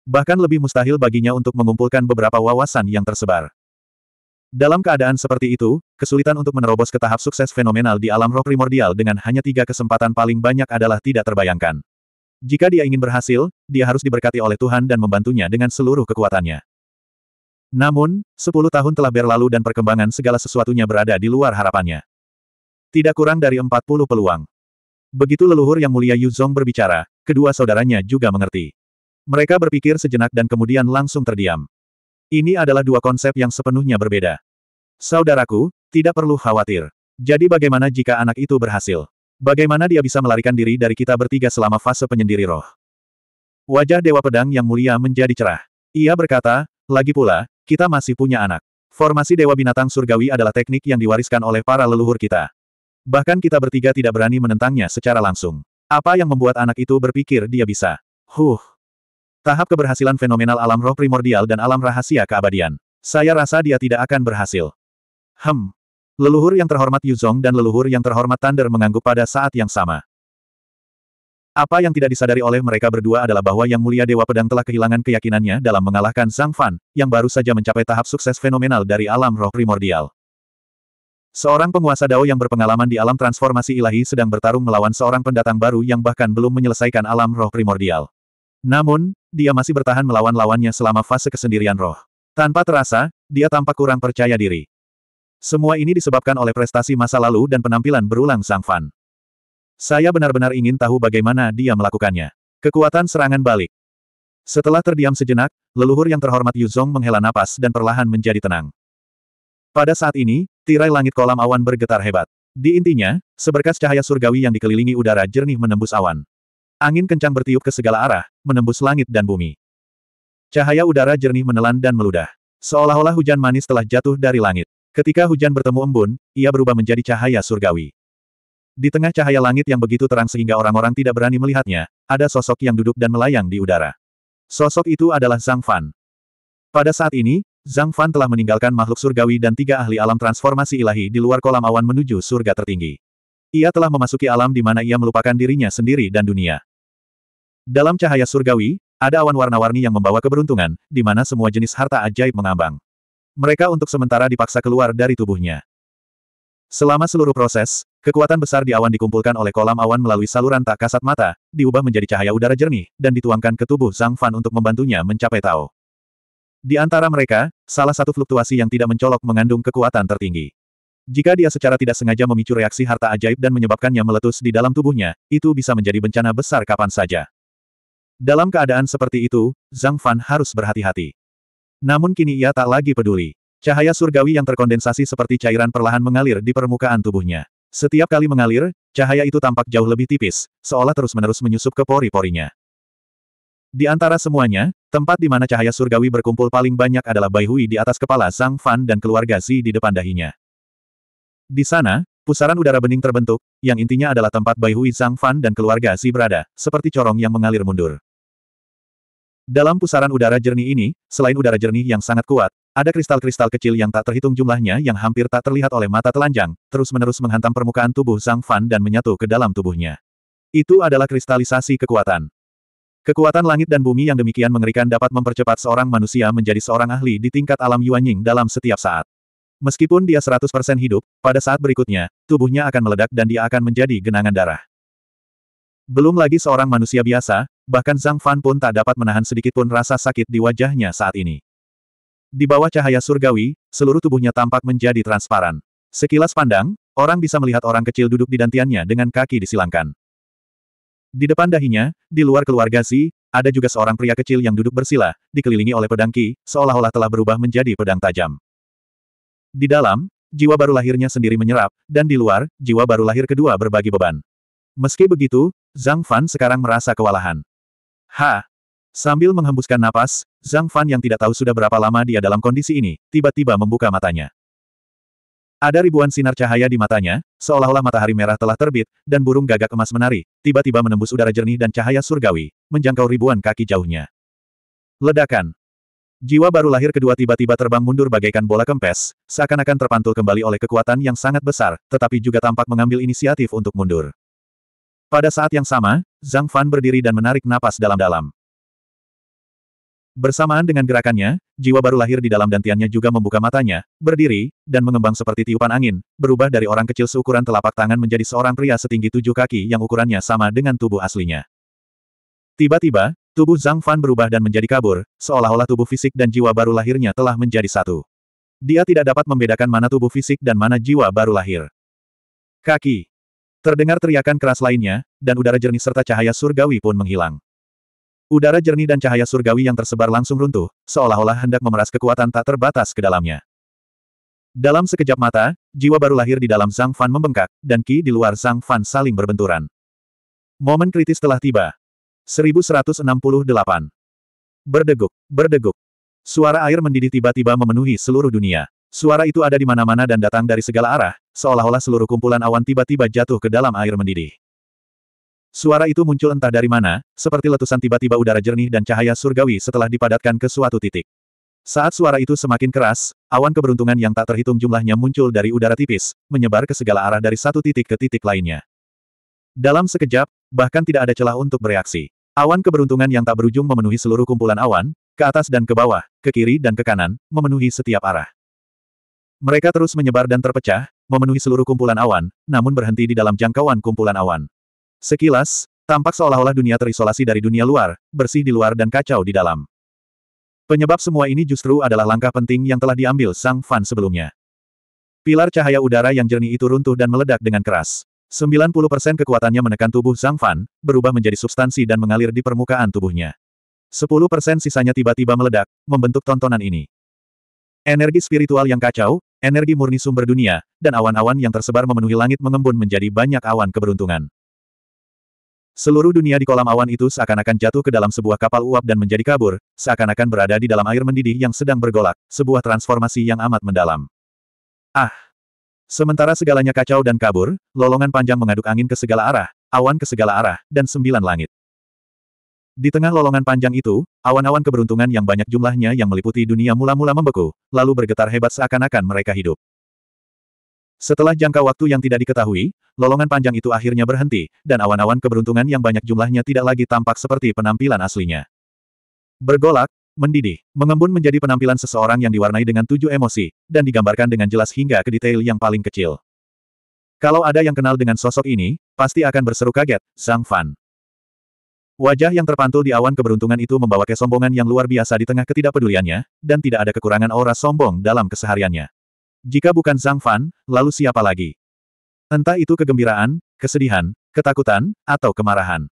Bahkan lebih mustahil baginya untuk mengumpulkan beberapa wawasan yang tersebar. Dalam keadaan seperti itu, kesulitan untuk menerobos ke tahap sukses fenomenal di alam roh primordial dengan hanya tiga kesempatan paling banyak adalah tidak terbayangkan. Jika dia ingin berhasil, dia harus diberkati oleh Tuhan dan membantunya dengan seluruh kekuatannya. Namun, sepuluh tahun telah berlalu dan perkembangan segala sesuatunya berada di luar harapannya. Tidak kurang dari empat puluh peluang. Begitu leluhur yang mulia Yu Yuzong berbicara, kedua saudaranya juga mengerti. Mereka berpikir sejenak dan kemudian langsung terdiam. Ini adalah dua konsep yang sepenuhnya berbeda. Saudaraku, tidak perlu khawatir. Jadi bagaimana jika anak itu berhasil? Bagaimana dia bisa melarikan diri dari kita bertiga selama fase penyendiri roh? Wajah Dewa Pedang yang mulia menjadi cerah. Ia berkata, lagi pula, kita masih punya anak. Formasi Dewa Binatang Surgawi adalah teknik yang diwariskan oleh para leluhur kita. Bahkan kita bertiga tidak berani menentangnya secara langsung. Apa yang membuat anak itu berpikir dia bisa? Huh, Tahap keberhasilan fenomenal alam roh primordial dan alam rahasia keabadian. Saya rasa dia tidak akan berhasil. Hem. Leluhur yang terhormat Yuzong dan leluhur yang terhormat Thunder mengangguk pada saat yang sama. Apa yang tidak disadari oleh mereka berdua adalah bahwa Yang Mulia Dewa Pedang telah kehilangan keyakinannya dalam mengalahkan Zhang Fan, yang baru saja mencapai tahap sukses fenomenal dari alam roh primordial. Seorang penguasa Dao yang berpengalaman di alam transformasi ilahi sedang bertarung melawan seorang pendatang baru yang bahkan belum menyelesaikan alam roh primordial. Namun, dia masih bertahan melawan lawannya selama fase kesendirian roh. Tanpa terasa, dia tampak kurang percaya diri. Semua ini disebabkan oleh prestasi masa lalu dan penampilan berulang Sang Fan. Saya benar-benar ingin tahu bagaimana dia melakukannya. Kekuatan serangan balik. Setelah terdiam sejenak, leluhur yang terhormat Yuzong menghela napas dan perlahan menjadi tenang. Pada saat ini, tirai langit kolam awan bergetar hebat. Di intinya, seberkas cahaya surgawi yang dikelilingi udara jernih menembus awan. Angin kencang bertiup ke segala arah, menembus langit dan bumi. Cahaya udara jernih menelan dan meludah. Seolah-olah hujan manis telah jatuh dari langit. Ketika hujan bertemu embun, ia berubah menjadi cahaya surgawi. Di tengah cahaya langit yang begitu terang sehingga orang-orang tidak berani melihatnya, ada sosok yang duduk dan melayang di udara. Sosok itu adalah Zhang Fan. Pada saat ini, Zhang Fan telah meninggalkan makhluk surgawi dan tiga ahli alam transformasi ilahi di luar kolam awan menuju surga tertinggi. Ia telah memasuki alam di mana ia melupakan dirinya sendiri dan dunia. Dalam cahaya surgawi, ada awan warna-warni yang membawa keberuntungan, di mana semua jenis harta ajaib mengambang. Mereka untuk sementara dipaksa keluar dari tubuhnya. Selama seluruh proses, kekuatan besar di awan dikumpulkan oleh kolam awan melalui saluran tak kasat mata, diubah menjadi cahaya udara jernih, dan dituangkan ke tubuh Zhang Fan untuk membantunya mencapai Tao. Di antara mereka, salah satu fluktuasi yang tidak mencolok mengandung kekuatan tertinggi. Jika dia secara tidak sengaja memicu reaksi harta ajaib dan menyebabkannya meletus di dalam tubuhnya, itu bisa menjadi bencana besar kapan saja. Dalam keadaan seperti itu, Zhang Fan harus berhati-hati. Namun kini ia tak lagi peduli. Cahaya surgawi yang terkondensasi seperti cairan perlahan mengalir di permukaan tubuhnya. Setiap kali mengalir, cahaya itu tampak jauh lebih tipis, seolah terus-menerus menyusup ke pori-porinya. Di antara semuanya, tempat di mana cahaya surgawi berkumpul paling banyak adalah Bai Hui di atas kepala Zhang Fan dan keluarga Zi di depan dahinya. Di sana, Pusaran udara bening terbentuk, yang intinya adalah tempat Bai Hui Zhang Fan dan keluarga Si berada, seperti corong yang mengalir mundur. Dalam pusaran udara jernih ini, selain udara jernih yang sangat kuat, ada kristal-kristal kecil yang tak terhitung jumlahnya yang hampir tak terlihat oleh mata telanjang, terus-menerus menghantam permukaan tubuh Zhang Fan dan menyatu ke dalam tubuhnya. Itu adalah kristalisasi kekuatan. Kekuatan langit dan bumi yang demikian mengerikan dapat mempercepat seorang manusia menjadi seorang ahli di tingkat alam Yuanying dalam setiap saat. Meskipun dia 100% hidup, pada saat berikutnya, tubuhnya akan meledak dan dia akan menjadi genangan darah. Belum lagi seorang manusia biasa, bahkan Zhang Fan pun tak dapat menahan sedikitpun rasa sakit di wajahnya saat ini. Di bawah cahaya surgawi, seluruh tubuhnya tampak menjadi transparan. Sekilas pandang, orang bisa melihat orang kecil duduk di dantiannya dengan kaki disilangkan. Di depan dahinya, di luar keluarga Zi, ada juga seorang pria kecil yang duduk bersila, dikelilingi oleh pedang Qi, seolah-olah telah berubah menjadi pedang tajam. Di dalam, jiwa baru lahirnya sendiri menyerap, dan di luar, jiwa baru lahir kedua berbagi beban. Meski begitu, Zhang Fan sekarang merasa kewalahan. Ha! Sambil menghembuskan napas, Zhang Fan yang tidak tahu sudah berapa lama dia dalam kondisi ini, tiba-tiba membuka matanya. Ada ribuan sinar cahaya di matanya, seolah-olah matahari merah telah terbit, dan burung gagak emas menari, tiba-tiba menembus udara jernih dan cahaya surgawi, menjangkau ribuan kaki jauhnya. Ledakan. Jiwa baru lahir kedua tiba-tiba terbang mundur bagaikan bola kempes, seakan-akan terpantul kembali oleh kekuatan yang sangat besar, tetapi juga tampak mengambil inisiatif untuk mundur. Pada saat yang sama, Zhang Fan berdiri dan menarik napas dalam-dalam. Bersamaan dengan gerakannya, jiwa baru lahir di dalam dantiannya juga membuka matanya, berdiri, dan mengembang seperti tiupan angin, berubah dari orang kecil seukuran telapak tangan menjadi seorang pria setinggi tujuh kaki yang ukurannya sama dengan tubuh aslinya. Tiba-tiba, Tubuh Zhang Fan berubah dan menjadi kabur, seolah-olah tubuh fisik dan jiwa baru lahirnya telah menjadi satu. Dia tidak dapat membedakan mana tubuh fisik dan mana jiwa baru lahir. Kaki. Terdengar teriakan keras lainnya, dan udara jernih serta cahaya surgawi pun menghilang. Udara jernih dan cahaya surgawi yang tersebar langsung runtuh, seolah-olah hendak memeras kekuatan tak terbatas ke dalamnya. Dalam sekejap mata, jiwa baru lahir di dalam Zhang Fan membengkak, dan Qi di luar Zhang Fan saling berbenturan. Momen kritis telah tiba, 1168. Berdeguk, berdeguk. Suara air mendidih tiba-tiba memenuhi seluruh dunia. Suara itu ada di mana-mana dan datang dari segala arah, seolah-olah seluruh kumpulan awan tiba-tiba jatuh ke dalam air mendidih. Suara itu muncul entah dari mana, seperti letusan tiba-tiba udara jernih dan cahaya surgawi setelah dipadatkan ke suatu titik. Saat suara itu semakin keras, awan keberuntungan yang tak terhitung jumlahnya muncul dari udara tipis, menyebar ke segala arah dari satu titik ke titik lainnya. Dalam sekejap, bahkan tidak ada celah untuk bereaksi. Awan keberuntungan yang tak berujung memenuhi seluruh kumpulan awan, ke atas dan ke bawah, ke kiri dan ke kanan, memenuhi setiap arah. Mereka terus menyebar dan terpecah, memenuhi seluruh kumpulan awan, namun berhenti di dalam jangkauan kumpulan awan. Sekilas, tampak seolah-olah dunia terisolasi dari dunia luar, bersih di luar dan kacau di dalam. Penyebab semua ini justru adalah langkah penting yang telah diambil Sang Fan sebelumnya. Pilar cahaya udara yang jernih itu runtuh dan meledak dengan keras. 90% kekuatannya menekan tubuh Zhang Fan, berubah menjadi substansi dan mengalir di permukaan tubuhnya. 10% sisanya tiba-tiba meledak, membentuk tontonan ini. Energi spiritual yang kacau, energi murni sumber dunia, dan awan-awan yang tersebar memenuhi langit mengembun menjadi banyak awan keberuntungan. Seluruh dunia di kolam awan itu seakan-akan jatuh ke dalam sebuah kapal uap dan menjadi kabur, seakan-akan berada di dalam air mendidih yang sedang bergolak, sebuah transformasi yang amat mendalam. Ah! Sementara segalanya kacau dan kabur, lolongan panjang mengaduk angin ke segala arah, awan ke segala arah, dan sembilan langit. Di tengah lolongan panjang itu, awan-awan keberuntungan yang banyak jumlahnya yang meliputi dunia mula-mula membeku, lalu bergetar hebat seakan-akan mereka hidup. Setelah jangka waktu yang tidak diketahui, lolongan panjang itu akhirnya berhenti, dan awan-awan keberuntungan yang banyak jumlahnya tidak lagi tampak seperti penampilan aslinya. Bergolak, Mendidih, mengembun menjadi penampilan seseorang yang diwarnai dengan tujuh emosi, dan digambarkan dengan jelas hingga ke detail yang paling kecil. Kalau ada yang kenal dengan sosok ini, pasti akan berseru kaget, Sang Fan. Wajah yang terpantul di awan keberuntungan itu membawa kesombongan yang luar biasa di tengah ketidakpeduliannya, dan tidak ada kekurangan aura sombong dalam kesehariannya. Jika bukan Sang Fan, lalu siapa lagi? Entah itu kegembiraan, kesedihan, ketakutan, atau kemarahan.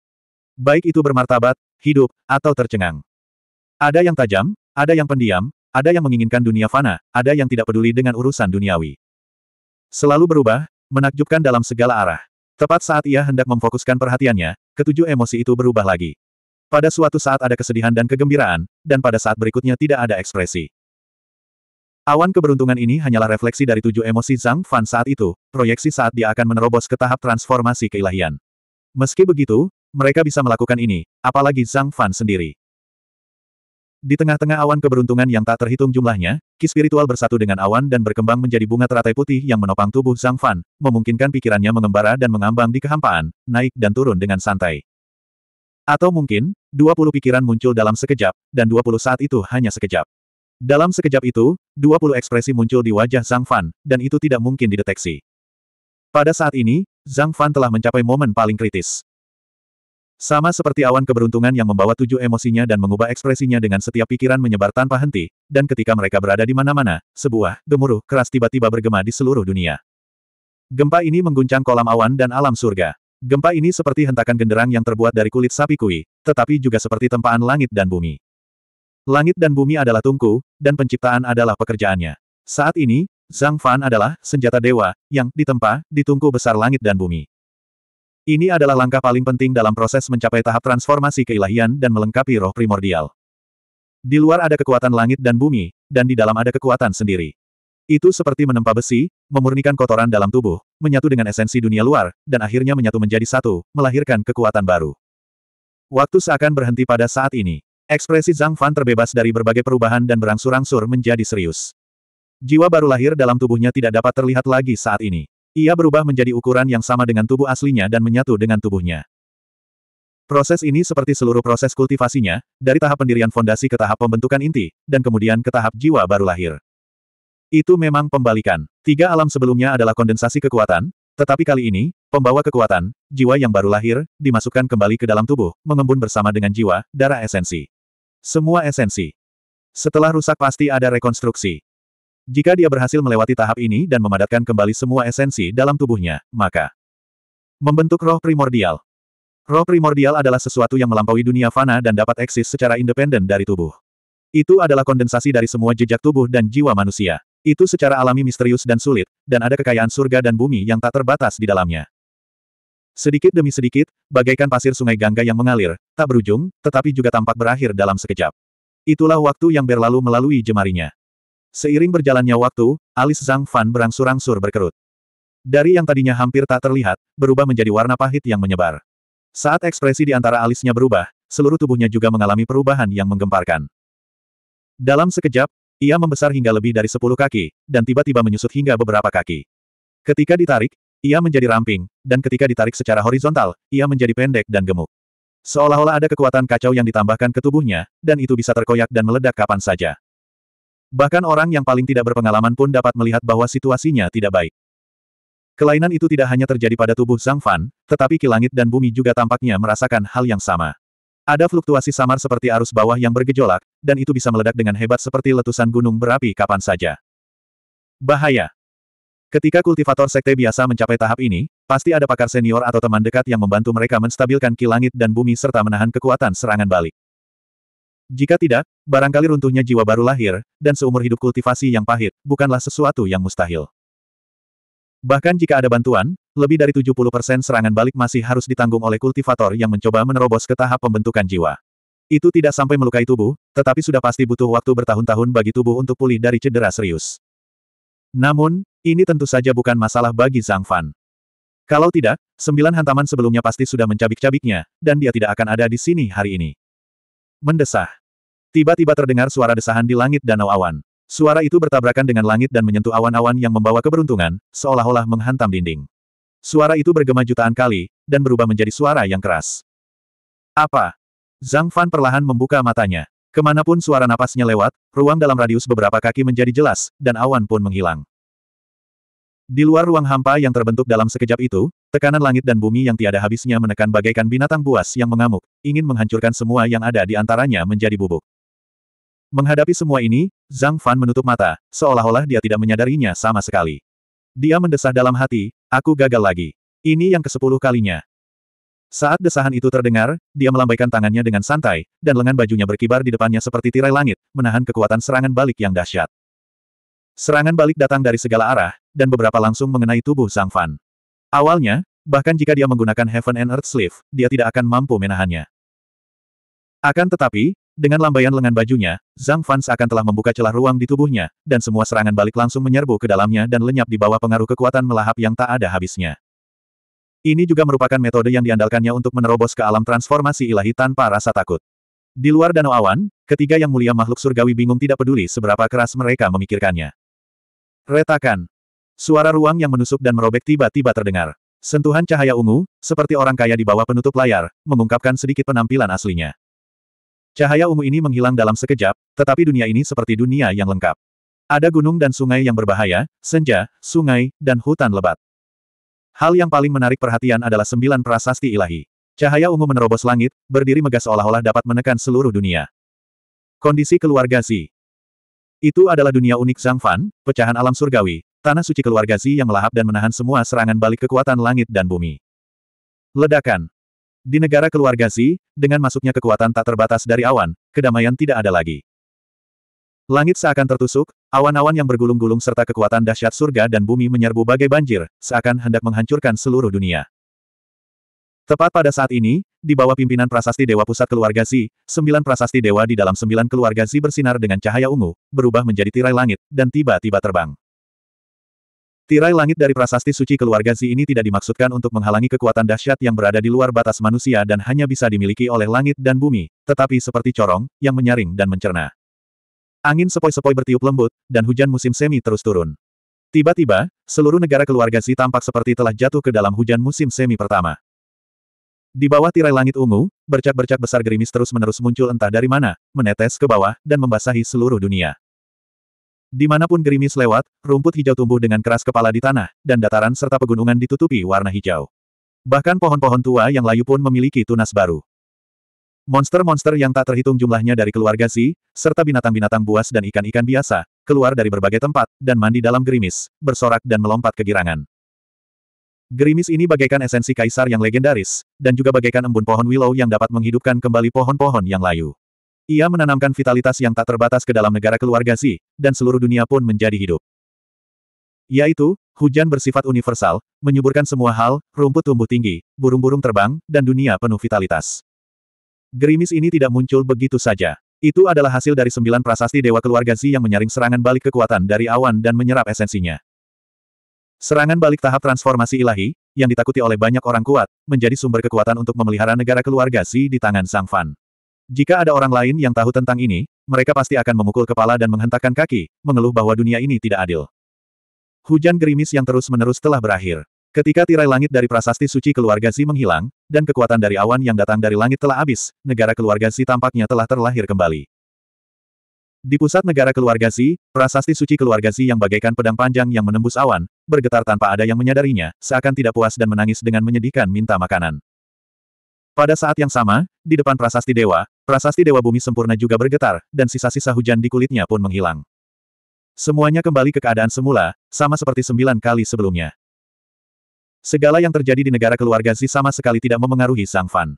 Baik itu bermartabat, hidup, atau tercengang. Ada yang tajam, ada yang pendiam, ada yang menginginkan dunia fana, ada yang tidak peduli dengan urusan duniawi. Selalu berubah, menakjubkan dalam segala arah. Tepat saat ia hendak memfokuskan perhatiannya, ketujuh emosi itu berubah lagi. Pada suatu saat ada kesedihan dan kegembiraan, dan pada saat berikutnya tidak ada ekspresi. Awan keberuntungan ini hanyalah refleksi dari tujuh emosi Zhang Fan saat itu, proyeksi saat dia akan menerobos ke tahap transformasi keilahian. Meski begitu, mereka bisa melakukan ini, apalagi Zhang Fan sendiri. Di tengah-tengah awan keberuntungan yang tak terhitung jumlahnya, ki spiritual bersatu dengan awan dan berkembang menjadi bunga teratai putih yang menopang tubuh Zhang Fan, memungkinkan pikirannya mengembara dan mengambang di kehampaan, naik dan turun dengan santai. Atau mungkin, 20 pikiran muncul dalam sekejap, dan 20 saat itu hanya sekejap. Dalam sekejap itu, 20 ekspresi muncul di wajah Zhang Fan, dan itu tidak mungkin dideteksi. Pada saat ini, Zhang Fan telah mencapai momen paling kritis. Sama seperti awan keberuntungan yang membawa tujuh emosinya dan mengubah ekspresinya dengan setiap pikiran menyebar tanpa henti, dan ketika mereka berada di mana-mana, sebuah gemuruh keras tiba-tiba bergema di seluruh dunia. Gempa ini mengguncang kolam awan dan alam surga. Gempa ini seperti hentakan genderang yang terbuat dari kulit sapi kui, tetapi juga seperti tempaan langit dan bumi. Langit dan bumi adalah tungku, dan penciptaan adalah pekerjaannya. Saat ini, Zhang Fan adalah senjata dewa yang ditempa di tungku besar langit dan bumi. Ini adalah langkah paling penting dalam proses mencapai tahap transformasi keilahian dan melengkapi roh primordial. Di luar ada kekuatan langit dan bumi, dan di dalam ada kekuatan sendiri. Itu seperti menempa besi, memurnikan kotoran dalam tubuh, menyatu dengan esensi dunia luar, dan akhirnya menyatu menjadi satu, melahirkan kekuatan baru. Waktu seakan berhenti pada saat ini. Ekspresi Zhang Fan terbebas dari berbagai perubahan dan berangsur-angsur menjadi serius. Jiwa baru lahir dalam tubuhnya tidak dapat terlihat lagi saat ini. Ia berubah menjadi ukuran yang sama dengan tubuh aslinya dan menyatu dengan tubuhnya. Proses ini seperti seluruh proses kultivasinya, dari tahap pendirian fondasi ke tahap pembentukan inti, dan kemudian ke tahap jiwa baru lahir. Itu memang pembalikan. Tiga alam sebelumnya adalah kondensasi kekuatan, tetapi kali ini, pembawa kekuatan, jiwa yang baru lahir, dimasukkan kembali ke dalam tubuh, mengembun bersama dengan jiwa, darah esensi. Semua esensi. Setelah rusak pasti ada rekonstruksi. Jika dia berhasil melewati tahap ini dan memadatkan kembali semua esensi dalam tubuhnya, maka membentuk roh primordial. Roh primordial adalah sesuatu yang melampaui dunia fana dan dapat eksis secara independen dari tubuh. Itu adalah kondensasi dari semua jejak tubuh dan jiwa manusia. Itu secara alami misterius dan sulit, dan ada kekayaan surga dan bumi yang tak terbatas di dalamnya. Sedikit demi sedikit, bagaikan pasir sungai Gangga yang mengalir, tak berujung, tetapi juga tampak berakhir dalam sekejap. Itulah waktu yang berlalu melalui jemarinya. Seiring berjalannya waktu, alis Zhang Fan berangsur-angsur berkerut. Dari yang tadinya hampir tak terlihat, berubah menjadi warna pahit yang menyebar. Saat ekspresi di antara alisnya berubah, seluruh tubuhnya juga mengalami perubahan yang menggemparkan. Dalam sekejap, ia membesar hingga lebih dari sepuluh kaki, dan tiba-tiba menyusut hingga beberapa kaki. Ketika ditarik, ia menjadi ramping, dan ketika ditarik secara horizontal, ia menjadi pendek dan gemuk. Seolah-olah ada kekuatan kacau yang ditambahkan ke tubuhnya, dan itu bisa terkoyak dan meledak kapan saja. Bahkan orang yang paling tidak berpengalaman pun dapat melihat bahwa situasinya tidak baik. Kelainan itu tidak hanya terjadi pada tubuh Zhang Fan, tetapi ki dan bumi juga tampaknya merasakan hal yang sama. Ada fluktuasi samar seperti arus bawah yang bergejolak, dan itu bisa meledak dengan hebat seperti letusan gunung berapi kapan saja. Bahaya. Ketika kultivator sekte biasa mencapai tahap ini, pasti ada pakar senior atau teman dekat yang membantu mereka menstabilkan ki dan bumi serta menahan kekuatan serangan balik. Jika tidak, barangkali runtuhnya jiwa baru lahir, dan seumur hidup kultivasi yang pahit, bukanlah sesuatu yang mustahil. Bahkan jika ada bantuan, lebih dari 70% serangan balik masih harus ditanggung oleh kultivator yang mencoba menerobos ke tahap pembentukan jiwa. Itu tidak sampai melukai tubuh, tetapi sudah pasti butuh waktu bertahun-tahun bagi tubuh untuk pulih dari cedera serius. Namun, ini tentu saja bukan masalah bagi Zhang Fan. Kalau tidak, sembilan hantaman sebelumnya pasti sudah mencabik-cabiknya, dan dia tidak akan ada di sini hari ini mendesah. Tiba-tiba terdengar suara desahan di langit danau awan. Suara itu bertabrakan dengan langit dan menyentuh awan-awan yang membawa keberuntungan, seolah-olah menghantam dinding. Suara itu bergema jutaan kali, dan berubah menjadi suara yang keras. Apa? Zhang Fan perlahan membuka matanya. Kemanapun suara napasnya lewat, ruang dalam radius beberapa kaki menjadi jelas, dan awan pun menghilang. Di luar ruang hampa yang terbentuk dalam sekejap itu, tekanan langit dan bumi yang tiada habisnya menekan bagaikan binatang buas yang mengamuk, ingin menghancurkan semua yang ada di antaranya menjadi bubuk. Menghadapi semua ini, Zhang Fan menutup mata, seolah-olah dia tidak menyadarinya sama sekali. Dia mendesah dalam hati, aku gagal lagi. Ini yang kesepuluh kalinya. Saat desahan itu terdengar, dia melambaikan tangannya dengan santai, dan lengan bajunya berkibar di depannya seperti tirai langit, menahan kekuatan serangan balik yang dahsyat. Serangan balik datang dari segala arah, dan beberapa langsung mengenai tubuh Zhang Fan. Awalnya, bahkan jika dia menggunakan Heaven and Earth Sleeve, dia tidak akan mampu menahannya. Akan tetapi, dengan lambaian lengan bajunya, Zhang Fan seakan telah membuka celah ruang di tubuhnya, dan semua serangan balik langsung menyerbu ke dalamnya dan lenyap di bawah pengaruh kekuatan melahap yang tak ada habisnya. Ini juga merupakan metode yang diandalkannya untuk menerobos ke alam transformasi ilahi tanpa rasa takut. Di luar danau awan, ketiga yang mulia makhluk surgawi bingung tidak peduli seberapa keras mereka memikirkannya. Retakan. Suara ruang yang menusuk dan merobek tiba-tiba terdengar. Sentuhan cahaya ungu, seperti orang kaya di bawah penutup layar, mengungkapkan sedikit penampilan aslinya. Cahaya ungu ini menghilang dalam sekejap, tetapi dunia ini seperti dunia yang lengkap. Ada gunung dan sungai yang berbahaya, senja, sungai, dan hutan lebat. Hal yang paling menarik perhatian adalah sembilan prasasti ilahi. Cahaya ungu menerobos langit, berdiri megah seolah-olah dapat menekan seluruh dunia. Kondisi keluarga sih. Itu adalah dunia unik Zhang Fan, pecahan alam surgawi, tanah suci keluarga Zi yang melahap dan menahan semua serangan balik kekuatan langit dan bumi. Ledakan. Di negara keluarga Zi, dengan masuknya kekuatan tak terbatas dari awan, kedamaian tidak ada lagi. Langit seakan tertusuk, awan-awan yang bergulung-gulung serta kekuatan dahsyat surga dan bumi menyerbu bagai banjir, seakan hendak menghancurkan seluruh dunia. Tepat pada saat ini, di bawah pimpinan prasasti Dewa Pusat Keluarga Zi, sembilan prasasti Dewa di dalam sembilan keluarga Zi bersinar dengan cahaya ungu, berubah menjadi tirai langit, dan tiba-tiba terbang. Tirai langit dari prasasti suci keluarga Zi ini tidak dimaksudkan untuk menghalangi kekuatan dahsyat yang berada di luar batas manusia dan hanya bisa dimiliki oleh langit dan bumi, tetapi seperti corong, yang menyaring dan mencerna. Angin sepoi-sepoi bertiup lembut, dan hujan musim semi terus turun. Tiba-tiba, seluruh negara keluarga Zi tampak seperti telah jatuh ke dalam hujan musim semi pertama. Di bawah tirai langit ungu, bercak-bercak besar gerimis terus-menerus muncul entah dari mana, menetes ke bawah, dan membasahi seluruh dunia. Dimanapun gerimis lewat, rumput hijau tumbuh dengan keras kepala di tanah, dan dataran serta pegunungan ditutupi warna hijau. Bahkan pohon-pohon tua yang layu pun memiliki tunas baru. Monster-monster yang tak terhitung jumlahnya dari keluarga Si, serta binatang-binatang buas dan ikan-ikan biasa, keluar dari berbagai tempat, dan mandi dalam gerimis, bersorak dan melompat ke girangan. Gerimis ini bagaikan esensi kaisar yang legendaris, dan juga bagaikan embun pohon willow yang dapat menghidupkan kembali pohon-pohon yang layu. Ia menanamkan vitalitas yang tak terbatas ke dalam negara keluarga Zi, dan seluruh dunia pun menjadi hidup. Yaitu, hujan bersifat universal, menyuburkan semua hal, rumput tumbuh tinggi, burung-burung terbang, dan dunia penuh vitalitas. Gerimis ini tidak muncul begitu saja. Itu adalah hasil dari sembilan prasasti Dewa Keluarga Zi yang menyaring serangan balik kekuatan dari awan dan menyerap esensinya. Serangan balik tahap transformasi ilahi, yang ditakuti oleh banyak orang kuat, menjadi sumber kekuatan untuk memelihara negara keluarga Xi di tangan Sang Fan. Jika ada orang lain yang tahu tentang ini, mereka pasti akan memukul kepala dan menghentakkan kaki, mengeluh bahwa dunia ini tidak adil. Hujan gerimis yang terus-menerus telah berakhir. Ketika tirai langit dari prasasti suci keluarga Xi menghilang, dan kekuatan dari awan yang datang dari langit telah habis, negara keluarga Xi tampaknya telah terlahir kembali. Di pusat negara keluarga Xi, prasasti suci keluarga Xi yang bagaikan pedang panjang yang menembus awan, bergetar tanpa ada yang menyadarinya, seakan tidak puas dan menangis dengan menyedihkan minta makanan. Pada saat yang sama, di depan prasasti dewa, prasasti dewa bumi sempurna juga bergetar, dan sisa-sisa hujan di kulitnya pun menghilang. Semuanya kembali ke keadaan semula, sama seperti sembilan kali sebelumnya. Segala yang terjadi di negara keluarga Zi sama sekali tidak memengaruhi Sang Fan.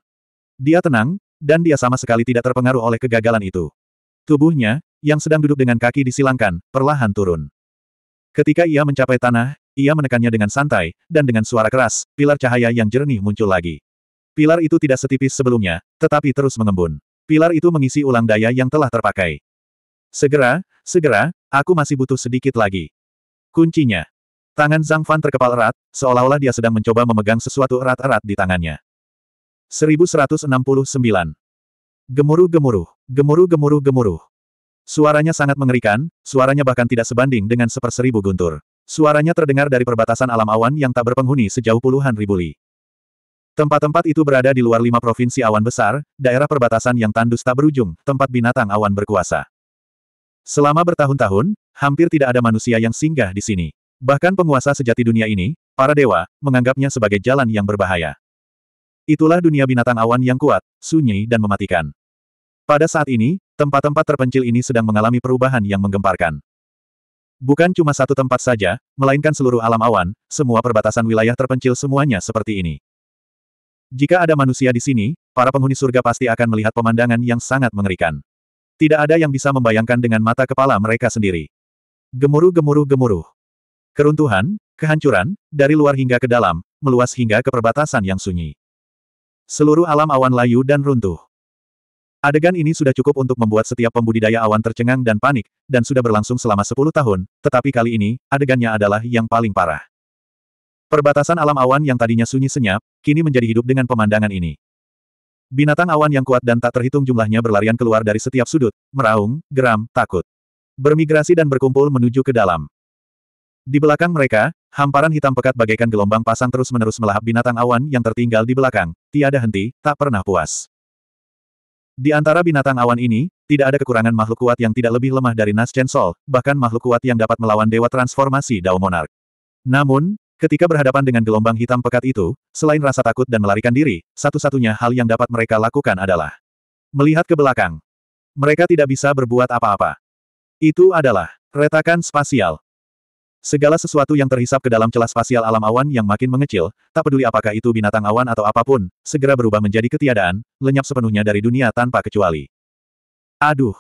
Dia tenang, dan dia sama sekali tidak terpengaruh oleh kegagalan itu. Tubuhnya, yang sedang duduk dengan kaki disilangkan, perlahan turun. Ketika ia mencapai tanah, ia menekannya dengan santai, dan dengan suara keras, pilar cahaya yang jernih muncul lagi. Pilar itu tidak setipis sebelumnya, tetapi terus mengembun. Pilar itu mengisi ulang daya yang telah terpakai. Segera, segera, aku masih butuh sedikit lagi. Kuncinya. Tangan Zhang Fan terkepal erat, seolah-olah dia sedang mencoba memegang sesuatu erat-erat di tangannya. 1169. Gemuruh-gemuruh, gemuruh-gemuruh-gemuruh. Suaranya sangat mengerikan, suaranya bahkan tidak sebanding dengan seperseribu guntur. Suaranya terdengar dari perbatasan alam awan yang tak berpenghuni sejauh puluhan ribu li. Tempat-tempat itu berada di luar lima provinsi awan besar, daerah perbatasan yang tandus tak berujung, tempat binatang awan berkuasa. Selama bertahun-tahun, hampir tidak ada manusia yang singgah di sini. Bahkan penguasa sejati dunia ini, para dewa, menganggapnya sebagai jalan yang berbahaya. Itulah dunia binatang awan yang kuat, sunyi dan mematikan. Pada saat ini, tempat-tempat terpencil ini sedang mengalami perubahan yang menggemparkan. Bukan cuma satu tempat saja, melainkan seluruh alam awan, semua perbatasan wilayah terpencil semuanya seperti ini. Jika ada manusia di sini, para penghuni surga pasti akan melihat pemandangan yang sangat mengerikan. Tidak ada yang bisa membayangkan dengan mata kepala mereka sendiri. Gemuruh gemuruh gemuruh. Keruntuhan, kehancuran, dari luar hingga ke dalam, meluas hingga ke perbatasan yang sunyi. Seluruh alam awan layu dan runtuh. Adegan ini sudah cukup untuk membuat setiap pembudidaya awan tercengang dan panik, dan sudah berlangsung selama 10 tahun, tetapi kali ini, adegannya adalah yang paling parah. Perbatasan alam awan yang tadinya sunyi senyap, kini menjadi hidup dengan pemandangan ini. Binatang awan yang kuat dan tak terhitung jumlahnya berlarian keluar dari setiap sudut, meraung, geram, takut. Bermigrasi dan berkumpul menuju ke dalam. Di belakang mereka, hamparan hitam pekat bagaikan gelombang pasang terus-menerus melahap binatang awan yang tertinggal di belakang, tiada henti, tak pernah puas. Di antara binatang awan ini, tidak ada kekurangan makhluk kuat yang tidak lebih lemah dari Chen Sol, bahkan makhluk kuat yang dapat melawan Dewa Transformasi Dao Monarch. Namun, ketika berhadapan dengan gelombang hitam pekat itu, selain rasa takut dan melarikan diri, satu-satunya hal yang dapat mereka lakukan adalah melihat ke belakang. Mereka tidak bisa berbuat apa-apa. Itu adalah retakan spasial. Segala sesuatu yang terhisap ke dalam celah spasial alam awan yang makin mengecil, tak peduli apakah itu binatang awan atau apapun, segera berubah menjadi ketiadaan, lenyap sepenuhnya dari dunia tanpa kecuali. Aduh!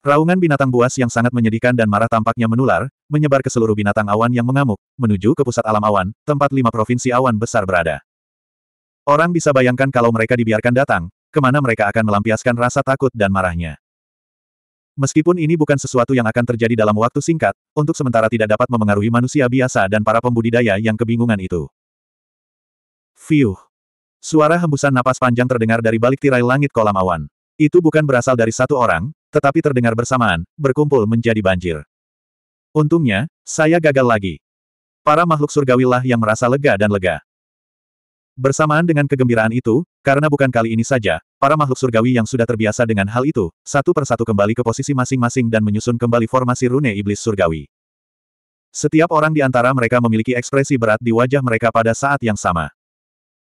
Raungan binatang buas yang sangat menyedihkan dan marah tampaknya menular, menyebar ke seluruh binatang awan yang mengamuk, menuju ke pusat alam awan, tempat lima provinsi awan besar berada. Orang bisa bayangkan kalau mereka dibiarkan datang, kemana mereka akan melampiaskan rasa takut dan marahnya. Meskipun ini bukan sesuatu yang akan terjadi dalam waktu singkat, untuk sementara tidak dapat memengaruhi manusia biasa dan para pembudidaya yang kebingungan itu. Fiuh. Suara hembusan napas panjang terdengar dari balik tirai langit kolam awan. Itu bukan berasal dari satu orang, tetapi terdengar bersamaan, berkumpul menjadi banjir. Untungnya, saya gagal lagi. Para makhluk surgawilah yang merasa lega dan lega. Bersamaan dengan kegembiraan itu, karena bukan kali ini saja, para makhluk surgawi yang sudah terbiasa dengan hal itu, satu persatu kembali ke posisi masing-masing dan menyusun kembali formasi rune iblis surgawi. Setiap orang di antara mereka memiliki ekspresi berat di wajah mereka pada saat yang sama.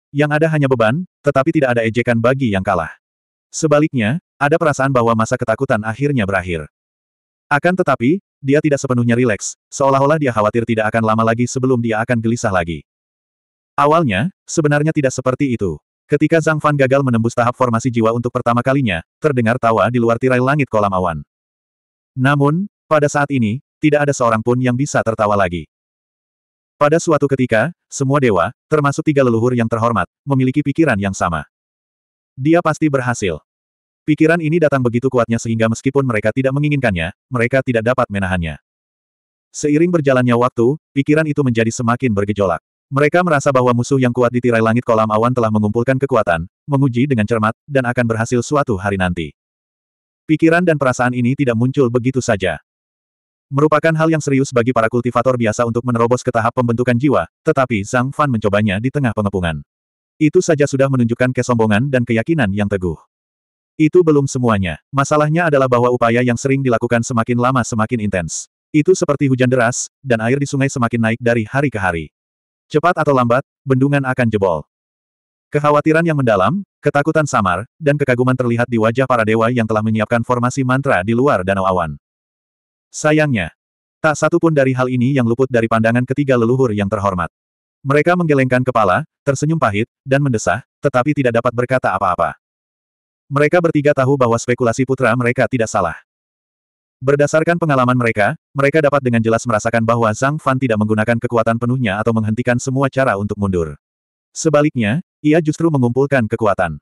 Yang ada hanya beban, tetapi tidak ada ejekan bagi yang kalah. Sebaliknya, ada perasaan bahwa masa ketakutan akhirnya berakhir. Akan tetapi, dia tidak sepenuhnya rileks, seolah-olah dia khawatir tidak akan lama lagi sebelum dia akan gelisah lagi. Awalnya, sebenarnya tidak seperti itu. Ketika Zhang Fan gagal menembus tahap formasi jiwa untuk pertama kalinya, terdengar tawa di luar tirai langit kolam awan. Namun, pada saat ini, tidak ada seorang pun yang bisa tertawa lagi. Pada suatu ketika, semua dewa, termasuk tiga leluhur yang terhormat, memiliki pikiran yang sama. Dia pasti berhasil. Pikiran ini datang begitu kuatnya sehingga meskipun mereka tidak menginginkannya, mereka tidak dapat menahannya. Seiring berjalannya waktu, pikiran itu menjadi semakin bergejolak. Mereka merasa bahwa musuh yang kuat di tirai langit kolam awan telah mengumpulkan kekuatan, menguji dengan cermat, dan akan berhasil suatu hari nanti. Pikiran dan perasaan ini tidak muncul begitu saja. Merupakan hal yang serius bagi para kultivator biasa untuk menerobos ke tahap pembentukan jiwa, tetapi Zhang Fan mencobanya di tengah pengepungan. Itu saja sudah menunjukkan kesombongan dan keyakinan yang teguh. Itu belum semuanya. Masalahnya adalah bahwa upaya yang sering dilakukan semakin lama semakin intens. Itu seperti hujan deras, dan air di sungai semakin naik dari hari ke hari. Cepat atau lambat, bendungan akan jebol. Kekhawatiran yang mendalam, ketakutan samar, dan kekaguman terlihat di wajah para dewa yang telah menyiapkan formasi mantra di luar danau awan. Sayangnya, tak satu pun dari hal ini yang luput dari pandangan ketiga leluhur yang terhormat. Mereka menggelengkan kepala, tersenyum pahit, dan mendesah, tetapi tidak dapat berkata apa-apa. Mereka bertiga tahu bahwa spekulasi putra mereka tidak salah. Berdasarkan pengalaman mereka, mereka dapat dengan jelas merasakan bahwa Zhang Fan tidak menggunakan kekuatan penuhnya atau menghentikan semua cara untuk mundur. Sebaliknya, ia justru mengumpulkan kekuatan.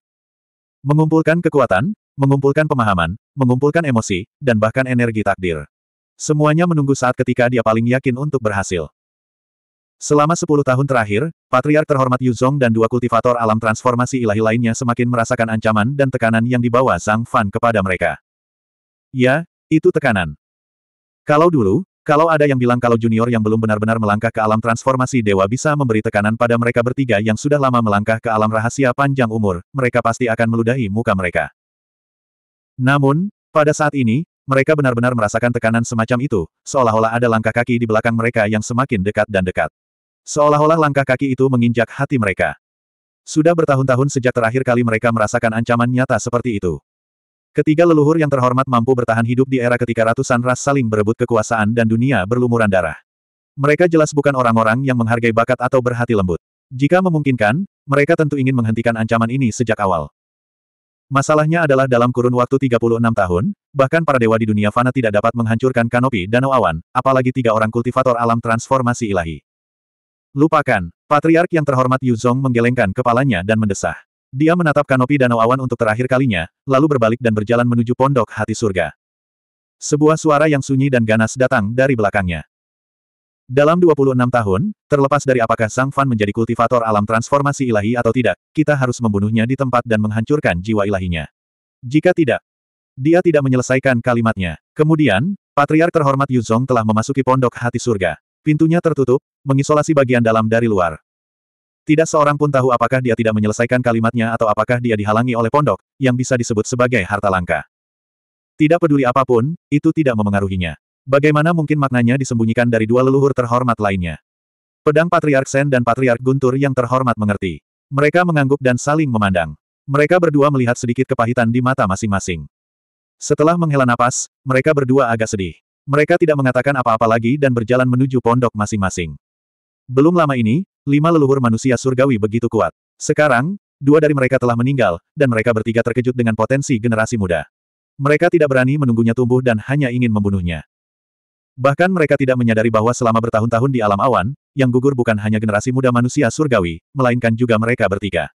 Mengumpulkan kekuatan, mengumpulkan pemahaman, mengumpulkan emosi, dan bahkan energi takdir. Semuanya menunggu saat ketika dia paling yakin untuk berhasil. Selama sepuluh tahun terakhir, Patriark terhormat Yuzong dan dua kultivator alam transformasi ilahi lainnya semakin merasakan ancaman dan tekanan yang dibawa Zhang Fan kepada mereka. Ya, itu tekanan. Kalau dulu, kalau ada yang bilang kalau junior yang belum benar-benar melangkah ke alam transformasi dewa bisa memberi tekanan pada mereka bertiga yang sudah lama melangkah ke alam rahasia panjang umur, mereka pasti akan meludahi muka mereka. Namun, pada saat ini, mereka benar-benar merasakan tekanan semacam itu, seolah-olah ada langkah kaki di belakang mereka yang semakin dekat dan dekat. Seolah-olah langkah kaki itu menginjak hati mereka. Sudah bertahun-tahun sejak terakhir kali mereka merasakan ancaman nyata seperti itu. Ketiga leluhur yang terhormat mampu bertahan hidup di era ketika ratusan ras saling berebut kekuasaan dan dunia berlumuran darah. Mereka jelas bukan orang-orang yang menghargai bakat atau berhati lembut. Jika memungkinkan, mereka tentu ingin menghentikan ancaman ini sejak awal. Masalahnya adalah dalam kurun waktu 36 tahun, bahkan para dewa di dunia fana tidak dapat menghancurkan kanopi danau awan, apalagi tiga orang kultivator alam transformasi ilahi. Lupakan, Patriark yang terhormat Yuzong menggelengkan kepalanya dan mendesah. Dia menatap kanopi danau awan untuk terakhir kalinya, lalu berbalik dan berjalan menuju pondok hati surga. Sebuah suara yang sunyi dan ganas datang dari belakangnya. Dalam 26 tahun, terlepas dari apakah Sang Fan menjadi kultivator alam transformasi ilahi atau tidak, kita harus membunuhnya di tempat dan menghancurkan jiwa ilahinya. Jika tidak, dia tidak menyelesaikan kalimatnya. Kemudian, Patriark terhormat Yuzong telah memasuki pondok hati surga. Pintunya tertutup, mengisolasi bagian dalam dari luar. Tidak seorang pun tahu apakah dia tidak menyelesaikan kalimatnya atau apakah dia dihalangi oleh pondok, yang bisa disebut sebagai harta langka. Tidak peduli apapun, itu tidak memengaruhinya. Bagaimana mungkin maknanya disembunyikan dari dua leluhur terhormat lainnya? Pedang Patriark Sen dan Patriark Guntur yang terhormat mengerti. Mereka mengangguk dan saling memandang. Mereka berdua melihat sedikit kepahitan di mata masing-masing. Setelah menghela napas, mereka berdua agak sedih. Mereka tidak mengatakan apa-apa lagi dan berjalan menuju pondok masing-masing. Belum lama ini, Lima leluhur manusia surgawi begitu kuat. Sekarang, dua dari mereka telah meninggal, dan mereka bertiga terkejut dengan potensi generasi muda. Mereka tidak berani menunggunya tumbuh dan hanya ingin membunuhnya. Bahkan mereka tidak menyadari bahwa selama bertahun-tahun di alam awan, yang gugur bukan hanya generasi muda manusia surgawi, melainkan juga mereka bertiga.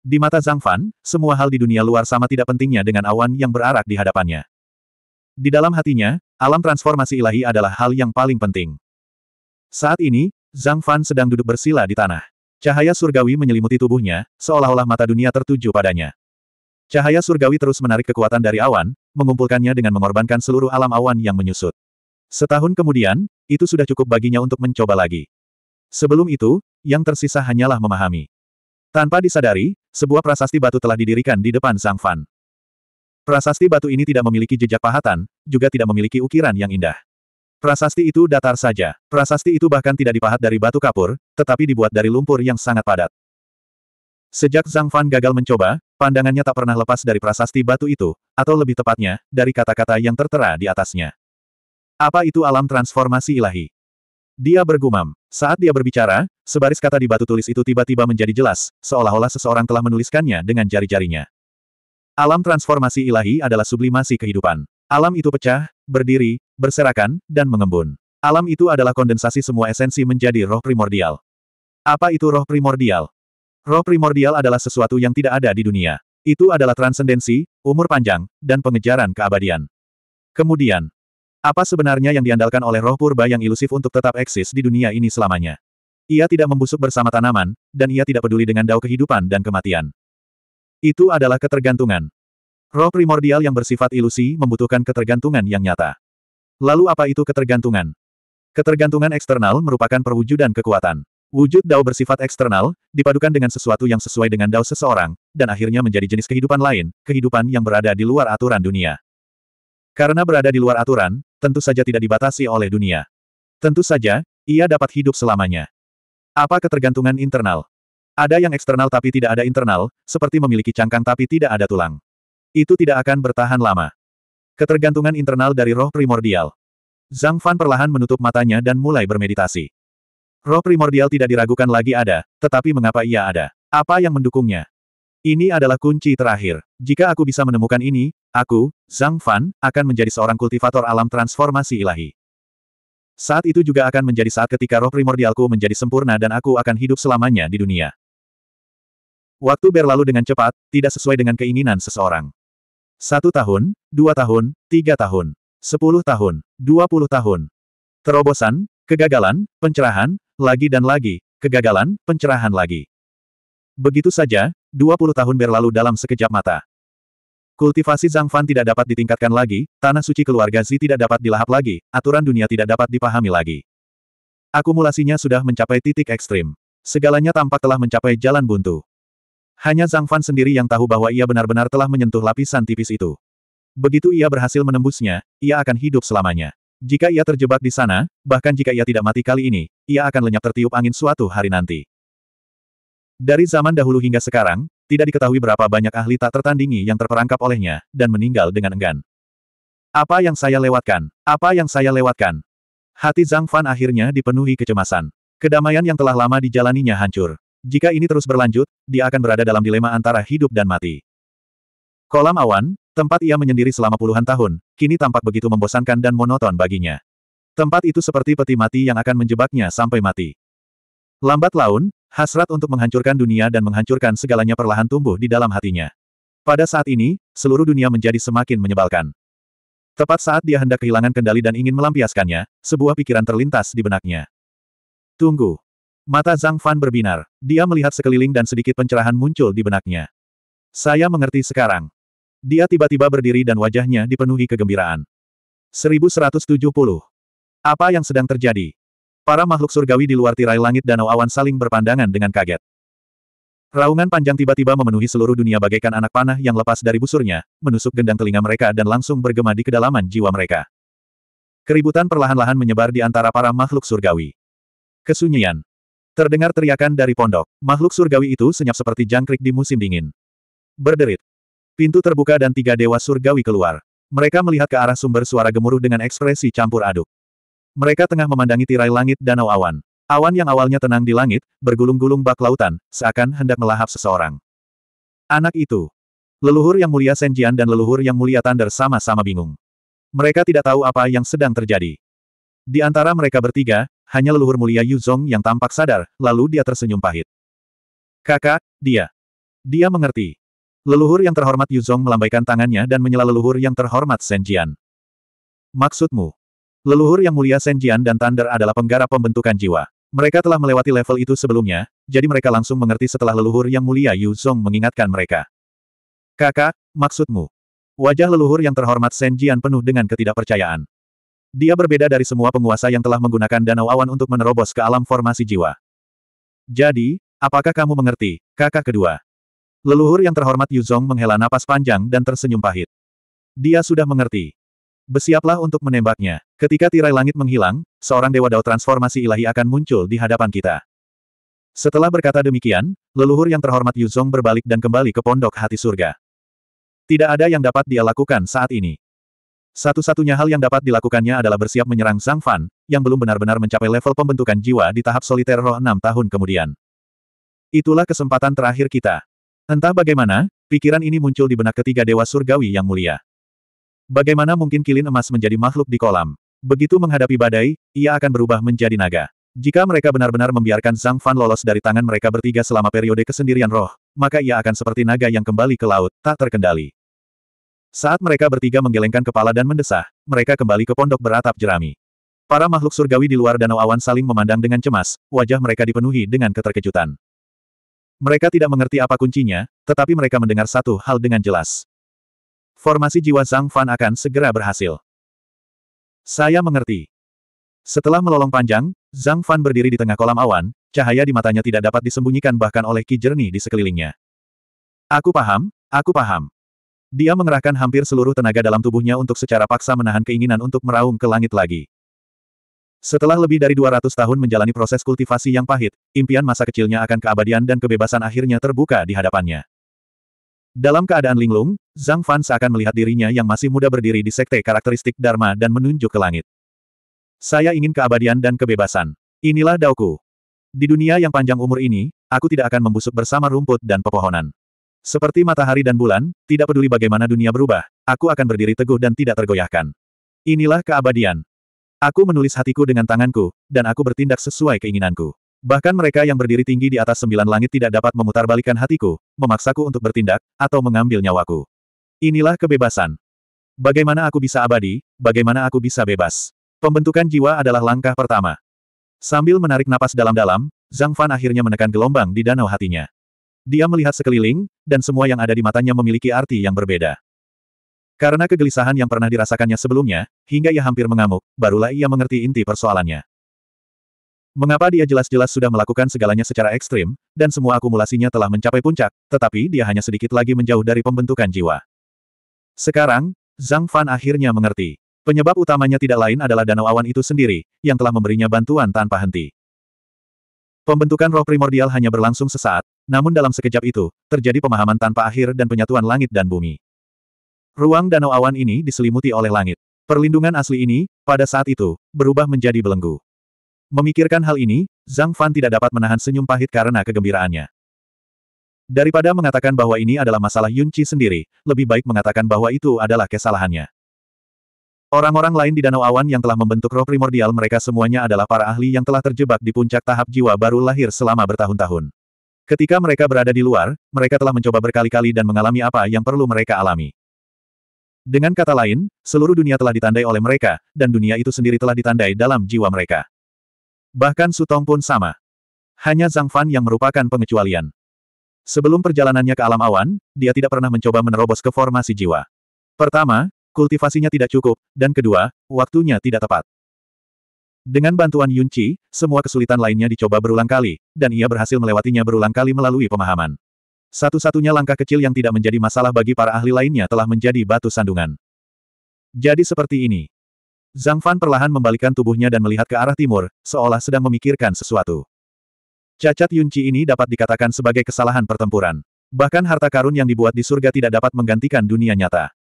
Di mata Zhang Fan, semua hal di dunia luar sama tidak pentingnya dengan awan yang berarak di hadapannya. Di dalam hatinya, alam transformasi ilahi adalah hal yang paling penting. Saat ini, Zhang Fan sedang duduk bersila di tanah. Cahaya surgawi menyelimuti tubuhnya, seolah-olah mata dunia tertuju padanya. Cahaya surgawi terus menarik kekuatan dari awan, mengumpulkannya dengan mengorbankan seluruh alam awan yang menyusut. Setahun kemudian, itu sudah cukup baginya untuk mencoba lagi. Sebelum itu, yang tersisa hanyalah memahami. Tanpa disadari, sebuah prasasti batu telah didirikan di depan Zhang Fan. Prasasti batu ini tidak memiliki jejak pahatan, juga tidak memiliki ukiran yang indah. Prasasti itu datar saja. Prasasti itu bahkan tidak dipahat dari batu kapur, tetapi dibuat dari lumpur yang sangat padat. Sejak Zhang Fan gagal mencoba, pandangannya tak pernah lepas dari prasasti batu itu, atau lebih tepatnya, dari kata-kata yang tertera di atasnya. Apa itu alam transformasi ilahi? Dia bergumam. Saat dia berbicara, sebaris kata di batu tulis itu tiba-tiba menjadi jelas, seolah-olah seseorang telah menuliskannya dengan jari-jarinya. Alam transformasi ilahi adalah sublimasi kehidupan. Alam itu pecah, berdiri, berserakan, dan mengembun. Alam itu adalah kondensasi semua esensi menjadi roh primordial. Apa itu roh primordial? Roh primordial adalah sesuatu yang tidak ada di dunia. Itu adalah transendensi, umur panjang, dan pengejaran keabadian. Kemudian, apa sebenarnya yang diandalkan oleh roh purba yang ilusif untuk tetap eksis di dunia ini selamanya? Ia tidak membusuk bersama tanaman, dan ia tidak peduli dengan dao kehidupan dan kematian. Itu adalah ketergantungan. Roh primordial yang bersifat ilusi membutuhkan ketergantungan yang nyata. Lalu apa itu ketergantungan? Ketergantungan eksternal merupakan perwujudan kekuatan. Wujud dao bersifat eksternal, dipadukan dengan sesuatu yang sesuai dengan dao seseorang, dan akhirnya menjadi jenis kehidupan lain, kehidupan yang berada di luar aturan dunia. Karena berada di luar aturan, tentu saja tidak dibatasi oleh dunia. Tentu saja, ia dapat hidup selamanya. Apa ketergantungan internal? Ada yang eksternal tapi tidak ada internal, seperti memiliki cangkang tapi tidak ada tulang. Itu tidak akan bertahan lama. Ketergantungan internal dari roh primordial. Zhang Fan perlahan menutup matanya dan mulai bermeditasi. Roh primordial tidak diragukan lagi ada, tetapi mengapa ia ada? Apa yang mendukungnya? Ini adalah kunci terakhir. Jika aku bisa menemukan ini, aku, Zhang Fan, akan menjadi seorang kultivator alam transformasi ilahi. Saat itu juga akan menjadi saat ketika roh primordialku menjadi sempurna dan aku akan hidup selamanya di dunia. Waktu berlalu dengan cepat, tidak sesuai dengan keinginan seseorang. Satu tahun, dua tahun, tiga tahun, sepuluh tahun, dua puluh tahun. Terobosan, kegagalan, pencerahan, lagi dan lagi, kegagalan, pencerahan lagi. Begitu saja, dua puluh tahun berlalu dalam sekejap mata. Kultivasi Zhang Fan tidak dapat ditingkatkan lagi, tanah suci keluarga Zi tidak dapat dilahap lagi, aturan dunia tidak dapat dipahami lagi. Akumulasinya sudah mencapai titik ekstrim. Segalanya tampak telah mencapai jalan buntu. Hanya Zhang Fan sendiri yang tahu bahwa ia benar-benar telah menyentuh lapisan tipis itu. Begitu ia berhasil menembusnya, ia akan hidup selamanya. Jika ia terjebak di sana, bahkan jika ia tidak mati kali ini, ia akan lenyap tertiup angin suatu hari nanti. Dari zaman dahulu hingga sekarang, tidak diketahui berapa banyak ahli tak tertandingi yang terperangkap olehnya, dan meninggal dengan enggan. Apa yang saya lewatkan? Apa yang saya lewatkan? Hati Zhang Fan akhirnya dipenuhi kecemasan. Kedamaian yang telah lama dijalaninya hancur. Jika ini terus berlanjut, dia akan berada dalam dilema antara hidup dan mati. Kolam awan, tempat ia menyendiri selama puluhan tahun, kini tampak begitu membosankan dan monoton baginya. Tempat itu seperti peti mati yang akan menjebaknya sampai mati. Lambat laun, hasrat untuk menghancurkan dunia dan menghancurkan segalanya perlahan tumbuh di dalam hatinya. Pada saat ini, seluruh dunia menjadi semakin menyebalkan. Tepat saat dia hendak kehilangan kendali dan ingin melampiaskannya, sebuah pikiran terlintas di benaknya. Tunggu. Mata Zhang Fan berbinar. Dia melihat sekeliling dan sedikit pencerahan muncul di benaknya. Saya mengerti sekarang. Dia tiba-tiba berdiri dan wajahnya dipenuhi kegembiraan. 1170. Apa yang sedang terjadi? Para makhluk surgawi di luar tirai langit danau awan saling berpandangan dengan kaget. Raungan panjang tiba-tiba memenuhi seluruh dunia bagaikan anak panah yang lepas dari busurnya, menusuk gendang telinga mereka dan langsung bergema di kedalaman jiwa mereka. Keributan perlahan-lahan menyebar di antara para makhluk surgawi. Kesunyian, Terdengar teriakan dari pondok. Makhluk surgawi itu senyap seperti jangkrik di musim dingin. Berderit. Pintu terbuka dan tiga dewa surgawi keluar. Mereka melihat ke arah sumber suara gemuruh dengan ekspresi campur aduk. Mereka tengah memandangi tirai langit danau awan. Awan yang awalnya tenang di langit, bergulung-gulung bak lautan, seakan hendak melahap seseorang. Anak itu. Leluhur yang mulia Senjian dan leluhur yang mulia Thunder sama-sama bingung. Mereka tidak tahu apa yang sedang terjadi. Di antara mereka bertiga, hanya leluhur mulia Yu Zong yang tampak sadar, lalu dia tersenyum pahit. Kakak, dia. Dia mengerti. Leluhur yang terhormat Yu Zong melambaikan tangannya dan menyela leluhur yang terhormat Shen Jian. Maksudmu? Leluhur yang mulia Shen Jian dan Thunder adalah penggarap pembentukan jiwa. Mereka telah melewati level itu sebelumnya, jadi mereka langsung mengerti setelah leluhur yang mulia Yu Zong mengingatkan mereka. Kakak, maksudmu? Wajah leluhur yang terhormat Shen Jian penuh dengan ketidakpercayaan. Dia berbeda dari semua penguasa yang telah menggunakan danau awan untuk menerobos ke alam formasi jiwa. Jadi, apakah kamu mengerti, kakak kedua? Leluhur yang terhormat Yuzong menghela napas panjang dan tersenyum pahit. Dia sudah mengerti. Bersiaplah untuk menembaknya. Ketika tirai langit menghilang, seorang dewa dao transformasi ilahi akan muncul di hadapan kita. Setelah berkata demikian, leluhur yang terhormat Yuzong berbalik dan kembali ke pondok hati surga. Tidak ada yang dapat dia lakukan saat ini. Satu-satunya hal yang dapat dilakukannya adalah bersiap menyerang Zhang Fan, yang belum benar-benar mencapai level pembentukan jiwa di tahap soliter roh enam tahun kemudian. Itulah kesempatan terakhir kita. Entah bagaimana, pikiran ini muncul di benak ketiga dewa surgawi yang mulia. Bagaimana mungkin kilin emas menjadi makhluk di kolam? Begitu menghadapi badai, ia akan berubah menjadi naga. Jika mereka benar-benar membiarkan Zhang Fan lolos dari tangan mereka bertiga selama periode kesendirian roh, maka ia akan seperti naga yang kembali ke laut, tak terkendali. Saat mereka bertiga menggelengkan kepala dan mendesah, mereka kembali ke pondok beratap jerami. Para makhluk surgawi di luar danau awan saling memandang dengan cemas, wajah mereka dipenuhi dengan keterkejutan. Mereka tidak mengerti apa kuncinya, tetapi mereka mendengar satu hal dengan jelas. Formasi jiwa Zhang Fan akan segera berhasil. Saya mengerti. Setelah melolong panjang, Zhang Fan berdiri di tengah kolam awan, cahaya di matanya tidak dapat disembunyikan bahkan oleh ki jernih di sekelilingnya. Aku paham, aku paham. Dia mengerahkan hampir seluruh tenaga dalam tubuhnya untuk secara paksa menahan keinginan untuk meraung ke langit lagi. Setelah lebih dari 200 tahun menjalani proses kultivasi yang pahit, impian masa kecilnya akan keabadian dan kebebasan akhirnya terbuka di hadapannya. Dalam keadaan linglung, Zhang Fan seakan melihat dirinya yang masih muda berdiri di sekte karakteristik Dharma dan menunjuk ke langit. Saya ingin keabadian dan kebebasan. Inilah dauku. Di dunia yang panjang umur ini, aku tidak akan membusuk bersama rumput dan pepohonan. Seperti matahari dan bulan, tidak peduli bagaimana dunia berubah, aku akan berdiri teguh dan tidak tergoyahkan. Inilah keabadian. Aku menulis hatiku dengan tanganku, dan aku bertindak sesuai keinginanku. Bahkan mereka yang berdiri tinggi di atas sembilan langit tidak dapat memutarbalikkan hatiku, memaksaku untuk bertindak, atau mengambil nyawaku. Inilah kebebasan. Bagaimana aku bisa abadi, bagaimana aku bisa bebas. Pembentukan jiwa adalah langkah pertama. Sambil menarik napas dalam-dalam, Zhang Fan akhirnya menekan gelombang di danau hatinya. Dia melihat sekeliling, dan semua yang ada di matanya memiliki arti yang berbeda. Karena kegelisahan yang pernah dirasakannya sebelumnya, hingga ia hampir mengamuk, barulah ia mengerti inti persoalannya. Mengapa dia jelas-jelas sudah melakukan segalanya secara ekstrim, dan semua akumulasinya telah mencapai puncak, tetapi dia hanya sedikit lagi menjauh dari pembentukan jiwa. Sekarang, Zhang Fan akhirnya mengerti. Penyebab utamanya tidak lain adalah danau awan itu sendiri, yang telah memberinya bantuan tanpa henti. Pembentukan roh primordial hanya berlangsung sesaat, namun dalam sekejap itu, terjadi pemahaman tanpa akhir dan penyatuan langit dan bumi. Ruang danau awan ini diselimuti oleh langit. Perlindungan asli ini, pada saat itu, berubah menjadi belenggu. Memikirkan hal ini, Zhang Fan tidak dapat menahan senyum pahit karena kegembiraannya. Daripada mengatakan bahwa ini adalah masalah Yun Qi sendiri, lebih baik mengatakan bahwa itu adalah kesalahannya. Orang-orang lain di Danau Awan yang telah membentuk roh primordial mereka semuanya adalah para ahli yang telah terjebak di puncak tahap jiwa baru lahir selama bertahun-tahun. Ketika mereka berada di luar, mereka telah mencoba berkali-kali dan mengalami apa yang perlu mereka alami. Dengan kata lain, seluruh dunia telah ditandai oleh mereka, dan dunia itu sendiri telah ditandai dalam jiwa mereka. Bahkan Sutong pun sama. Hanya Zhang Fan yang merupakan pengecualian. Sebelum perjalanannya ke alam awan, dia tidak pernah mencoba menerobos ke formasi jiwa. Pertama, kultivasinya tidak cukup, dan kedua, waktunya tidak tepat. Dengan bantuan Yunqi, semua kesulitan lainnya dicoba berulang kali, dan ia berhasil melewatinya berulang kali melalui pemahaman. Satu-satunya langkah kecil yang tidak menjadi masalah bagi para ahli lainnya telah menjadi batu sandungan. Jadi seperti ini. Zhang Fan perlahan membalikkan tubuhnya dan melihat ke arah timur, seolah sedang memikirkan sesuatu. Cacat Yunqi ini dapat dikatakan sebagai kesalahan pertempuran. Bahkan harta karun yang dibuat di surga tidak dapat menggantikan dunia nyata.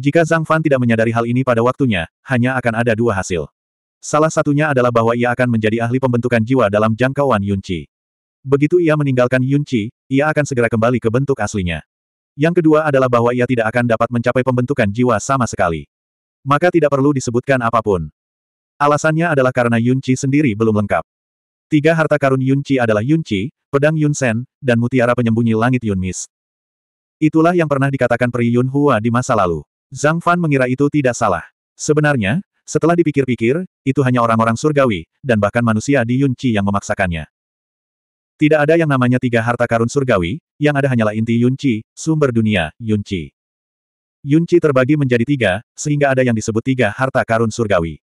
Jika Zhang Fan tidak menyadari hal ini pada waktunya, hanya akan ada dua hasil. Salah satunya adalah bahwa ia akan menjadi ahli pembentukan jiwa dalam jangkauan Yunqi. Begitu ia meninggalkan Yunqi, ia akan segera kembali ke bentuk aslinya. Yang kedua adalah bahwa ia tidak akan dapat mencapai pembentukan jiwa sama sekali. Maka tidak perlu disebutkan apapun. Alasannya adalah karena Yunqi sendiri belum lengkap. Tiga harta karun Yunqi adalah Yunqi, pedang Yun Sen, dan mutiara penyembunyi langit Yun Mis. Itulah yang pernah dikatakan Pri Yun Hua di masa lalu. Zhang Fan mengira itu tidak salah. Sebenarnya, setelah dipikir-pikir, itu hanya orang-orang surgawi, dan bahkan manusia di Yunqi yang memaksakannya. Tidak ada yang namanya tiga harta karun surgawi, yang ada hanyalah inti Yunqi, sumber dunia, Yunqi. Yunqi terbagi menjadi tiga, sehingga ada yang disebut tiga harta karun surgawi.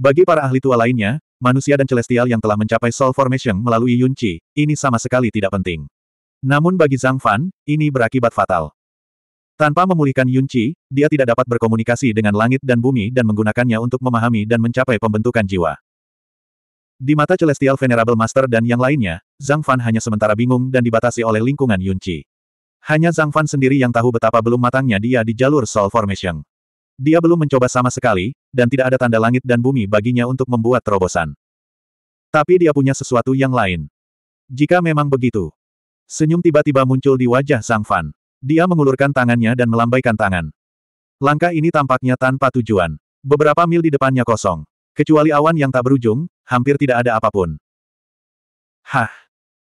Bagi para ahli tua lainnya, manusia dan celestial yang telah mencapai soul formation melalui Yunqi, ini sama sekali tidak penting. Namun bagi Zhang Fan, ini berakibat fatal. Tanpa memulihkan Yun Yunqi, dia tidak dapat berkomunikasi dengan langit dan bumi dan menggunakannya untuk memahami dan mencapai pembentukan jiwa. Di mata Celestial Venerable Master dan yang lainnya, Zhang Fan hanya sementara bingung dan dibatasi oleh lingkungan Yun Yunqi. Hanya Zhang Fan sendiri yang tahu betapa belum matangnya dia di jalur Soul Formation. Dia belum mencoba sama sekali, dan tidak ada tanda langit dan bumi baginya untuk membuat terobosan. Tapi dia punya sesuatu yang lain. Jika memang begitu. Senyum tiba-tiba muncul di wajah Zhang Fan. Dia mengulurkan tangannya dan melambaikan tangan. Langkah ini tampaknya tanpa tujuan. Beberapa mil di depannya kosong. Kecuali awan yang tak berujung, hampir tidak ada apapun. Hah!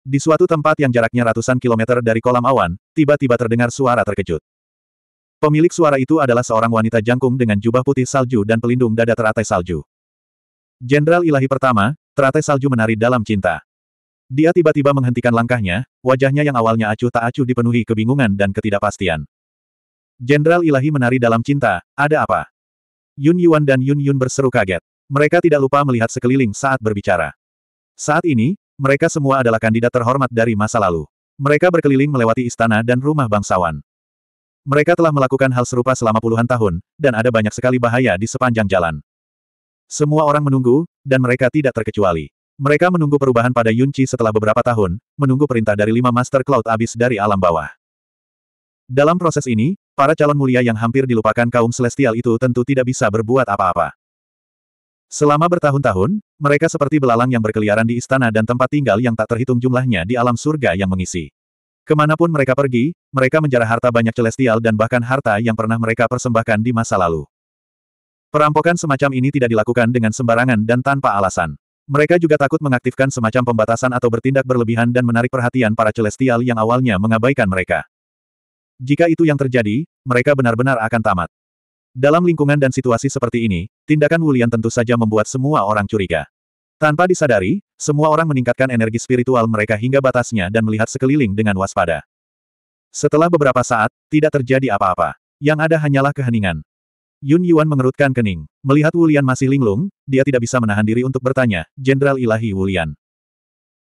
Di suatu tempat yang jaraknya ratusan kilometer dari kolam awan, tiba-tiba terdengar suara terkejut. Pemilik suara itu adalah seorang wanita jangkung dengan jubah putih salju dan pelindung dada teratai salju. Jenderal ilahi pertama, teratai salju menari dalam cinta. Dia tiba-tiba menghentikan langkahnya, wajahnya yang awalnya acuh tak acuh dipenuhi kebingungan dan ketidakpastian. Jenderal Ilahi menari dalam cinta, ada apa? Yun Yuan dan Yun Yun berseru kaget. Mereka tidak lupa melihat sekeliling saat berbicara. Saat ini, mereka semua adalah kandidat terhormat dari masa lalu. Mereka berkeliling melewati istana dan rumah bangsawan. Mereka telah melakukan hal serupa selama puluhan tahun, dan ada banyak sekali bahaya di sepanjang jalan. Semua orang menunggu, dan mereka tidak terkecuali. Mereka menunggu perubahan pada Yunci setelah beberapa tahun, menunggu perintah dari lima Master Cloud Abis dari alam bawah. Dalam proses ini, para calon mulia yang hampir dilupakan kaum Celestial itu tentu tidak bisa berbuat apa-apa. Selama bertahun-tahun, mereka seperti belalang yang berkeliaran di istana dan tempat tinggal yang tak terhitung jumlahnya di alam surga yang mengisi. Kemanapun mereka pergi, mereka menjarah harta banyak Celestial dan bahkan harta yang pernah mereka persembahkan di masa lalu. Perampokan semacam ini tidak dilakukan dengan sembarangan dan tanpa alasan. Mereka juga takut mengaktifkan semacam pembatasan atau bertindak berlebihan dan menarik perhatian para celestial yang awalnya mengabaikan mereka. Jika itu yang terjadi, mereka benar-benar akan tamat. Dalam lingkungan dan situasi seperti ini, tindakan Wulian tentu saja membuat semua orang curiga. Tanpa disadari, semua orang meningkatkan energi spiritual mereka hingga batasnya dan melihat sekeliling dengan waspada. Setelah beberapa saat, tidak terjadi apa-apa. Yang ada hanyalah keheningan. Yun Yuan mengerutkan kening. Melihat Wulian masih linglung, dia tidak bisa menahan diri untuk bertanya, Jenderal Ilahi Wulian.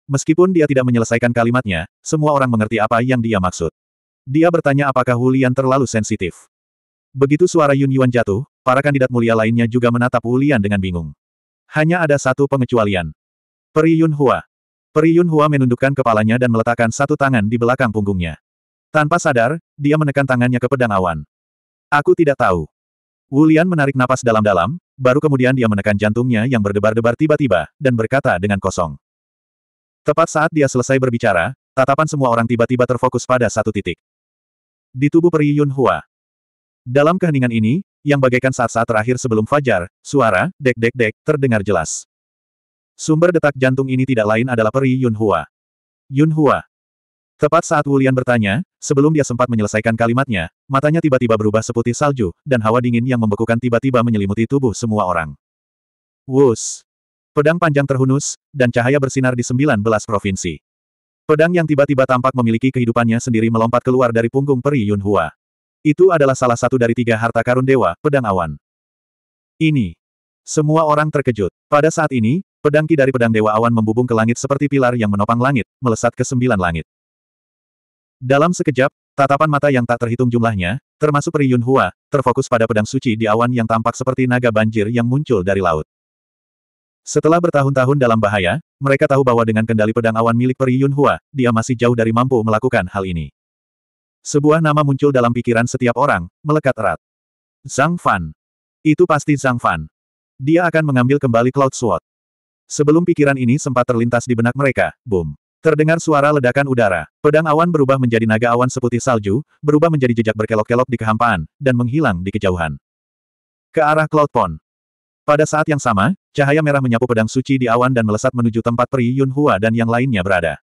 Meskipun dia tidak menyelesaikan kalimatnya, semua orang mengerti apa yang dia maksud. Dia bertanya apakah Wulian terlalu sensitif. Begitu suara Yun Yuan jatuh, para kandidat mulia lainnya juga menatap Wulian dengan bingung. Hanya ada satu pengecualian. Peri Yun Hua. Peri Yun Hua menundukkan kepalanya dan meletakkan satu tangan di belakang punggungnya. Tanpa sadar, dia menekan tangannya ke pedang awan. Aku tidak tahu. Wulian menarik napas dalam-dalam, baru kemudian dia menekan jantungnya yang berdebar-debar tiba-tiba, dan berkata dengan kosong. Tepat saat dia selesai berbicara, tatapan semua orang tiba-tiba terfokus pada satu titik. Di tubuh peri Yun Hua. Dalam keheningan ini, yang bagaikan saat-saat terakhir sebelum fajar, suara, dek-dek-dek, terdengar jelas. Sumber detak jantung ini tidak lain adalah peri Yun Hua. Yun Hua. Tepat saat Wulian bertanya, sebelum dia sempat menyelesaikan kalimatnya, matanya tiba-tiba berubah seputih salju, dan hawa dingin yang membekukan tiba-tiba menyelimuti tubuh semua orang. Wus! Pedang panjang terhunus, dan cahaya bersinar di sembilan belas provinsi. Pedang yang tiba-tiba tampak memiliki kehidupannya sendiri melompat keluar dari punggung peri Yunhua. Itu adalah salah satu dari tiga harta karun dewa, pedang awan. Ini. Semua orang terkejut. Pada saat ini, pedang ki dari pedang dewa awan membubung ke langit seperti pilar yang menopang langit, melesat ke sembilan langit. Dalam sekejap, tatapan mata yang tak terhitung jumlahnya, termasuk Ri Yunhua, terfokus pada pedang suci di awan yang tampak seperti naga banjir yang muncul dari laut. Setelah bertahun-tahun dalam bahaya, mereka tahu bahwa dengan kendali pedang awan milik Peri Yunhua, dia masih jauh dari mampu melakukan hal ini. Sebuah nama muncul dalam pikiran setiap orang, melekat erat. Zhang Fan. Itu pasti Zhang Fan. Dia akan mengambil kembali Cloud Sword. Sebelum pikiran ini sempat terlintas di benak mereka, boom. Terdengar suara ledakan udara. Pedang awan berubah menjadi naga awan seputih salju, berubah menjadi jejak berkelok-kelok di kehampaan, dan menghilang di kejauhan. Ke arah Cloud Pond. Pada saat yang sama, cahaya merah menyapu pedang suci di awan dan melesat menuju tempat Pri Yun Hua dan yang lainnya berada.